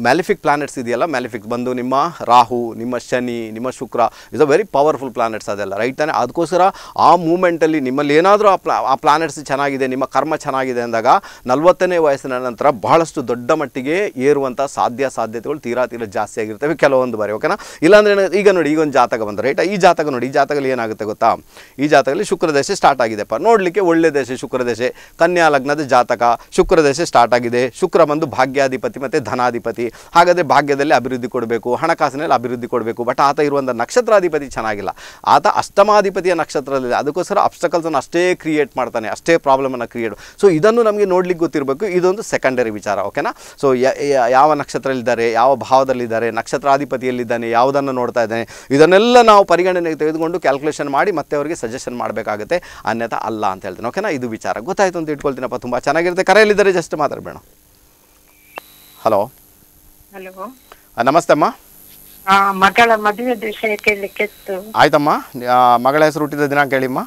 ಮ್ಯಾಲಿಫಿಕ್ ಪ್ಲಾನೆಟ್ಸ್ ಇದೆಯಲ್ಲ ಮ್ಯಾಲಿಫಿಕ್ ಬಂದು ನಿಮ್ಮ ರಾಹು ನಿಮ್ಮ ಶನಿ ನಿಮ್ಮ Shukra is a very powerful planets ಅದೆಲ್ಲ ರೈಟ್ ತಾನೆ ಅದಕ್ಕೋಸ್ಕರ ಆ ಮೂಮೆಂಟಲ್ಲಿ ನಿಮ್ಮಲ್ಲಿ ಏನಾದರೂ ಆ ಪ್ಲಾನೆಟ್ಸ್ ಮನಸ್ಸು ಚೆನ್ನಾಗಿದೆ ನಿಮ್ಮ ಕರ್ಮ ಚೆನ್ನಾಗಿದೆ ಅಂದಾಗ ನಲವತ್ತನೇ ವಯಸ್ಸಿನ ನಂತರ ಬಹಳಷ್ಟು ದೊಡ್ಡ ಮಟ್ಟಿಗೆ ಏರುವಂಥ ಸಾಧ್ಯ ಸಾಧ್ಯತೆಗಳು ತೀರಾ ತೀರಾ ಜಾಸ್ತಿ ಆಗಿರ್ತವೆ ಕೆಲವೊಂದು ಬಾರಿ ಓಕೆನಾ ಇಲ್ಲಾಂದ್ರೆ ಈಗ ನೋಡಿ ಈಗ ಒಂದು ಜಾತಕ ಬಂದರೆ ರೈಟ್ ಈ ಜಾತಕ ನೋಡಿ ಈ ಜಾತಕಲ್ಲಿ ಏನಾಗುತ್ತೆ ಗೊತ್ತಾ ಈ ಜಾತಕದಲ್ಲಿ ಶುಕ್ರದಶೆ ಸ್ಟಾರ್ಟ್ ಆಗಿದೆಪ್ಪ ನೋಡಲಿಕ್ಕೆ ಒಳ್ಳೆ ದೇಶ ಶುಕ್ರದಶೆ ಕನ್ಯಾ ಲಗ್ನದ ಜಾತಕ ಶುಕ್ರದಶೆ ಸ್ಟಾರ್ಟ್ ಆಗಿದೆ ಶುಕ್ರ ಬಂದು ಭಾಗ್ಯಾಧಿಪತಿ ಮತ್ತು ಧನಾಧಿಪತಿ ಹಾಗಾದರೆ ಭಾಗ್ಯದಲ್ಲಿ ಅಭಿವೃದ್ಧಿ ಕೊಡಬೇಕು ಹಣಕಾಸಿನಲ್ಲಿ ಅಭಿವೃದ್ಧಿ ಕೊಡಬೇಕು ಬಟ್ ಆತ ಇರುವಂಥ ನಕ್ಷತ್ರಾಧಿಪತಿ ಚೆನ್ನಾಗಿಲ್ಲ ಆತ ಅಷ್ಟಮಾಧಿಪತಿಯ ನಕ್ಷತ್ರದಲ್ಲಿ ಅದಕ್ಕೋಸ್ಕರ ಅಬ್ಸ್ಟಕಲ್ಸನ್ನು ಅಷ್ಟೇ ಕ್ರಿಯೇಟ್ ಮಾಡ್ತಾನೆ ಅಷ್ಟೇ ಎಷ್ಟೇ ಪ್ರಾಬ್ಲಮನ್ನು ಕ್ರಿಯೇಟ್ ಸೊ ಇದನ್ನು ನಮಗೆ ನೋಡ್ಲಿಕ್ಕೆ ಗೊತ್ತಿರಬೇಕು ಇದೊಂದು ಸೆಕೆಂಡರಿ ವಿಚಾರ ಓಕೆನಾ ಸೊ ಯಾವ ನಕ್ಷತ್ರಲ್ಲಿದ್ದಾರೆ ಯಾವ ಭಾವದಲ್ಲಿದ್ದಾರೆ ನಕ್ಷತ್ರಾಧಿಪತಿಯಲ್ಲಿದ್ದಾನೆ ಯಾವುದನ್ನು ನೋಡ್ತಾ ಇದ್ದಾನೆ ಇದನ್ನೆಲ್ಲ ನಾವು ಪರಿಗಣನೆಗೆ ತೆಗೆದುಕೊಂಡು ಕ್ಯಾಲ್ಕುಲೇಷನ್ ಮಾಡಿ ಮತ್ತೆ ಅವರಿಗೆ ಸಜೆಷನ್ ಮಾಡಬೇಕಾಗುತ್ತೆ ಅನ್ಯಥಾ ಅಲ್ಲ ಅಂತ ಹೇಳ್ತೇನೆ ಓಕೆನಾ ಇದು ವಿಚಾರ ಗೊತ್ತಾಯ್ತು ಅಂತ ಇಟ್ಕೊಳ್ತೀನಪ್ಪ ತುಂಬ ಚೆನ್ನಾಗಿರುತ್ತೆ ಕರೆಯಲ್ಲಿದ್ದಾರೆ ಜಸ್ಟ್ ಮಾತಾಡಬೇಡ ಹಲೋ ಹಲೋ ನಮಸ್ತೆ ಅಮ್ಮ ಮಗಳ ಮದುವೆ ವಿಷಯ ಕೇಳಲಿಕ್ಕೆ ಆಯ್ತಮ್ಮ ಮಗಳ ಹೆಸರು ಹುಟ್ಟಿದ ದಿನ ಕೇಳಿಮ್ಮ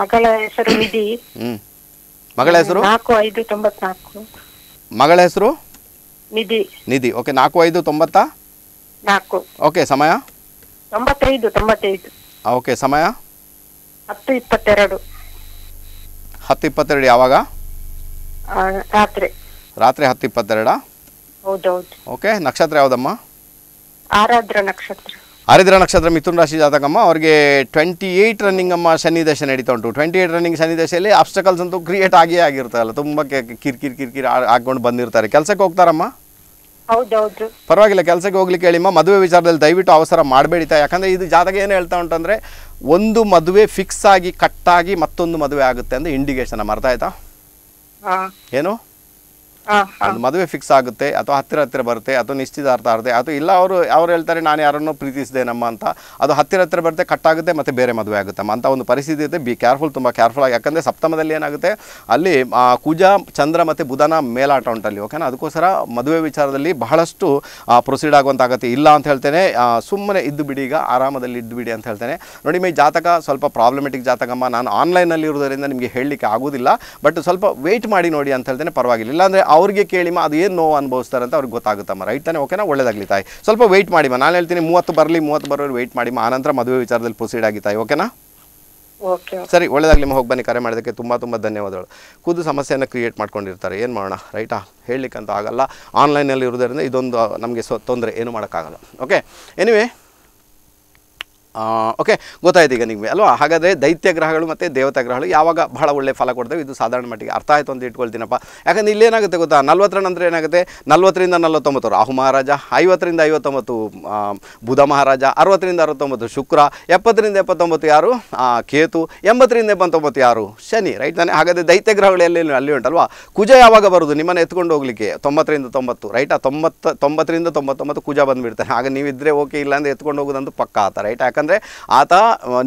ಮಗಳ ಹೆಸರು ವಿಧಿ ಮಗಳ ಹೆಸರು ನಾಲ್ಕು ಐದು ತೊಂಬತ್ನಾಲ್ಕು ಮಗಳ ಹೆಸರು ನಿಧಿ ನಿಧಿ ಓಕೆ ನಾಲ್ಕು ಐದು ತೊಂಬತ್ತ ನಾಲ್ಕು ಓಕೆ ಸಮಯ ತೊಂಬತ್ತೈದು ತೊಂಬತ್ತೈದು ಓಕೆ ಸಮಯ ಹತ್ತು ಇಪ್ಪತ್ತೆರಡು ಹತ್ತು ಇಪ್ಪತ್ತೆರಡು ಯಾವಾಗ ರಾತ್ರಿ ರಾತ್ರಿ ಹತ್ತು ಇಪ್ಪತ್ತೆರಡಾ ಹೌದೌದು ಓಕೆ ನಕ್ಷತ್ರ ಯಾವುದಮ್ಮ ಆರಾದ್ರ ನಕ್ಷತ್ರ ಹರಿದ್ರ ನಕ್ಷತ್ರ ಮಿಥುನ್ ರಾಶಿ ಜಾತಕಮ್ಮ ಅವರಿಗೆ ಟ್ವೆಂಟಿ ಏಯ್ಟ್ ರನ್ನಿಂಗ್ ಅಮ್ಮ ಶನಿ ದಶೆ ನಡೀತಾ ಉಂಟು ಟ್ವೆಂಟಿ ಏಯ್ಟ್ ರನ್ನಿಂಗ್ ಶನಿ ದಶೆಯಲ್ಲಿ ಅಂತೂ ಕ್ರಿಯೇಟ್ ಆಗಿಯೇ ಆಗಿರ್ತಲ್ಲ ತುಂಬ ಕಿರ್ಕಿರ್ ಕಿರ್ಕಿರ್ ಹಾಕೊಂಡು ಬಂದಿರ್ತಾರೆ ಕೆಲಸಕ್ಕೆ ಹೋಗ್ತಾರಮ್ಮ ಪರವಾಗಿಲ್ಲ ಕೆಲಸಕ್ಕೆ ಹೋಗ್ಲಿಕ್ಕೆ ಹೇಳಿಮ್ಮ ಮದುವೆ ವಿಚಾರದಲ್ಲಿ ದಯವಿಟ್ಟು ಅವಸರ ಮಾಡಬೇಡಿತಾ ಯಾಕಂದರೆ ಇದು ಜಾತಕ ಏನು ಹೇಳ್ತಾ ಉಂಟಂದ್ರೆ ಒಂದು ಮದುವೆ ಫಿಕ್ಸ್ ಆಗಿ ಕಟ್ಟಾಗಿ ಮತ್ತೊಂದು ಮದುವೆ ಆಗುತ್ತೆ ಅಂತ ಇಂಡಿಕೇಶನ್ ಅಮ್ಮ ಅರ್ಥ ಆಯ್ತಾ ಏನು ಒಂದು ಮದುವೆ ಫಿಕ್ಸ್ ಆಗುತ್ತೆ ಅಥವಾ ಹತ್ತಿರ ಹತ್ತಿರ ಬರುತ್ತೆ ಅಥವಾ ನಿಶ್ಚಿತಾರ್ಥ ಆಗುತ್ತೆ ಅಥವಾ ಇಲ್ಲ ಅವರು ಅವ್ರು ಹೇಳ್ತಾರೆ ನಾನು ಯಾರನ್ನೋ ಪ್ರೀತಿಸಿದೆ ನಮ್ಮ ಅಂತ ಅದು ಹತ್ತಿರ ಹತ್ತಿರ ಬರುತ್ತೆ ಕಟ್ಟಾಗುತ್ತೆ ಮತ್ತೆ ಬೇರೆ ಮದುವೆ ಆಗುತ್ತಮ್ಮ ಅಂತ ಒಂದು ಪರಿಸ್ಥಿತಿ ಇದೆ ಬಿ ಕೇರ್ಫುಲ್ ತುಂಬ ಕೇರ್ಫುಲ್ ಆಗಿ ಯಾಕಂದರೆ ಸಪ್ತಮದಲ್ಲಿ ಏನಾಗುತ್ತೆ ಅಲ್ಲಿ ಕುಜ ಚಂದ್ರ ಮತ್ತು ಬುಧನ ಮೇಲಾಟ ಉಂಟಲ್ಲಿ ಓಕೆನಾ ಅದಕ್ಕೋಸ್ಕರ ಮದುವೆ ವಿಚಾರದಲ್ಲಿ ಬಹಳಷ್ಟು ಪ್ರೊಸೀಡ್ ಆಗುವಂತಾಗುತ್ತೆ ಇಲ್ಲ ಅಂತ ಹೇಳ್ತೇನೆ ಸುಮ್ಮನೆ ಇದ್ದು ಬಿಡಿ ಈಗ ಆರಾಮದಲ್ಲಿ ಇದ್ದು ಬಿಡಿ ಅಂತ ಹೇಳ್ತೇನೆ ನೋಡಿ ಮೇ ಜಾತಕ ಸ್ವಲ್ಪ ಪ್ರಾಬ್ಲಮೆಟಿಕ್ ಜಾತಕಮ್ಮ ನಾನು ಆನ್ಲೈನಲ್ಲಿ ಇರೋದರಿಂದ ನಿಮಗೆ ಹೇಳಲಿಕ್ಕೆ ಆಗೋದಿಲ್ಲ ಬಟ್ ಸ್ವಲ್ಪ ವೆಯ್ಟ್ ಮಾಡಿ ನೋಡಿ ಅಂತ ಹೇಳ್ತೇನೆ ಪರವಾಗಿಲ್ಲ ಇಲ್ಲಾಂದರೆ ಅವ್ರಿಗೆ ಕೇಳಿಮ್ಮ ಅದು ಏನು ನೋವು ಅನುಭವಿಸ್ತಾರೆ ಅಂತ ಅವ್ರಿಗೆ ಗೊತ್ತಾಗುತ್ತಮ್ಮ ರೈಟ್ ತಾನೆ ಓಕೆನಾ ಒಳ್ಳೇದಾಗಲಿ ತಾಯಿ ಸ್ವಲ್ಪ ವೆಯ್ಟ್ ಮಾಡಿಮ್ಮ ನಾನು ಹೇಳ್ತೀನಿ ಮೂವತ್ತು ಬರಲಿ ಮೂವತ್ತು ಬರೋರು ವೆಯ್ಟ್ ಮಾಡಿಮ್ಮ ಆನಂತರ ಮದುವೆ ವಿಚಾರದಲ್ಲಿ ಪ್ರೊಸೀಡ್ ಆಗಿ ತಾಯಿ ಓಕೆನಾ ಸರಿ ಒಳ್ಳೇದಾಗಲಿ ಹೋಗಿ ಬನ್ನಿ ಕರೆ ಮಾಡೋದಕ್ಕೆ ತುಂಬ ತುಂಬ ಧನ್ಯವಾದಗಳು ಖುದ್ದು ಸಮಸ್ಯೆಯನ್ನು ಕ್ರಿಯೇಟ್ ಮಾಡ್ಕೊಂಡಿರ್ತಾರೆ ಏನು ಮಾಡೋಣ ರೈಟಾ ಹೇಳಲಿಕ್ಕಂತೂ ಆಗಲ್ಲ ಆನ್ಲೈನಲ್ಲಿ ಇರೋದ್ರಿಂದ ಇದೊಂದು ನಮಗೆ ಸೊ ತೊಂದರೆ ಏನು ಮಾಡೋಕ್ಕಾಗಲ್ಲ ಓಕೆ ಎನಿವೆ ಓಕೆ ಗೊತ್ತಾಯ್ತು ಈಗ ನಿಮಗೆ ಅಲ್ವಾ ಹಾಗಾದರೆ ದೈತ್ಯ ಗ್ರಹಗಳು ಮತ್ತು ದೇವತಾ ಗ್ರಹಗಳು ಯಾವಾಗ ಬಹಳ ಒಳ್ಳೆ ಫಲ ಕೊಡ್ತೇವೆ ಇದು ಸಾಧಾರಣ ಮಟ್ಟಿಗೆ ಅರ್ಥ ಆಯಿತು ಅಂತ ಇಟ್ಕೊಳ್ತೀನಪ್ಪ ಯಾಕಂದರೆ ಇಲ್ಲೇನಾಗುತ್ತೆ ಗೊತ್ತಾ ನಲ್ವತ್ತರ ನಂತರ ಏನಾಗುತ್ತೆ ನಲ್ವತ್ತರಿಂದ ನಲ್ವತ್ತೊಂಬತ್ತು ರಾಹು ಮಹಾರಾಜ ಐವತ್ತರಿಂದ ಐವತ್ತೊಂಬತ್ತು ಬುಧ ಮಹಾರಾಜ ಅರವತ್ತರಿಂದ ಅರವತ್ತೊಂಬತ್ತು ಶುಕ್ರ ಎಪ್ಪತ್ತರಿಂದ ಎಪ್ಪತ್ತೊಂಬತ್ತು ಯಾರು ಕೇತು ಎಂಬತ್ತರಿಂದ ಎಪ್ಪತ್ತೊಂಬತ್ತು ಯಾರು ಶನಿ ರೈಟ್ ನಾನೇ ಹಾಗಾದರೆ ದೈತ್ಯ ಗ್ರಹಗಳು ಎಲ್ಲಿ ಅಲ್ಲಿ ಉಂಟಲ್ವಾ ಕುಜ ಯಾವಾಗ ಬರೋದು ನಿಮ್ಮನ್ನು ಎತ್ಕೊಂಡು ಹೋಗ್ಲಿಕ್ಕೆ ತೊಂಬತ್ತರಿಂದ ತೊಂಬತ್ತು ರೈಟಾ ತೊಂಬತ್ತು ತೊಂಬತ್ತರಿಂದ ತೊಂಬತ್ತೊಂಬತ್ತು ಕುಜ ಬಂದುಬಿಡ್ತಾನೆ ಆಗ ನೀವಿದ್ರೆ ಓಕೆ ಇಲ್ಲಾಂದರೆ ಎತ್ಕೊಂಡು ಹೋಗೋದಂತೂ ಪಕ್ಕ ಆತ ರೈಟ್ ಯಾಕೆ ಯಾಕಂದರೆ ಆತ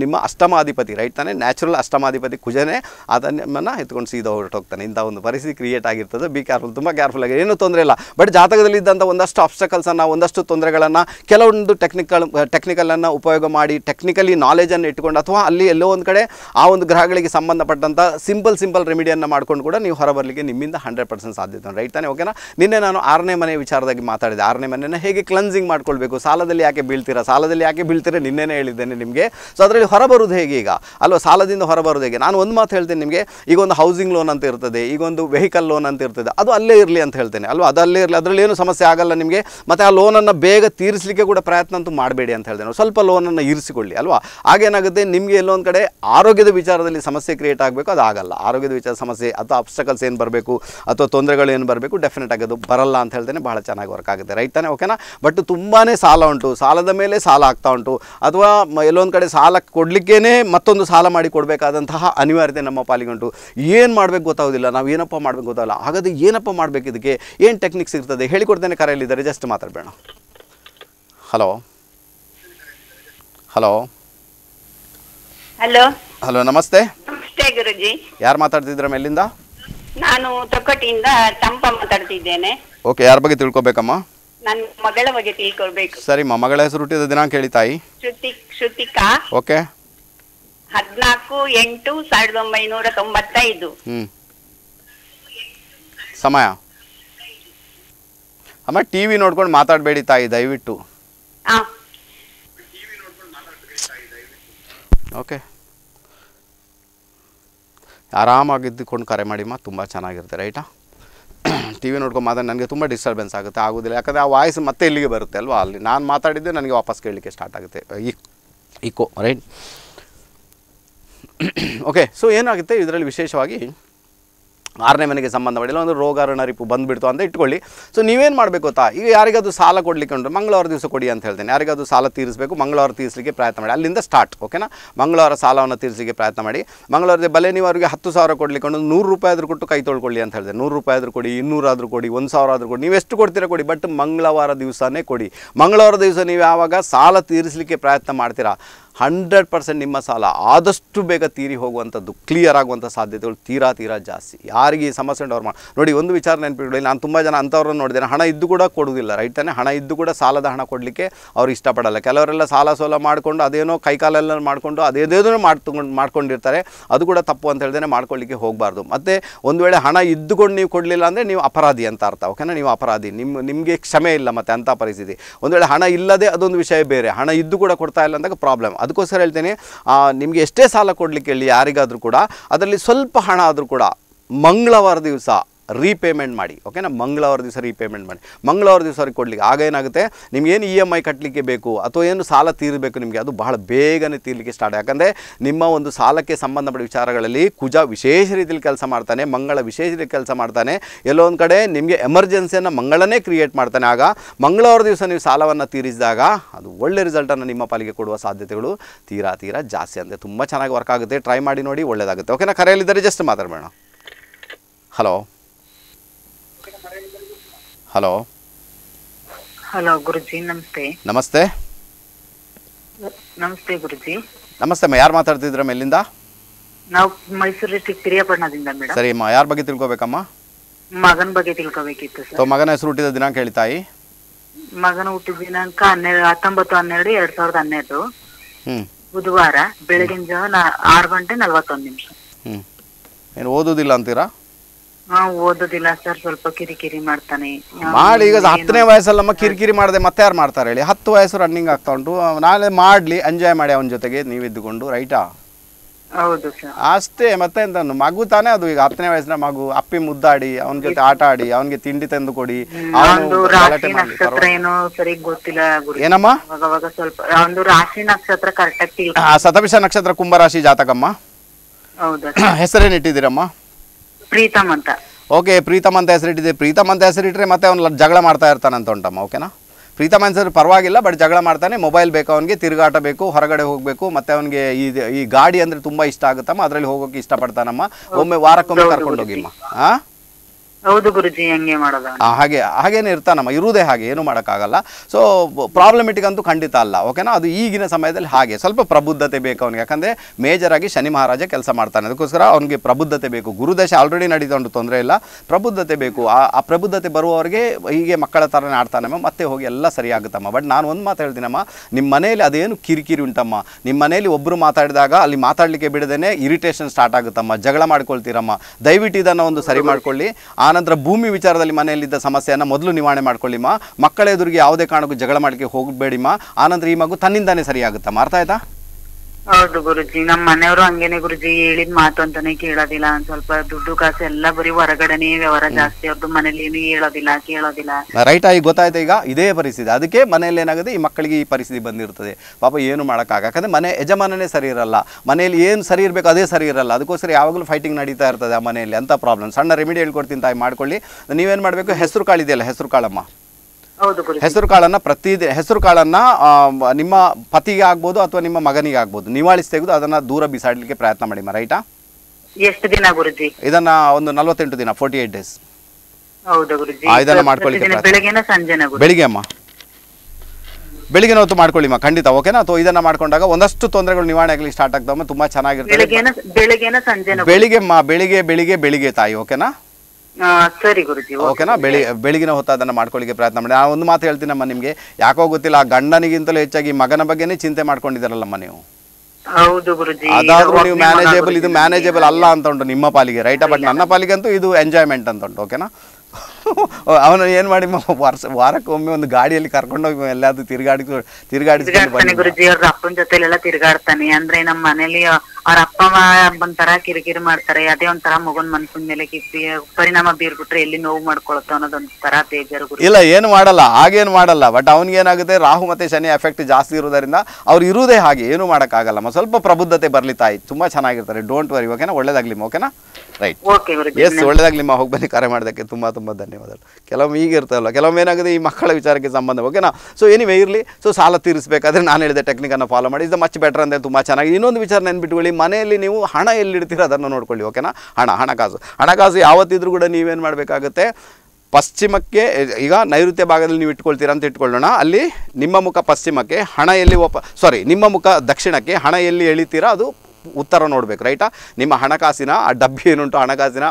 ನಿಮ್ಮ ಅಷ್ಟಮಾಧಿಪತಿ ರೈಟ್ ತಾನೇ ನ್ಯಾಚುರಲ್ ಅಷ್ಟಮಾಧಿಪತಿ ಕುಜನೇ ಆತ ನಿಮ್ಮನ್ನು ಎತ್ಕೊಂಡು ಸೀದಾ ಹೊರಟೋಗ್ತಾನೆ ಇಂಥ ಒಂದು ಪರಿಸ್ಥಿತಿ ಕ್ರಿಯೇಟ್ ಆಗಿರ್ತದೆ ಬಿ ಕೇರ್ಫುಲ್ ತುಂಬ ಕೇರ್ಫುಲ್ ಆಗಿ ಏನೂ ತೊಂದರೆ ಇಲ್ಲ ಬಟ್ ಜಾತಕದಲ್ಲಿ ಇದ್ದಂಥ ಒಂದಷ್ಟು ಆಬ್ಸ್ಟಕಲ್ಸನ್ನು ಒಂದಷ್ಟು ತೊಂದರೆಗಳನ್ನು ಕೆಲವೊಂದು ಟೆಕ್ನಿಕಲ್ ಟೆಕ್ನಿಕಲನ್ನು ಉಪಯೋಗ ಮಾಡಿ ಟೆಕ್ನಿಕಲಿ ನಾಲೆಜನ್ನು ಇಟ್ಕೊಂಡು ಅಥವಾ ಅಲ್ಲಿ ಎಲ್ಲೋ ಒಂದು ಕಡೆ ಆ ಒಂದು ಗ್ರಹಗಳಿಗೆ ಸಂಬಂಧಪಟ್ಟಂಥ ಸಿಂಪಲ್ ಸಿಂಪಲ್ ರೆಮಿಡಿಯನ್ನು ಮಾಡ್ಕೊಂಡು ಕೂಡ ನೀವು ಹೊರಬರಲಿಕ್ಕೆ ನಿಮ್ಮಿಂದ ಹಂಡ್ರೆಡ್ ಪರ್ಸೆಂಟ್ ಸಾಧ್ಯತೆ ರೈಟ್ ತಾನೆ ಓಕೆನಾ ನಿನ್ನೆ ನಾನು ಆರನೇ ಮನೆ ವಿಚಾರದಾಗಿ ಮಾತಾಡಿದೆ ಆರನೇ ಮನೆಯನ್ನು ಹೇಗೆ ಕ್ಲನ್ಸಿಂಗ್ ಮಾಡ್ಕೊಳ್ಬೇಕು ಸಾಲದಲ್ಲಿ ಯಾಕೆ ಬೀಳ್ತೀರಾ ಸಾಲದಲ್ಲಿ ಯಾಕೆ ಬೀಳ್ತೀರಾ ನಿನ್ನೆ ಹೇಳಿದ್ದೇನೆ ನಿಮಗೆ ಸೊ ಅದರಲ್ಲಿ ಹೊರಬರುವುದು ಹೇಗೆ ಈಗ ಅಲ್ವಾ ಸಾಲದಿಂದ ಹೊರಬರುವುದು ಹೇಗೆ ನಾನು ಒಂದು ಮಾತು ಹೇಳ್ತೇನೆ ನಿಮಗೆ ಈಗ ಒಂದು ಹೌಸಿಂಗ್ ಲೋನ್ ಅಂತ ಇರ್ತದೆ ಈಗ ಒಂದು ವೆಹಿಕಲ್ ಲೋನ್ ಅಂತ ಇರ್ತದೆ ಅದು ಅಲ್ಲೇ ಇರಲಿ ಅಂತ ಹೇಳ್ತೇನೆ ಅಲ್ವಾ ಅದು ಅಲ್ಲೇ ಇರಲಿ ಅದರಲ್ಲಿ ಏನು ಸಮಸ್ಯೆ ಆಗಲ್ಲ ನಿಮಗೆ ಮತ್ತು ಆ ಲೋನನ್ನು ಬೇಗ ತೀರಿಸಲಿಕ್ಕೆ ಕೂಡ ಪ್ರಯತ್ನ ಅಂತೂ ಮಾಡಬೇಡಿ ಅಂತ ಹೇಳ್ತೇನೆ ಸ್ವಲ್ಪ ಲೋನನ್ನು ಇರಿಸಿಕೊಳ್ಳಿ ಅಲ್ವಾ ಆಗೇನಾಗುತ್ತೆ ನಿಮಗೆ ಎಲ್ಲೊಂದು ಕಡೆ ಆರೋಗ್ಯದ ವಿಚಾರದಲ್ಲಿ ಸಮಸ್ಯೆ ಕ್ರಿಯೇಟ್ ಆಗಬೇಕು ಅದು ಆಗಲ್ಲ ಆರೋಗ್ಯದ ವಿಚಾರ ಸಮಸ್ಯೆ ಅಥವಾ ಅಬ್ಸ್ಟಕಲ್ಸ್ ಏನು ಬರಬೇಕು ಅಥವಾ ತೊಂದರೆಗಳು ಏನು ಬರಬೇಕು ಡೆಫಿನೆಟ್ ಅದು ಬರಲ್ಲ ಅಂತ ಹೇಳ್ತೇನೆ ಭಾಳ ಚೆನ್ನಾಗಿ ವರ್ಕ್ ಆಗುತ್ತೆ ರೈಟ್ ಓಕೆನಾ ಬಟ್ ತುಂಬಾ ಸಾಲ ಉಂಟು ಸಾಲದ ಮೇಲೆ ಸಾಲ ಆಗ್ತಾ ಉಂಟು ಅಥವಾ ಎಲ್ಲೊಂದು ಕಡೆ ಸಾಲ ಕೊಡಲಿಕ್ಕೇ ಮತ್ತೊಂದು ಸಾಲ ಮಾಡಿ ಕೊಡಬೇಕಾದಂತಹ ಅನಿವಾರ್ಯತೆ ನಮ್ಮ ಪಾಲಿಗಂಟು ಏನು ಮಾಡಬೇಕು ಗೊತ್ತಾಗೋದಿಲ್ಲ ನಾವು ಏನಪ್ಪ ಮಾಡಬೇಕು ಗೊತ್ತಾಗಲ್ಲ ಹಾಗಾದ್ರೆ ಏನಪ್ಪ ಮಾಡಬೇಕು ಇದಕ್ಕೆ ಏನು ಟೆಕ್ನಿಕ್ಸ್ ಇರ್ತದೆ ಹೇಳಿಕೊಡ್ತೇನೆ ಕರೆಯಲ್ಲಿದ್ದಾರೆ ಜಸ್ಟ್ ಮಾತಾಡಬೇಡ ಹಲೋ ಹಲೋ ಹಲೋ ಹಲೋ ನಮಸ್ತೆ ಗುರುಜಿ ಯಾರು ಮಾತಾಡ್ತಿದ್ರ ಮೇಲಿಂದ ನಾನು ತೊಕ್ಕಟ್ಟಿಯಿಂದ ಚಂಪ ಮಾತಾಡ್ತಿದ್ದೇನೆ ಓಕೆ ಯಾರ ಬಗ್ಗೆ ತಿಳ್ಕೊಬೇಕಮ್ಮ ನನ್ನ ಮಗಳ ಬಗ್ಗೆ ತಿಳ್ಕೊಳ್ಬೇಕು ಸರಿಮ್ಮ ಮಗಳ ಹೆಸರು ಹುಟ್ಟಿದ ದಿನಾಂಕ ಹೇಳಿ ತಾಯಿ ಓಕೆ ಹದಿನಾಲ್ಕು ಎಂಟು ಸಾವಿರದ ಒಂಬೈನೂರ ತೊಂಬತ್ತೈದು ಹ್ಮ್ ಸಮಯ ಅಮ್ಮ ಟಿವಿ ನೋಡ್ಕೊಂಡು ಮಾತಾಡಬೇಡಿ ತಾಯಿ ದಯವಿಟ್ಟು ಓಕೆ ಆರಾಮಾಗಿದ್ದುಕೊಂಡು ಕರೆ ಮಾಡಿಮ್ಮ ತುಂಬ ಚೆನ್ನಾಗಿರುತ್ತೆ ರೈಟಾ ಟಿ ವಿ ನೋಡ್ಕೊಂಡು ಮಾತಾಡಿ ನನಗೆ ತುಂಬ ಡಿಸ್ಟರ್ಬೆನ್ಸ್ ಆಗುತ್ತೆ ಆಗೋದಿಲ್ಲ ಯಾಕಂದರೆ ಆ ವಾಯ್ಸ್ ಮತ್ತೆ ಇಲ್ಲಿಗೆ ಬರುತ್ತೆ ಅಲ್ವಾ ಅಲ್ಲಿ ನಾನು ಮಾತಾಡಿದ್ದೆ ನನಗೆ ವಾಪಸ್ ಕೇಳಲಿಕ್ಕೆ ಸ್ಟಾರ್ಟ್ ಆಗುತ್ತೆ ಈ ಇಕೋ ರೈಟ್ ಓಕೆ ಸೊ ಏನಾಗುತ್ತೆ ಇದರಲ್ಲಿ ವಿಶೇಷವಾಗಿ ಆರನೇ ಮನೆಗೆ ಸಂಬಂಧ ಮಾಡಿಲ್ಲ ಒಂದು ರೋಗ ರಿಪು ಬಂದುಬಿಡ್ತು ಅಂತ ಇಟ್ಕೊಳ್ಳಿ ಸೊ ನೀವೇನು ಮಾಡಬೇಕು ತಾ ಈಗ ಯಾರಿಗಾದರೂ ಸಾಲ ಕೊಡಲಿಕ್ಕೆ ಉಂಟು ಮಂಗಳವಾರ ದಿವಸ ಕೊಡಿ ಅಂತ ಹೇಳ್ತೇನೆ ಯಾರಿಗಾದರೂ ಸಾಲ ತೀರಿಸಬೇಕು ಮಂಗಳವಾರ ತೀರಿಸಲಿಕ್ಕೆ ಪ್ರಯತ್ನ ಮಾಡಿ ಅಲ್ಲಿಂದ ಸ್ಟಾರ್ಟ್ ಓಕೆನಾ ಮಂಗಳವಾರ ಸಾಲವನ್ನು ತೀರಿಸಲಿಕ್ಕೆ ಪ್ರಯತ್ನ ಮಾಡಿ ಮಂಗಳವಾರದ ಬಲೆ ನೀವು ಅವರಿಗೆ ಹತ್ತು ಸಾವಿರ ಕೊಡಲಿಕ್ಕೆ ಒಂದು ನೂರು ರೂಪಾಯಿ ಆದರೂ ಕೊಟ್ಟು ಕೈ ತೊಳ್ಕೊಳ್ಳಿ ಅಂತ ಹೇಳಿದೆ ನೂರು ರೂಪಾಯಿ ಆದರೂ ಕೊಡಿ ಆದರೂ ಕೊಡಿ ಒಂದು ಸಾವಿರ ಆದರೂ ಕೊಡಿ ನೀವು ಎಷ್ಟು ಕೊಡ್ತೀರಾ ಕೊಡಿ ಬಟ್ ಮಂಗಳವಾರ ದಿವಸನೇ ಕೊಡಿ ಮಂಗಳವಾರ ದಿವಸ ನೀವು ಯಾವಾಗ ಸಾಲ ತೀರಿಸಲಿಕ್ಕೆ ಪ್ರಯತ್ನ ಮಾಡ್ತೀರಾ ಹಂಡ್ರೆಡ್ ಪರ್ಸೆಂಟ್ ನಿಮ್ಮ ಸಾಲ ಆದಷ್ಟು ಬೇಗ ತೀರಿ ಹೋಗುವಂಥದ್ದು ಕ್ಲಿಯರ್ ಆಗುವಂಥ ಸಾಧ್ಯತೆಗಳು ತೀರಾ ತೀರಾ ಜಾಸ್ತಿ ಯಾರಿಗೆ ಈ ಸಮಸ್ಯೆ ಅವ್ರು ಮಾಡಿ ನೋಡಿ ಒಂದು ವಿಚಾರ ನೆನಪಿಟ್ಕೊಳ್ಳಿ ನಾನು ತುಂಬ ಜನ ಅಂಥವ್ರನ್ನ ನೋಡಿದ್ದೇನೆ ಹಣ ಇದ್ದು ಕೂಡ ಕೊಡುವುದಿಲ್ಲ ರೈಟ್ ತಾನೆ ಹಣ ಇದ್ದು ಕೂಡ ಸಾಲದ ಹಣ ಕೊಡಲಿಕ್ಕೆ ಅವ್ರು ಇಷ್ಟಪಡಲ್ಲ ಕೆಲವರೆಲ್ಲ ಸಾಲ ಸೋಲ ಮಾಡಿಕೊಂಡು ಅದೇನೋ ಕೈಕಾಲೆಲ್ಲ ಮಾಡಿಕೊಂಡು ಮಾಡ್ ಮಾಡ್ತಕೊಂಡು ಮಾಡ್ಕೊಂಡಿರ್ತಾರೆ ಅದು ಕೂಡ ತಪ್ಪು ಅಂತ ಹೇಳ್ದೇನೆ ಮಾಡ್ಕೊಳ್ಳಿಕ್ಕೆ ಹೋಗಬಾರ್ದು ಮತ್ತು ಒಂದು ವೇಳೆ ಹಣ ಇದ್ದುಕೊಂಡು ನೀವು ಕೊಡಲಿಲ್ಲ ಅಂದರೆ ನೀವು ಅಪರಾಧಿ ಅಂತ ಅರ್ಥ ಓಕೆನಾ ನೀವು ಅಪರಾಧಿ ನಿಮ್ಮ ನಿಮಗೆ ಕ್ಷಮೆ ಇಲ್ಲ ಮತ್ತು ಅಂಥ ಪರಿಸ್ಥಿತಿ ಒಂದು ವೇಳೆ ಹಣ ಇಲ್ಲದೆ ಅದೊಂದು ವಿಷಯ ಬೇರೆ ಹಣ ಇದ್ದು ಕೂಡ ಕೊಡ್ತಾ ಇಲ್ಲ ಅಂದಾಗ ಪ್ರಾಬ್ಲಮ್ ಅದಕ್ಕೋಸ್ಕರ ಹೇಳ್ತೇನೆ ನಿಮಗೆ ಎಷ್ಟೇ ಸಾಲ ಕೊಡಲಿಕ್ಕೆ ಹೇಳಿ ಯಾರಿಗಾದರೂ ಕೂಡ ಅದರಲ್ಲಿ ಸ್ವಲ್ಪ ಹಣ ಆದರೂ ಕೂಡ ಮಂಗಳವಾರ ದಿವಸ ರೀಪೇಮೆಂಟ್ ಮಾಡಿ ಓಕೆನಾ ಮಂಗಳವಾರ ದಿವಸ ರೀಪೇಮೆಂಟ್ ಮಾಡಿ ಮಂಗಳವಾರ ದಿವಸ ಕೊಡಲಿಕ್ಕೆ ಆಗ ಏನಾಗುತ್ತೆ ಏನು ಇ e ಎಮ್ ಐ ಕಟ್ಟಲಿಕ್ಕೆ ಬೇಕು ಅಥವಾ ಏನು ಸಾಲ ತೀರಬೇಕು ನಿಮಗೆ ಅದು ಬಹಳ ಬೇಗನೆ ತೀರಲಿಕ್ಕೆ ಸ್ಟಾರ್ಟ್ ಯಾಕಂದರೆ ನಿಮ್ಮ ಒಂದು ಸಾಲಕ್ಕೆ ಸಂಬಂಧಪಟ್ಟ ವಿಚಾರಗಳಲ್ಲಿ ಕುಜ ವಿಶೇಷ ರೀತಿಯಲ್ಲಿ ಕೆಲಸ ಮಾಡ್ತಾನೆ ಮಂಗಳ ವಿಶೇಷ ರೀತಿ ಕೆಲಸ ಮಾಡ್ತಾನೆ ಎಲ್ಲೋ ಒಂದು ಕಡೆ ನಿಮಗೆ ಎಮರ್ಜೆನ್ಸಿಯನ್ನು ಮಂಗಳನೇ ಕ್ರಿಯೇಟ್ ಮಾಡ್ತಾನೆ ಆಗ ಮಂಗಳವಾರ ದಿವಸ ನೀವು ಸಾಲವನ್ನು ತೀರಿಸಿದಾಗ ಅದು ಒಳ್ಳೆ ರಿಸಲ್ಟನ್ನು ನಿಮ್ಮ ಪಾಲಿಗೆ ಕೊಡುವ ಸಾಧ್ಯತೆಗಳು ತೀರಾ ತೀರಾ ಜಾಸ್ತಿ ಅಂದರೆ ತುಂಬ ಚೆನ್ನಾಗಿ ವರ್ಕ್ ಆಗುತ್ತೆ ಟ್ರೈ ಮಾಡಿ ನೋಡಿ ಒಳ್ಳೆಯದಾಗುತ್ತೆ ಓಕೆನಾ ಕರೆಯಲ್ಲಿದ್ದರೆ ಜಸ್ಟ್ ಮಾತಾಡಬೇಡ ಹಲೋ ಹಲೋ ಹಲೋ ಗುರುಜಿ ನಮಸ್ತೆ ನಮಸ್ತೆ ನಮಸ್ತೆ ಗುರುಜಿ ನಮಸ್ತೆ ಅಮ್ಮ ಯಾರು ಮಾತಾಡ್ತಿದ್ರ ಎಲ್ಲಿಂದ ನಾವು ಮೈಸೂರು ಡಿಸ್ಟ್ರಿಕ್ಟ್ ಪಿರಿಯಾಪಟ್ಟಣದಿಂದ ಮೇಡಮ್ ಸರಿ ಅಮ್ಮ ಯಾರ ಬಗ್ಗೆ ತಿಳ್ಕೊಬೇಕಮ್ಮ ಮಗನ ಬಗ್ಗೆ ತಿಳ್ಕೊಬೇಕಿತ್ತು ಸೊ ಸರ್ ಮಗನ ಹೆಸರು ಹುಟ್ಟಿದ ದಿನಾಂಕ ಹೇಳಿ ತಾಯಿ ಮಗನ ಹುಟ್ಟಿದ ದಿನಾಂಕ ಹನ್ನೆರಡು ಹತ್ತೊಂಬತ್ತು ಹನ್ನೆರಡು ಎರಡ್ ಸಾವಿರದ ಹನ್ನೆರಡು ಬುಧವಾರ ಬೆಳಗಿನ ಜಾವ ನಾ- ಆರು ಗಂಟೆ ನಲವತ್ತೊಂದು ನಿಮಿಷ ಹ್ಮ್ ಏನು ಓದೋದಿಲ್ಲ ಅಂತೀರಾ ಸ್ವಲ್ಪ ಕಿರಿಕಿರಿ ಮಾಡ್ತಾನೆ ಮಾಡಿ ಈಗ ಹತ್ತನೇ ವಯಸ್ಸಲ್ಲಮ್ಮ ಕಿರಿಕಿರಿ ಮಾಡದೆ ಮತ್ತೆ ಯಾರು ಮಾಡ್ತಾರೆ ಹೇಳಿ ಹತ್ತು ವಯಸ್ಸು ರನ್ನಿಂಗ್ ಆಗ್ತಾ ಉಂಟು ನಾಳೆ ಮಾಡ್ಲಿ ಎಂಜಾಯ್ ಮಾಡಿ ಅವನ ಜೊತೆಗೆ ಇದ್ದುಕೊಂಡು ರೈಟಾ ಅಷ್ಟೇ ಮತ್ತೆ ಎಂತ ಮಗು ತಾನೇ ಅದು ಈಗ ಹತ್ತನೇ ವಯಸ್ಸಿನ ಮಗು ಅಪ್ಪಿ ಮುದ್ದಾಡಿ ಅವನ ಜೊತೆ ಆಟ ಆಡಿ ಅವನಿಗೆ ತಿಂಡಿ ತಂದು ಕೊಡಿ ನಕ್ಷತ್ರ ಗೊತ್ತಿಲ್ಲ ಏನಮ್ಮ ಸ್ವಲ್ಪ ರಾಶಿ ನಕ್ಷತ್ರ ಕುಂಭರಾಶಿ ಜಾತಕಮ್ಮ ಹೆಸರೇನಿಟ್ಟಿದ್ದೀರಮ್ಮ ಪ್ರೀತಮ್ ಅಂತ ಓಕೆ ಪ್ರೀತಮ್ ಅಂತ ಹೆಸರಿಟ್ಟಿದೆ ಪ್ರೀತಮ್ ಅಂತ ಹೆಸರಿಟ್ರೆ ಮತ್ತೆ ಅವ್ನು ಜಗಳ ಮಾಡ್ತಾ ಇರ್ತಾನಂತ ಉಂಟಮ್ಮ ಓಕೆನಾ ಪ್ರೀತಮ್ ಹೆಸರು ಪರವಾಗಿಲ್ಲ ಬಟ್ ಜಗಳ ಮಾಡ್ತಾನೆ ಮೊಬೈಲ್ ಬೇಕು ಅವನಿಗೆ ತಿರುಗಾಟ ಬೇಕು ಹೊರಗಡೆ ಹೋಗಬೇಕು ಮತ್ತೆ ಅವನಿಗೆ ಈ ಈ ಗಾಡಿ ಅಂದರೆ ತುಂಬ ಇಷ್ಟ ಆಗುತ್ತಮ್ಮ ಅದರಲ್ಲಿ ಹೋಗೋಕೆ ಇಷ್ಟಪಡ್ತಾನಮ್ಮ ಒಮ್ಮೆ ವಾರಕ್ಕೊಮ್ಮೆ ಹೋಗಿಮ್ಮ ಹಾಂ ಹೌದು ಗುರುಜಿ ಹಂಗೆ ಹಾಗೆ ಹಾಗೇನೆ ಇರ್ತಾನಮ್ಮ ಇರುವುದೇ ಹಾಗೆ ಏನು ಮಾಡೋಕ್ಕಾಗಲ್ಲ ಸೊ ಪ್ರಾಬ್ಲಮೆಟಿಕ್ ಅಂತೂ ಖಂಡಿತ ಅಲ್ಲ ಓಕೆನಾ ಅದು ಈಗಿನ ಸಮಯದಲ್ಲಿ ಹಾಗೆ ಸ್ವಲ್ಪ ಪ್ರಬುದ್ಧತೆ ಬೇಕು ಅವನಿಗೆ ಯಾಕಂದ್ರೆ ಮೇಜರ್ ಆಗಿ ಶನಿ ಮಹಾರಾಜ ಕೆಲಸ ಮಾಡ್ತಾನೆ ಅದಕ್ಕೋಸ್ಕರ ಅವನಿಗೆ ಪ್ರಬುದ್ಧತೆ ಬೇಕು ಗುರುದಶೆ ಆಲ್ರೆಡಿ ಒಂದು ತೊಂದರೆ ಇಲ್ಲ ಪ್ರಬುದ್ಧತೆ ಬೇಕು ಆ ಪ್ರಬುದ್ಧತೆ ಬರುವವರಿಗೆ ಹೀಗೆ ಮಕ್ಕಳ ಥರನೇ ಆಡ್ತಾನಮ್ಮ ಮತ್ತೆ ಹೋಗಿ ಎಲ್ಲ ಸರಿಯಾಗುತ್ತಮ್ಮ ಬಟ್ ನಾನು ಒಂದು ಮಾತು ಹೇಳ್ತೀನಮ್ಮ ನಿಮ್ಮ ಮನೆಯಲ್ಲಿ ಅದೇನು ಕಿರಿಕಿರಿ ಉಂಟಮ್ಮ ನಿಮ್ಮ ಮನೆಯಲ್ಲಿ ಒಬ್ಬರು ಮಾತಾಡಿದಾಗ ಅಲ್ಲಿ ಮಾತಾಡಲಿಕ್ಕೆ ಬಿಡದೇ ಇರಿಟೇಷನ್ ಸ್ಟಾರ್ಟ್ ಆಗುತ್ತಮ್ಮ ಜಗಳ ಮಾಡ್ಕೊಳ್ತೀರಮ್ಮ ದಯವಿಟ್ಟು ಇದನ್ನು ಒಂದು ಸರಿ ಮಾಡ್ಕೊಳ್ಳಿ ಆ ಆನಂತರ ಭೂಮಿ ವಿಚಾರದಲ್ಲಿ ಮನೆಯಲ್ಲಿದ್ದ ಸಮಸ್ಯೆಯನ್ನು ಮೊದಲು ನಿವಾರಣೆ ಮಾಡ್ಕೊಳ್ಳಿಮ್ಮ ಮಕ್ಕಳ ಎದುರಿಗೆ ಯಾವುದೇ ಕಾರಣಕ್ಕೂ ಜಗಳ ಮಾಡಲಿಕ್ಕೆ ಹೋಗಬೇಡಿಮ್ಮ ಆನಂತರ ಈ ಮಗು ತನ್ನಿಂದಾನೇ ಸರಿಯಾಗುತ್ತಾ ಅರ್ಥ ಆಯ್ತಾ ಹೌದು ಗುರುಜಿ ನಮ್ ಮನೆಯವರು ಹಂಗೇನೆ ಗುರುಜಿ ಹೇಳಿದ್ ಮಾತು ಅಂತಾನೆ ಕೇಳೋದಿಲ್ಲ ಒಂದ್ ಸ್ವಲ್ಪ ದುಡ್ಡು ಕಾಸು ಎಲ್ಲ ಬರೀ ಹೊರಗಡೆನೆ ವ್ಯವಹಾರ ಜಾಸ್ತಿ ಅವ್ರದ್ದು ಮನೇಲಿ ಏನು ಹೇಳೋದಿಲ್ಲ ಕೇಳೋದಿಲ್ಲ ರೈಟ್ ಆಗಿ ಗೊತ್ತಾಯ್ತು ಈಗ ಇದೇ ಪರಿಸ್ಥಿತಿ ಅದಕ್ಕೆ ಮನೆಯಲ್ಲಿ ಏನಾಗುತ್ತೆ ಈ ಮಕ್ಕಳಿಗೆ ಈ ಪರಿಸ್ಥಿತಿ ಬಂದಿರ್ತದೆ ಪಾಪ ಏನು ಮಾಡೋಕ್ಕಾಗ ಯಾಕಂದ್ರೆ ಮನೆ ಯಜಮಾನನೇ ಸರಿ ಇರಲ್ಲ ಮನೆಯಲ್ಲಿ ಏನು ಸರಿ ಇರಬೇಕು ಅದೇ ಸರಿ ಇರಲ್ಲ ಅದಕ್ಕೋಸ್ಕರ ಯಾವಾಗಲೂ ಫೈಟಿಂಗ್ ನಡೀತಾ ಇರ್ತದೆ ಆ ಮನೆಯಲ್ಲಿ ಅಂತ ಪ್ರಾಬ್ಲಮ್ ಸಣ್ಣ ರೆಮಿಡಿ ಹೇಳ್ಕೊಡ್ತೀನಿ ತಾಯಿ ಮಾಡ್ಕೊಳ್ಳಿ ನೀವೇನು ಮಾಡಬೇಕು ಹೆಸರು ಕಾಳಿದೆಯಲ್ಲ ಹೆಸರು ಕಾಳಮ್ಮ ಹೆಸರು ಕಾಳನ್ನ ಪ್ರತಿ ಹೆಸರು ಕಾಳನ್ನ ನಿಮ್ಮ ಪತಿಗೆ ಆಗ್ಬೋದು ಅಥವಾ ನಿಮ್ಮ ಮಗನಿಗೆ ಆಗ್ಬೋದು ನಿವಾಳಿಸ್ ತೆಗೆದು ಅದನ್ನ ದೂರ ಬಿಸಾಡ್ಲಿಕ್ಕೆ ಪ್ರಯತ್ನ ಮಾಡಿ ರೈಟಾ ಎಷ್ಟು ದಿನ ಗುರುಜಿ ಇದನ್ನ ಒಂದು ನಲವತ್ತೆಂಟು ದಿನ ಫೋರ್ಟಿ ಏಟ್ ಡೇಸ್ ಹೌದು ಗುರುಜಿ ಇದನ್ನ ಮಾಡ್ಕೊಳ್ಳಿ ಬೆಳಿಗ್ಗೆ ಅಮ್ಮ ಬೆಳಿಗ್ಗೆ ಹೊತ್ತು ಮಾಡ್ಕೊಳ್ಳಿಮ್ಮ ಖಂಡಿತ ಓಕೆನಾ ಅಥವಾ ಇದನ್ನ ಮಾಡ್ಕೊಂಡಾಗ ಒಂದಷ್ಟು ತೊಂದರೆಗಳು ನಿವಾರಣೆ ಆಗಲಿ ಸ್ಟಾರ್ಟ್ ಆಗ್ತಾವ ತುಂಬಾ ಚೆನ್ನಾಗಿರ್ತದೆ ಬೆಳಿಗ್ಗೆ ಬೆಳಿಗ್ಗೆ ಬೆಳಿಗ್ಗೆ ಬೆಳಿಗ್ಗೆ ತಾಯಿ ಓಕೆನಾ ಸರಿ ಗುರುಜಿ ಓಕೆನಾ ಬೆಳಿ ಬೆಳಗಿನ ಹೊತ್ತು ಅದನ್ನು ಮಾಡ್ಕೊಳ್ಳಿಕ್ಕೆ ಪ್ರಯತ್ನ ಮಾಡಿ ನಾನು ಒಂದು ಮಾತು ಹೇಳ್ತೀನಮ್ಮ ನಿಮಗೆ ಯಾಕೋ ಗೊತ್ತಿಲ್ಲ ಆ ಗಂಡನಿಗಿಂತಲೂ ಹೆಚ್ಚಾಗಿ ಮಗನ ಬಗ್ಗೆನೇ ಚಿಂತೆ ಮಾಡ್ಕೊಂಡಿದ್ದಾರಲ್ಲಮ್ಮ ನೀವು ಅದಾದ್ರೂ ನೀವು ಮ್ಯಾನೇಜೇಬಲ್ ಇದು ಮ್ಯಾನೇಜಬಲ್ ಅಲ್ಲ ಅಂತ ಉಂಟು ನಿಮ್ಮ ಪಾಲಿಗೆ ರೈಟ್ ಬಟ್ ನನ್ನ ಪಾಲಿಗೆ ಅಂತೂ ಇದು ಎಂಜಾಯ್ಮೆಂಟ್ ಅಂತ ಉಂಟು ಓಕೆನಾ ಅವನ ಏನ್ ಮಾಡಿ ವರ್ಷ ವಾರಕ್ಕೊಮ್ಮೆ ಒಂದು ಗಾಡಿಯಲ್ಲಿ ಕರ್ಕೊಂಡೋಗಿ ಎಲ್ಲಾದ್ರೂ ತಿರುಗಾಡಿ ತಿರುಗಾಡಿಸ್ಕೊಂಡು ಅಪ್ಪನ ತಿರುಗಾಡ್ತಾನೆ ಅಂದ್ರೆ ನಮ್ಮ ಮನೇಲಿ ಅವ್ರ ಅಪ್ಪ ಅಮ್ಮ ಒಂಥರ ಕಿರಿಕಿರಿ ಮಾಡ್ತಾರೆ ಅದೇ ಒಂಥರ ಮಗನ್ ಮನ್ಸಿನ ಮೇಲೆ ಪರಿಣಾಮ ಬೀರ್ಬಿಟ್ರೆ ಎಲ್ಲಿ ನೋವು ಮಾಡ್ಕೊಳತ್ತೋ ಅನ್ನೋದೊಂಥರ ಬೇಜಾರು ಇಲ್ಲ ಏನು ಮಾಡಲ್ಲ ಹಾಗೇನು ಮಾಡಲ್ಲ ಬಟ್ ಏನಾಗುತ್ತೆ ರಾಹು ಮತ್ತೆ ಶನಿ ಎಫೆಕ್ಟ್ ಜಾಸ್ತಿ ಇರೋದ್ರಿಂದ ಅವ್ರು ಇರುವುದೇ ಹಾಗೆ ಏನು ಮಾಡೋಕ್ಕಾಗಲ್ಲ ಸ್ವಲ್ಪ ಪ್ರಬುದ್ಧತೆ ಬರಲಿ ತಾಯಿ ತುಂಬಾ ಚೆನ್ನಾಗಿರ್ತಾರೆ ಡೋಂಟ್ ವರಿ ಓಕೆನಾ ಒಳ್ಳೇದಾಗ್ಲಿ ಓಕೆನಾ ರೈಟ್ ಎಸ್ ಒಳ್ಳೇದಾಗ್ಲಿಮ್ಮ ಹೋಗಿ ಬನ್ನಿ ಕರೆ ಮಾಡೋದಕ್ಕೆ ತುಂಬಾ ತುಂಬಾ ಧನ್ಯವಾದಗಳು ಕೆಲವೊಮ್ಮೆ ಈಗ ಇರ್ತಲ್ಲ ಕೆಲವೊಮ್ಮೆ ಏನಾಗುತ್ತೆ ಈ ಮಕ್ಕಳ ವಿಚಾರಕ್ಕೆ ಸಂಬಂಧ ಓಕೆನಾ ಸೊ ಏನಿವೆ ಇರಲಿ ಸೊ ಸಾಲ ತೀರಿಸಬೇಕಾದ್ರೆ ನಾನು ಹೇಳಿದ ಟೆಕ್ನಿಕನ್ನು ಫಾಲೋ ಮಾಡಿ ಇದು ಮಚ್ ಬೆಟರ್ ಅಂತ ತುಂಬಾ ಚೆನ್ನಾಗಿ ಇನ್ನೊಂದು ವಿಚಾರ ನೆನ್ಬಿಟ್ಕೊಳ್ಳಿ ನಿಮ್ಮ ಮನೆಯಲ್ಲಿ ನೀವು ಹಣ ಎಲ್ಲಿಡ್ತೀರ ಅದನ್ನು ನೋಡ್ಕೊಳ್ಳಿ ಓಕೆನಾ ಹಣ ಹಣಕಾಸು ಹಣಕಾಸು ಯಾವತ್ತಿದ್ರೂ ಕೂಡ ನೀವೇನು ಮಾಡಬೇಕಾಗುತ್ತೆ ಪಶ್ಚಿಮಕ್ಕೆ ಈಗ ನೈಋತ್ಯ ಭಾಗದಲ್ಲಿ ನೀವು ಇಟ್ಕೊಳ್ತೀರ ಅಂತ ಇಟ್ಕೊಳ್ಳೋಣ ಅಲ್ಲಿ ನಿಮ್ಮ ಮುಖ ಪಶ್ಚಿಮಕ್ಕೆ ಹಣ ಎಲ್ಲಿ ಸಾರಿ ನಿಮ್ಮ ಮುಖ ದಕ್ಷಿಣಕ್ಕೆ ಹಣ ಎಲ್ಲಿ ಎಳಿತೀರಾ ಅದು ಉತ್ತರ ನೋಡಬೇಕು ರೈಟಾ ನಿಮ್ಮ ಹಣಕಾಸಿನ ಆ ಡಬ್ಬಿ ಏನುಂಟು ಹಣಕಾಸಿನ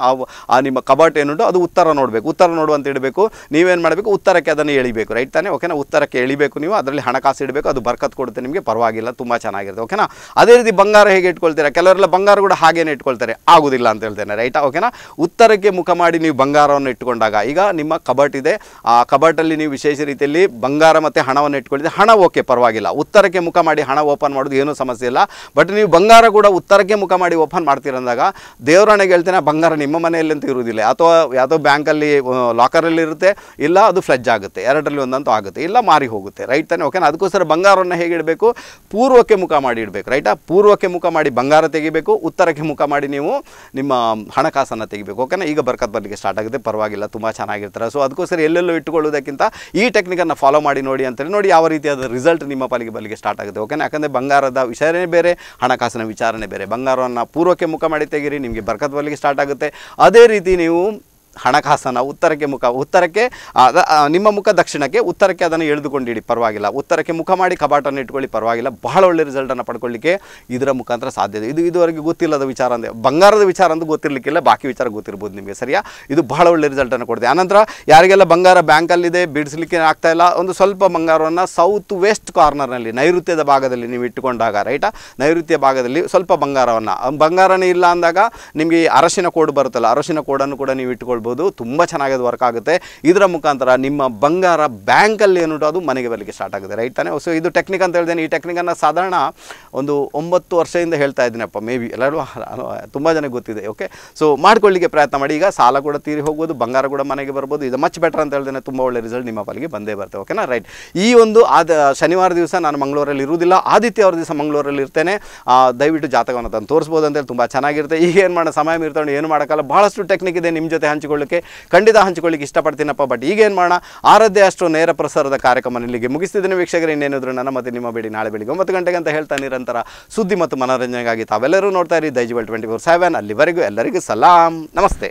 ಆ ನಿಮ್ಮ ಕಬಾಟ್ ಏನುಂಟು ಅದು ಉತ್ತರ ನೋಡಬೇಕು ಉತ್ತರ ನೋಡುವಂತ ಇಡಬೇಕು ನೀವೇನು ಮಾಡಬೇಕು ಉತ್ತರಕ್ಕೆ ಅದನ್ನು ಎಳಿಬೇಕು ರೈಟ್ ತಾನೆ ಓಕೆನಾ ಉತ್ತರಕ್ಕೆ ಎಳಿಬೇಕು ನೀವು ಅದರಲ್ಲಿ ಹಣಕಾಸು ಇಡಬೇಕು ಅದು ಬರ್ಕತ್ ಕೊಡುತ್ತೆ ನಿಮಗೆ ಪರವಾಗಿಲ್ಲ ತುಂಬ ಚೆನ್ನಾಗಿರುತ್ತೆ ಓಕೆನಾ ಅದೇ ರೀತಿ ಬಂಗಾರ ಹೇಗೆ ಇಟ್ಕೊಳ್ತೀರಾ ಕೆಲವರೆಲ್ಲ ಬಂಗಾರ ಕೂಡ ಹಾಗೇನೆ ಇಟ್ಕೊಳ್ತಾರೆ ಆಗೋದಿಲ್ಲ ಅಂತ ಹೇಳ್ತೇನೆ ರೈಟಾ ಓಕೆನಾ ಉತ್ತರಕ್ಕೆ ಮುಖ ಮಾಡಿ ನೀವು ಬಂಗಾರವನ್ನು ಇಟ್ಕೊಂಡಾಗ ಈಗ ನಿಮ್ಮ ಕಬಾಟ್ ಇದೆ ಆ ಕಬಾಟಲ್ಲಿ ನೀವು ವಿಶೇಷ ರೀತಿಯಲ್ಲಿ ಬಂಗಾರ ಮತ್ತು ಹಣವನ್ನು ಇಟ್ಕೊಳ್ತೀರಿ ಹಣ ಓಕೆ ಪರವಾಗಿಲ್ಲ ಉತ್ತರಕ್ಕೆ ಮುಖ ಮಾಡಿ ಹಣ ಓಪನ್ ಮಾಡೋದು ಏನೂ ಸಮಸ್ಯೆ ಇಲ್ಲ ಬಟ್ ನೀವು ಬಂಗಾರ ಕೂಡ ಕೂಡ ಉತ್ತರಕ್ಕೆ ಮುಖ ಮಾಡಿ ಓಪನ್ ಮಾಡ್ತಿರಂದಾಗ ದೇವರನೆಗೆ ಹೇಳ್ತೇನೆ ಬಂಗಾರ ನಿಮ್ಮ ಮನೆಯಲ್ಲಿ ಅಂತ ಇರುವುದಿಲ್ಲ ಅಥವಾ ಯಾವುದೋ ಬ್ಯಾಂಕಲ್ಲಿ ಲಾಕರಲ್ಲಿ ಇರುತ್ತೆ ಇಲ್ಲ ಅದು ಫ್ಲಜ್ ಆಗುತ್ತೆ ಎರಡರಲ್ಲಿ ಒಂದಂತೂ ಆಗುತ್ತೆ ಇಲ್ಲ ಮಾರಿ ಹೋಗುತ್ತೆ ರೈಟ್ ತಾನೆ ಓಕೆನಾ ಅದಕ್ಕೋಸ್ಕರ ಬಂಗಾರವನ್ನು ಹೇಗೆ ಇಡಬೇಕು ಪೂರ್ವಕ್ಕೆ ಮುಖ ಮಾಡಿ ಇಡಬೇಕು ರೈಟಾ ಪೂರ್ವಕ್ಕೆ ಮುಖ ಮಾಡಿ ಬಂಗಾರ ತೆಗಿಬೇಕು ಉತ್ತರಕ್ಕೆ ಮುಖ ಮಾಡಿ ನೀವು ನಿಮ್ಮ ಹಣಕಾಸನ್ನು ತೆಗಿಬೇಕು ಓಕೆನಾ ಈಗ ಬರ್ಕತ್ ಬರಲಿಕ್ಕೆ ಸ್ಟಾರ್ಟ್ ಆಗುತ್ತೆ ಪರವಾಗಿಲ್ಲ ತುಂಬ ಚೆನ್ನಾಗಿರ್ತಾರೆ ಸೊ ಅದಕ್ಕೋಸ್ಕರ ಎಲ್ಲೆಲ್ಲೋ ಇಟ್ಟುಕೊಳ್ಳೋದಕ್ಕಿಂತ ಈ ಟೆಕ್ನಿಕನ್ನು ಫಾಲೋ ಮಾಡಿ ನೋಡಿ ಅಂತೇಳಿ ನೋಡಿ ಯಾವ ರೀತಿಯಾದ ರಿಸಲ್ಟ್ ನಿಮ್ಮ ಪಾಲಿಗೆ ಬರಲಿಕ್ಕೆ ಸ್ಟಾರ್ಟ್ ಆಗುತ್ತೆ ಓಕೆನಾ ಯಾಕಂದರೆ ಬಂಗಾರದ ವಿಚಾರನೇ ಬೇರೆ ಹಣಕಾಸಿನ ವಿಚಾರ ಕಾರಣ ಬೇರೆ ಬಂಗಾರವನ್ನು ಪೂರ್ವಕ್ಕೆ ಮುಖ ಮಾಡಿ ತೆಗೀರಿ ನಿಮಗೆ ಬರ್ಕತ್ ಬರ್ಲಿಕ್ಕೆ ಸ್ಟಾರ್ಟ್ ಆಗುತ್ತೆ ಅದೇ ರೀತಿ ನೀವು ಹಣಕಾಸನ ಉತ್ತರಕ್ಕೆ ಮುಖ ಉತ್ತರಕ್ಕೆ ನಿಮ್ಮ ಮುಖ ದಕ್ಷಿಣಕ್ಕೆ ಉತ್ತರಕ್ಕೆ ಅದನ್ನು ಎಳೆದುಕೊಂಡಿಡಿ ಪರವಾಗಿಲ್ಲ ಉತ್ತರಕ್ಕೆ ಮುಖ ಮಾಡಿ ಕಬಾಟನ್ನು ಇಟ್ಕೊಳ್ಳಿ ಪರವಾಗಿಲ್ಲ ಬಹಳ ಒಳ್ಳೆ ರಿಸಲ್ಟನ್ನು ಪಡ್ಕೊಳ್ಳಿಕ್ಕೆ ಇದರ ಮುಖಾಂತರ ಸಾಧ್ಯ ಇದು ಇದುವರೆಗೆ ಗೊತ್ತಿಲ್ಲದ ವಿಚಾರ ಅಂದರೆ ಬಂಗಾರದ ವಿಚಾರ ಅಂತ ಗೊತ್ತಿರಲಿಕ್ಕಿಲ್ಲ ಬಾಕಿ ವಿಚಾರ ಗೊತ್ತಿರ್ಬೋದು ನಿಮಗೆ ಸರಿಯಾ ಇದು ಬಹಳ ಒಳ್ಳೆ ರಿಸಲ್ಟನ್ನು ಕೊಡಿದೆ ಆನಂತರ ಯಾರಿಗೆಲ್ಲ ಬಂಗಾರ ಬ್ಯಾಂಕಲ್ಲಿದೆ ಬಿಡಿಸ್ಲಿಕ್ಕೆ ಆಗ್ತಾ ಇಲ್ಲ ಒಂದು ಸ್ವಲ್ಪ ಬಂಗಾರವನ್ನು ಸೌತ್ ವೆಸ್ಟ್ ಕಾರ್ನರ್ನಲ್ಲಿ ನೈಋತ್ಯದ ಭಾಗದಲ್ಲಿ ನೀವು ಇಟ್ಟುಕೊಂಡಾಗ ರೈಟಾ ನೈಋತ್ಯ ಭಾಗದಲ್ಲಿ ಸ್ವಲ್ಪ ಬಂಗಾರವನ್ನು ಬಂಗಾರನೇ ಇಲ್ಲ ಅಂದಾಗ ನಿಮಗೆ ಅರಶಿನ ಕೋಡ್ ಬರುತ್ತಲ್ಲ ಅರಶಿನ ಕೋಡನ್ನು ಕೂಡ ನೀವು ಇಟ್ಟುಕೊಳ್ಳಿ ಹೇಳ್ಬೋದು ತುಂಬ ಅದು ವರ್ಕ್ ಆಗುತ್ತೆ ಇದರ ಮುಖಾಂತರ ನಿಮ್ಮ ಬಂಗಾರ ಬ್ಯಾಂಕಲ್ಲಿ ಏನುಂಟು ಅದು ಮನೆಗೆ ಬರಲಿಕ್ಕೆ ಸ್ಟಾರ್ಟ್ ಆಗುತ್ತೆ ರೈಟ್ ತಾನೇ ಸೊ ಇದು ಟೆಕ್ನಿಕ್ ಅಂತ ಹೇಳ್ದೇನೆ ಈ ಟೆಕ್ನಿಕನ್ನು ಸಾಧಾರಣ ಒಂದು ಒಂಬತ್ತು ವರ್ಷದಿಂದ ಹೇಳ್ತಾ ಇದ್ದೀನಪ್ಪ ಮೇ ಬಿ ಎಲ್ಲರೂ ತುಂಬ ಜನಕ್ಕೆ ಗೊತ್ತಿದೆ ಓಕೆ ಸೊ ಮಾಡ್ಕೊಳ್ಳಿಕ್ಕೆ ಪ್ರಯತ್ನ ಮಾಡಿ ಈಗ ಸಾಲ ಕೂಡ ತೀರಿ ಹೋಗ್ಬೋದು ಬಂಗಾರ ಕೂಡ ಮನೆಗೆ ಬರ್ಬೋದು ಇದು ಮಚ್ ಬೆಟರ್ ಅಂತ ಹೇಳ್ತೇನೆ ತುಂಬ ಒಳ್ಳೆ ರಿಸಲ್ಟ್ ನಿಮ್ಮ ಪಾಲಿಗೆ ಬಂದೇ ಬರ್ತವೆ ಓಕೆನಾ ರೈಟ್ ಈ ಒಂದು ಆದ ಶನಿವಾರ ದಿವಸ ನಾನು ಮಂಗಳೂರಲ್ಲಿ ಇರುವುದಿಲ್ಲ ಆದಿತ್ಯವಾರ ದಿವಸ ಮಂಗಳೂರಲ್ಲಿ ಇರ್ತೇನೆ ದಯವಿಟ್ಟು ಜಾತಕವನ್ನು ತಂದು ತೋರಿಸ್ಬೋದು ಅಂತೇಳಿ ತುಂಬ ಚೆನ್ನಾಗಿರುತ್ತೆ ಈಗ ಏನು ಮಾಡೋ ಸಮಯ ಇರ್ತಾವೆ ಏನು ಮಾಡೋಕ್ಕಲ್ಲ ಬಹಳಷ್ಟು ಟೆಕ್ನಿಕ್ ಇದೆ ನಿಮ್ಮ ಜೊತೆ ಹಂಚಿಕೊಂಡು ಹಂಚಿಕೊಳ್ಳಿಕ್ಕೆ ಖಂಡಿತ ಹಂಚಿಕೊಳ್ಳಿಕ್ಕೆ ಇಷ್ಟಪಡ್ತೀನಪ್ಪ ಬಟ್ ಈಗೇನು ಮಾಡೋಣ ಆರದ್ದೇ ಅಷ್ಟು ನೇರ ಪ್ರಸಾರದ ಕಾರ್ಯಕ್ರಮ ಇಲ್ಲಿಗೆ ಮುಗಿಸ್ತಿದ್ದೀನಿ ವೀಕ್ಷಕರು ಇನ್ನೇನಿದ್ರು ನನ್ನ ಮತ್ತೆ ನಿಮ್ಮ ಬೇಡಿ ನಾಳೆ ಬೆಳಿಗ್ಗೆ ಒಂಬತ್ತು ಗಂಟೆಗೆ ಅಂತ ಹೇಳ್ತಾ ನಿರಂತರ ಸುದ್ದಿ ಮತ್ತು ಮನೋರಂಜನೆಗಾಗಿ ತಾವೆಲ್ಲರೂ ನೋಡ್ತಾ ಇರಿ ದೈಜಿಬಲ್ ಟ್ವೆಂಟಿ ಫೋರ್ ಸೆವೆನ್ ಅಲ್ಲಿವರೆಗೂ ಎಲ್ಲರಿಗೂ ಸಲಾಂ ನಮಸ್ತೆ